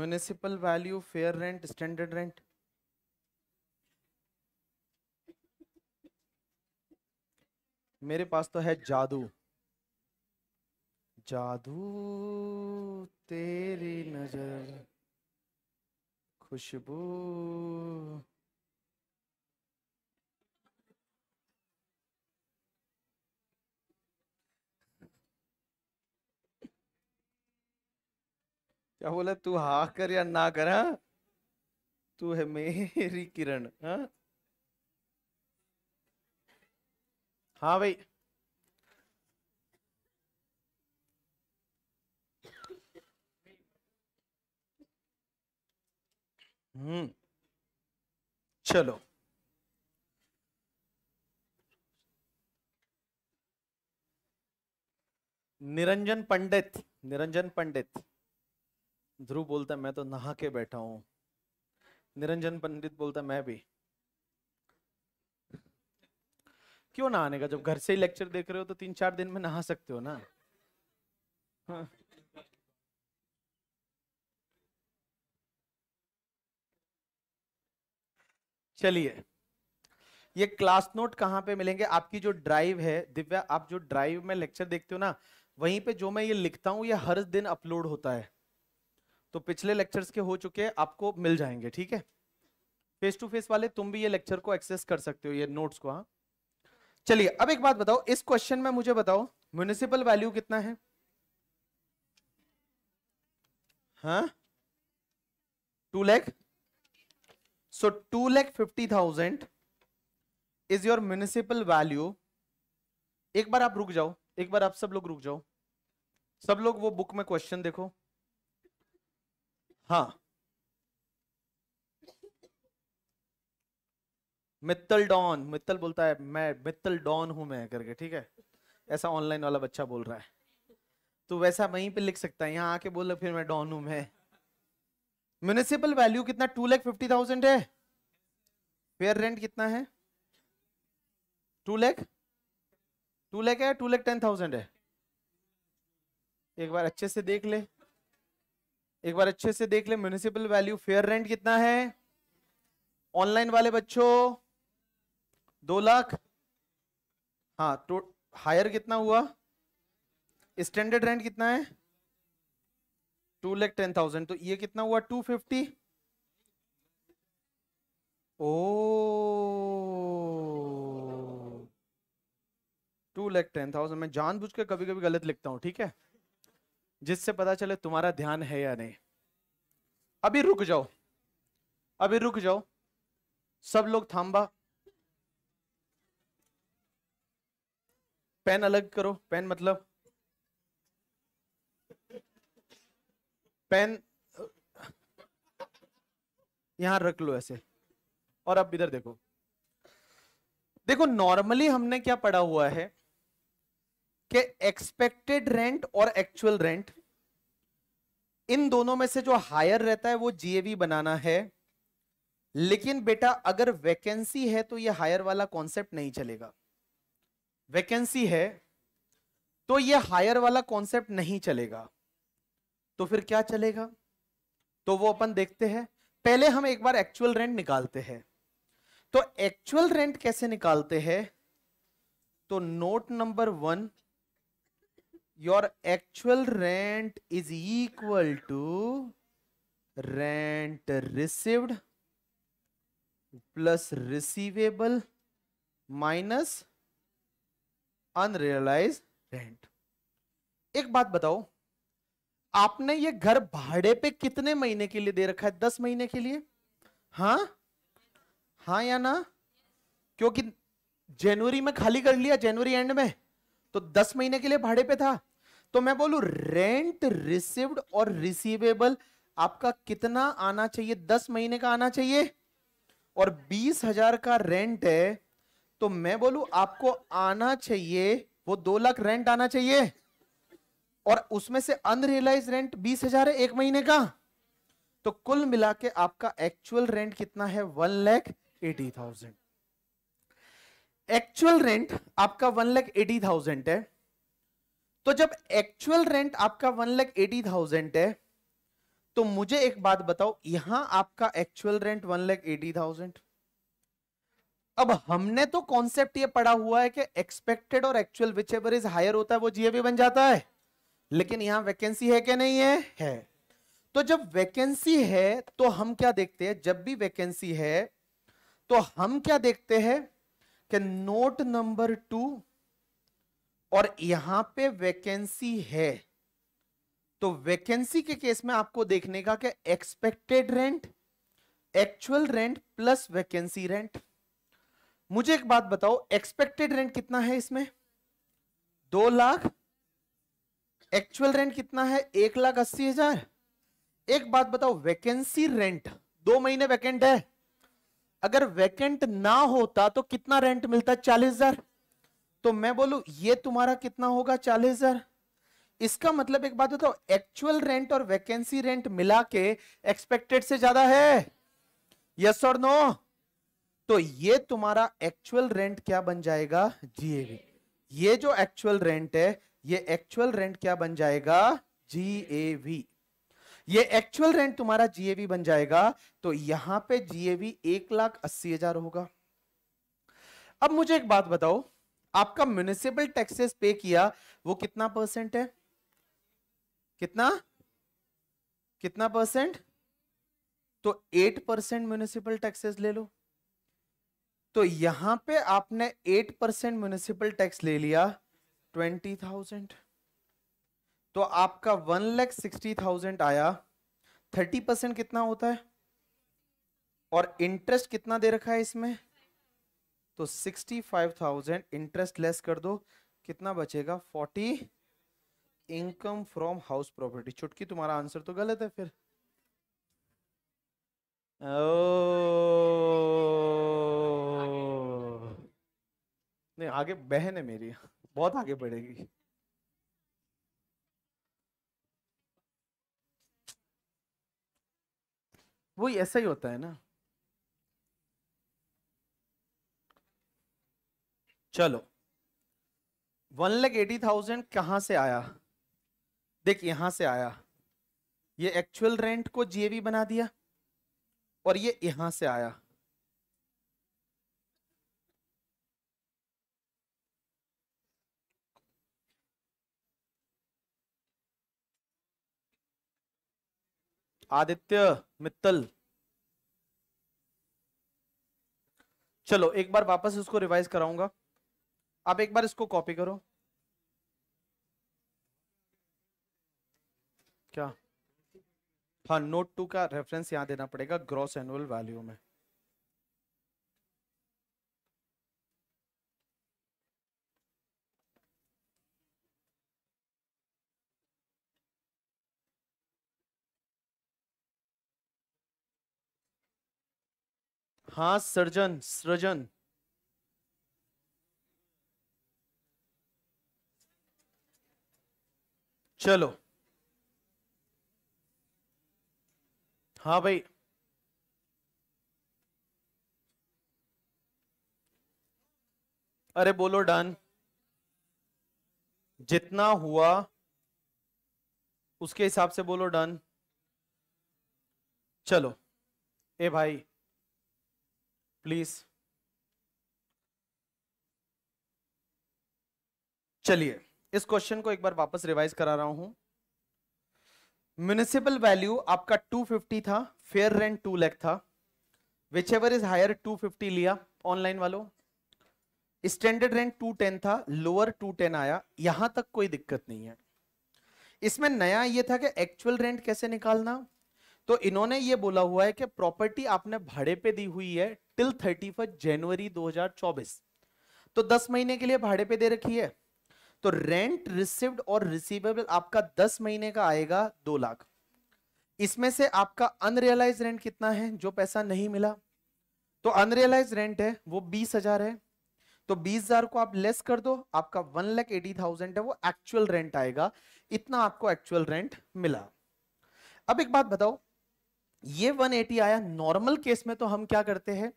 municipal value fair rent standard rent मेरे पास तो है जादू जादू तेरी नजर खुशबू क्या बोला तू हा कर या ना कर हाँ? तू है मेरी किरण हाँ, हाँ भाई हम्म चलो निरंजन पंडित निरंजन पंडित ध्रुव बोलता मैं तो नहा के बैठा हूं निरंजन पंडित बोलता मैं भी क्यों नहाने का जब घर से ही लेक्चर देख रहे हो तो तीन चार दिन में नहा सकते हो ना हाँ। चलिए ये क्लास नोट कहाँ पे मिलेंगे आपकी जो ड्राइव है दिव्या आप जो ड्राइव में लेक्चर देखते हो ना वहीं पे जो मैं ये लिखता हूँ ये हर दिन अपलोड होता है तो पिछले लेक्चर्स के हो चुके हैं आपको मिल जाएंगे ठीक है फेस टू फेस वाले तुम भी ये लेक्चर को एक्सेस कर सकते हो ये नोट्स को हाँ चलिए अब एक बात बताओ इस क्वेश्चन में मुझे बताओ म्यूनिसिपल वैल्यू कितना है टू हाँ? Lakh two lakh fifty thousand is your municipal value एक बार आप रुक जाओ एक बार आप सब लोग रुक जाओ सब लोग वो बुक में क्वेश्चन देखो हाँ मित्तल डॉन मित्तल बोलता है मैं मित्तल डॉन हूं मैं करके ठीक है ऐसा ऑनलाइन वाला बच्चा बोल रहा है तो वैसा वहीं पे लिख सकता है यहाँ आके बोल फिर मैं डॉन हूं मैं म्यूनिसिपल वैल्यू कितना टू लैख फिफ्टी थाउजेंड है फेयर रेंट कितना है टू लैख टू लैख है टू लैख टेन थाउजेंड है एक बार अच्छे से देख ले एक बार अच्छे से देख ले म्यूनिसिपल वैल्यू फेयर रेंट कितना है ऑनलाइन वाले बच्चों दो लाख हाँ तो हायर कितना हुआ स्टैंडर्ड रेंट कितना है टू लैख टेन थाउजेंड तो ये कितना हुआ टू फिफ्टी ओ टू लैख टेन थाउजेंड मैं जानबूझ के कभी कभी गलत लिखता हूं ठीक है जिससे पता चले तुम्हारा ध्यान है या नहीं अभी रुक जाओ अभी रुक जाओ सब लोग थाम्बा पेन अलग करो पेन मतलब पेन यहां रख लो ऐसे और अब इधर देखो देखो नॉर्मली हमने क्या पढ़ा हुआ है कि एक्सपेक्टेड रेंट और एक्चुअल रेंट इन दोनों में से जो हायर रहता है वो जीएवी बनाना है लेकिन बेटा अगर वैकेंसी है तो ये हायर वाला कॉन्सेप्ट नहीं चलेगा वैकेंसी है तो ये हायर वाला कॉन्सेप्ट नहीं चलेगा तो फिर क्या चलेगा तो वो अपन देखते हैं पहले हम एक बार एक्चुअल रेंट निकालते हैं तो एक्चुअल रेंट कैसे निकालते हैं तो note number one your actual rent is equal to rent received plus receivable minus unrealise rent एक बात बताओ आपने ये घर भाड़े पे कितने महीने के लिए दे रखा है दस महीने के लिए हाँ हाँ या ना क्योंकि जनवरी में खाली कर लिया जनवरी एंड में तो दस महीने के लिए भाड़े पे था तो मैं बोलू रेंट रिसीव्ड और रिसीवेबल आपका कितना आना चाहिए दस महीने का आना चाहिए और बीस हजार का रेंट है तो मैं बोलू आपको आना चाहिए वो दो लाख रेंट आना चाहिए और उसमें से अनरियलाइज रेंट बीस हजार है एक महीने का तो कुल मिला के आपका एक्चुअल रेंट कितना है one lakh eighty thousand actual rent आपका वन लैख एटी थाउजेंड है तो जब एक्चुअल रेंट आपका वन लैख एटी थाउजेंड है तो मुझे एक बात बताओ यहां आपका actual rent one lakh eighty thousand अब हमने तो कॉन्सेप्ट ये पढ़ा हुआ है कि एक्सपेक्टेड और actual whichever is higher होता है वो जीएबी बन जाता है लेकिन यहां वैकेंसी है क्या नहीं है है तो जब वैकेंसी है तो हम क्या देखते हैं जब भी वैकेंसी है तो हम क्या देखते हैं कि नोट नंबर टू और यहां पे वैकेंसी है तो वैकेंसी के केस में आपको देखने का क्या expected rent actual rent plus vacancy rent मुझे एक बात बताओ एक्सपेक्टेड रेंट कितना है इसमें दो लाख एक्चुअल रेंट कितना है एक लाख अस्सी हजार एक बात बताओ वैकेंसी रेंट दो महीने वैकेंट है अगर वैकेंट ना होता तो कितना रेंट मिलता चालीस हजार तो मैं बोलू ये तुम्हारा कितना होगा चालीस हजार इसका मतलब एक बात बताओ एक्चुअल रेंट और वैकेंसी रेंट मिला के एक्सपेक्टेड से ज्यादा है यस और नो तो ये तुम्हारा एक्चुअल रेंट क्या बन जाएगा जीएवी ये जो एक्चुअल रेंट है ये एक्चुअल रेंट क्या बन जाएगा जी ए वी ये एक्चुअल रेंट तुम्हारा जीएवी बन जाएगा तो यहां पे जीएवी एक लाख अस्सी हजार होगा अब मुझे एक बात बताओ आपका म्यूनिसिपल टैक्सेस पे किया वो कितना परसेंट है कितना कितना परसेंट तो एट परसेंट म्यूनिसिपल टैक्सेस ले लो तो यहां पे आपने एट परसेंट म्यूनिसिपल टैक्स ले लिया ट्वेंटी थाउजेंड तो आपका वन लैख सिक्सटी थाउजेंड आया थर्टी परसेंट कितना होता है और इंटरेस्ट कितना दे रखा है इसमें तो sixty five thousand interest less कर दो कितना बचेगा forty income from house property चुटकी तुम्हारा आंसर तो गलत है फिर ओ नहीं आगे बहन है मेरी बहुत आगे बढ़ेगी वो ऐसा ही होता है ना चलो वन लाख एटी थाउजेंड कहां से आया देख यहां से आया ये एक्चुअल रेंट को जीएवी बना दिया और ये यहां से आया आदित्य मित्तल चलो एक बार वापस इसको रिवाइज कराऊंगा आप एक बार इसको कॉपी करो क्या हाँ नोट टू का रेफरेंस यहां देना पड़ेगा ग्रॉस एनुअल वैल्यू में हाँ सर्जन सृजन चलो हाँ भाई अरे बोलो डन जितना हुआ उसके हिसाब से बोलो डन चलो ए भाई प्लीज चलिए इस क्वेश्चन को एक बार वापस रिवाइज करा रहा हूं म्यूनिसिपल वैल्यू आपका 250 था फेयर रेंट 2 लैख था विच एवर इज हायर 250 लिया ऑनलाइन वालों स्टैंडर्ड रेंट 210 था लोअर 210 आया यहां तक कोई दिक्कत नहीं है इसमें नया ये था कि एक्चुअल रेंट कैसे निकालना तो इन्होंने ये बोला हुआ है कि प्रॉपर्टी आपने भाड़े पे दी हुई है टिल थर्टी जनवरी 2024 तो 10 महीने के लिए भाड़े पे दे रखी है तो रेंट रिसिव्ड और रिसीवेबल आपका 10 महीने का आएगा दो लाख इसमें से आपका अनरियलाइज रेंट कितना है जो पैसा नहीं मिला तो अनरियलाइज रेंट है वो बीस हजार है तो बीस हजार को आप लेस कर दो आपका वन लैख एटी थाउजेंड है वो एक्चुअल रेंट आएगा इतना आपको एक्चुअल रेंट मिला अब एक बात बताओ ये 180 आया नॉर्मल केस में तो हम क्या करते हैं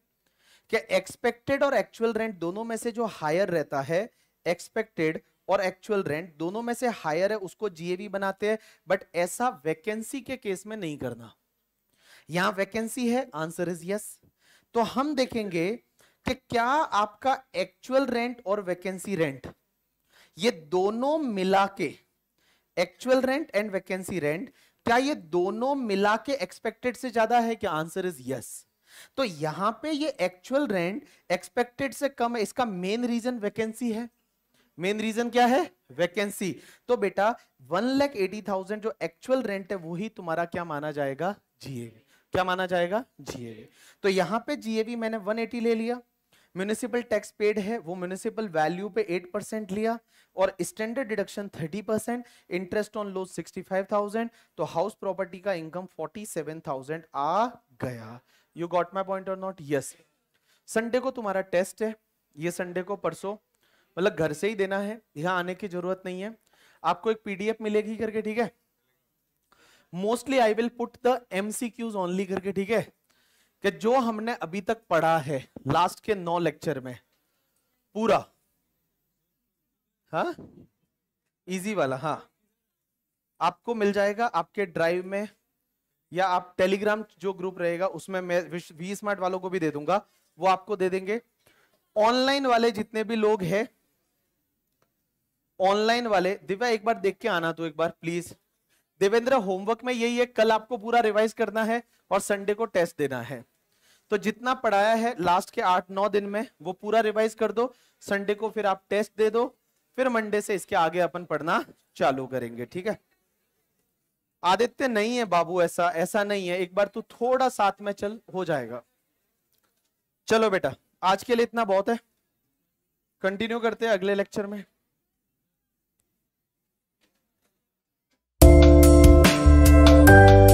कि एक्सपेक्टेड और एक्चुअल रेंट दोनों में से जो हायर रहता है एक्सपेक्टेड और एक्चुअल रेंट दोनों में से हायर है उसको जीएवी बनाते हैं बट ऐसा वैकेंसी के केस में नहीं करना यहां वैकेंसी है आंसर इज यस तो हम देखेंगे कि क्या आपका एक्चुअल रेंट और वैकेंसी रेंट ये दोनों मिला के actual rent and vacancy rent क्या ये दोनों मिला के एक्सपेक्टेड से ज्यादा है क्या आंसर इज यस तो यहां पे ये एक्चुअल रेंट एक्सपेक्टेड से कम है इसका मेन रीजन वैकेंसी है मेन रीजन क्या है वैकेंसी तो बेटा वन लैख एटी थाउजेंड जो एक्चुअल रेंट है वही तुम्हारा क्या माना जाएगा जीएवी क्या माना जाएगा जीएवी तो यहां पे जीएवी मैंने 180 ले लिया म्यूनिसिपल टैक्स पेड है वो म्यूनिसिपल वैल्यू पे 8 परसेंट लिया और standard deduction 30 percent interest on loan 65,000 तो हाउस प्रॉपर्टी का इनकम 47,000 आ गया यू गॉट माई पॉइंट और नॉट यस संडे को तुम्हारा टेस्ट है ये संडे को परसों मतलब घर से ही देना है यहाँ आने की जरूरत नहीं है आपको एक पीडीएफ मिलेगी करके ठीक है mostly I will put the MCQs only करके ठीक है कि जो हमने अभी तक पढ़ा है लास्ट के नौ लेक्चर में पूरा हाँ इजी वाला हाँ आपको मिल जाएगा आपके ड्राइव में या आप टेलीग्राम जो ग्रुप रहेगा उसमें मैं वी स्मार्ट वालों को भी दे दूंगा वो आपको दे देंगे ऑनलाइन वाले जितने भी लोग हैं ऑनलाइन वाले दिव्या एक बार देख के आना तो एक बार प्लीज देवेंद्र होमवर्क में यही है कल आपको पूरा रिवाइज करना है और संडे को टेस्ट देना है तो जितना पढ़ाया है लास्ट के आठ नौ दिन में वो पूरा रिवाइज कर दो संडे को फिर आप टेस्ट दे दो फिर मंडे से इसके आगे अपन पढ़ना चालू करेंगे ठीक है आदित्य नहीं है बाबू ऐसा ऐसा नहीं है एक बार तू थोड़ा साथ में चल हो जाएगा चलो बेटा आज के लिए इतना बहुत है कंटिन्यू करते हैं अगले लेक्चर में Thank you.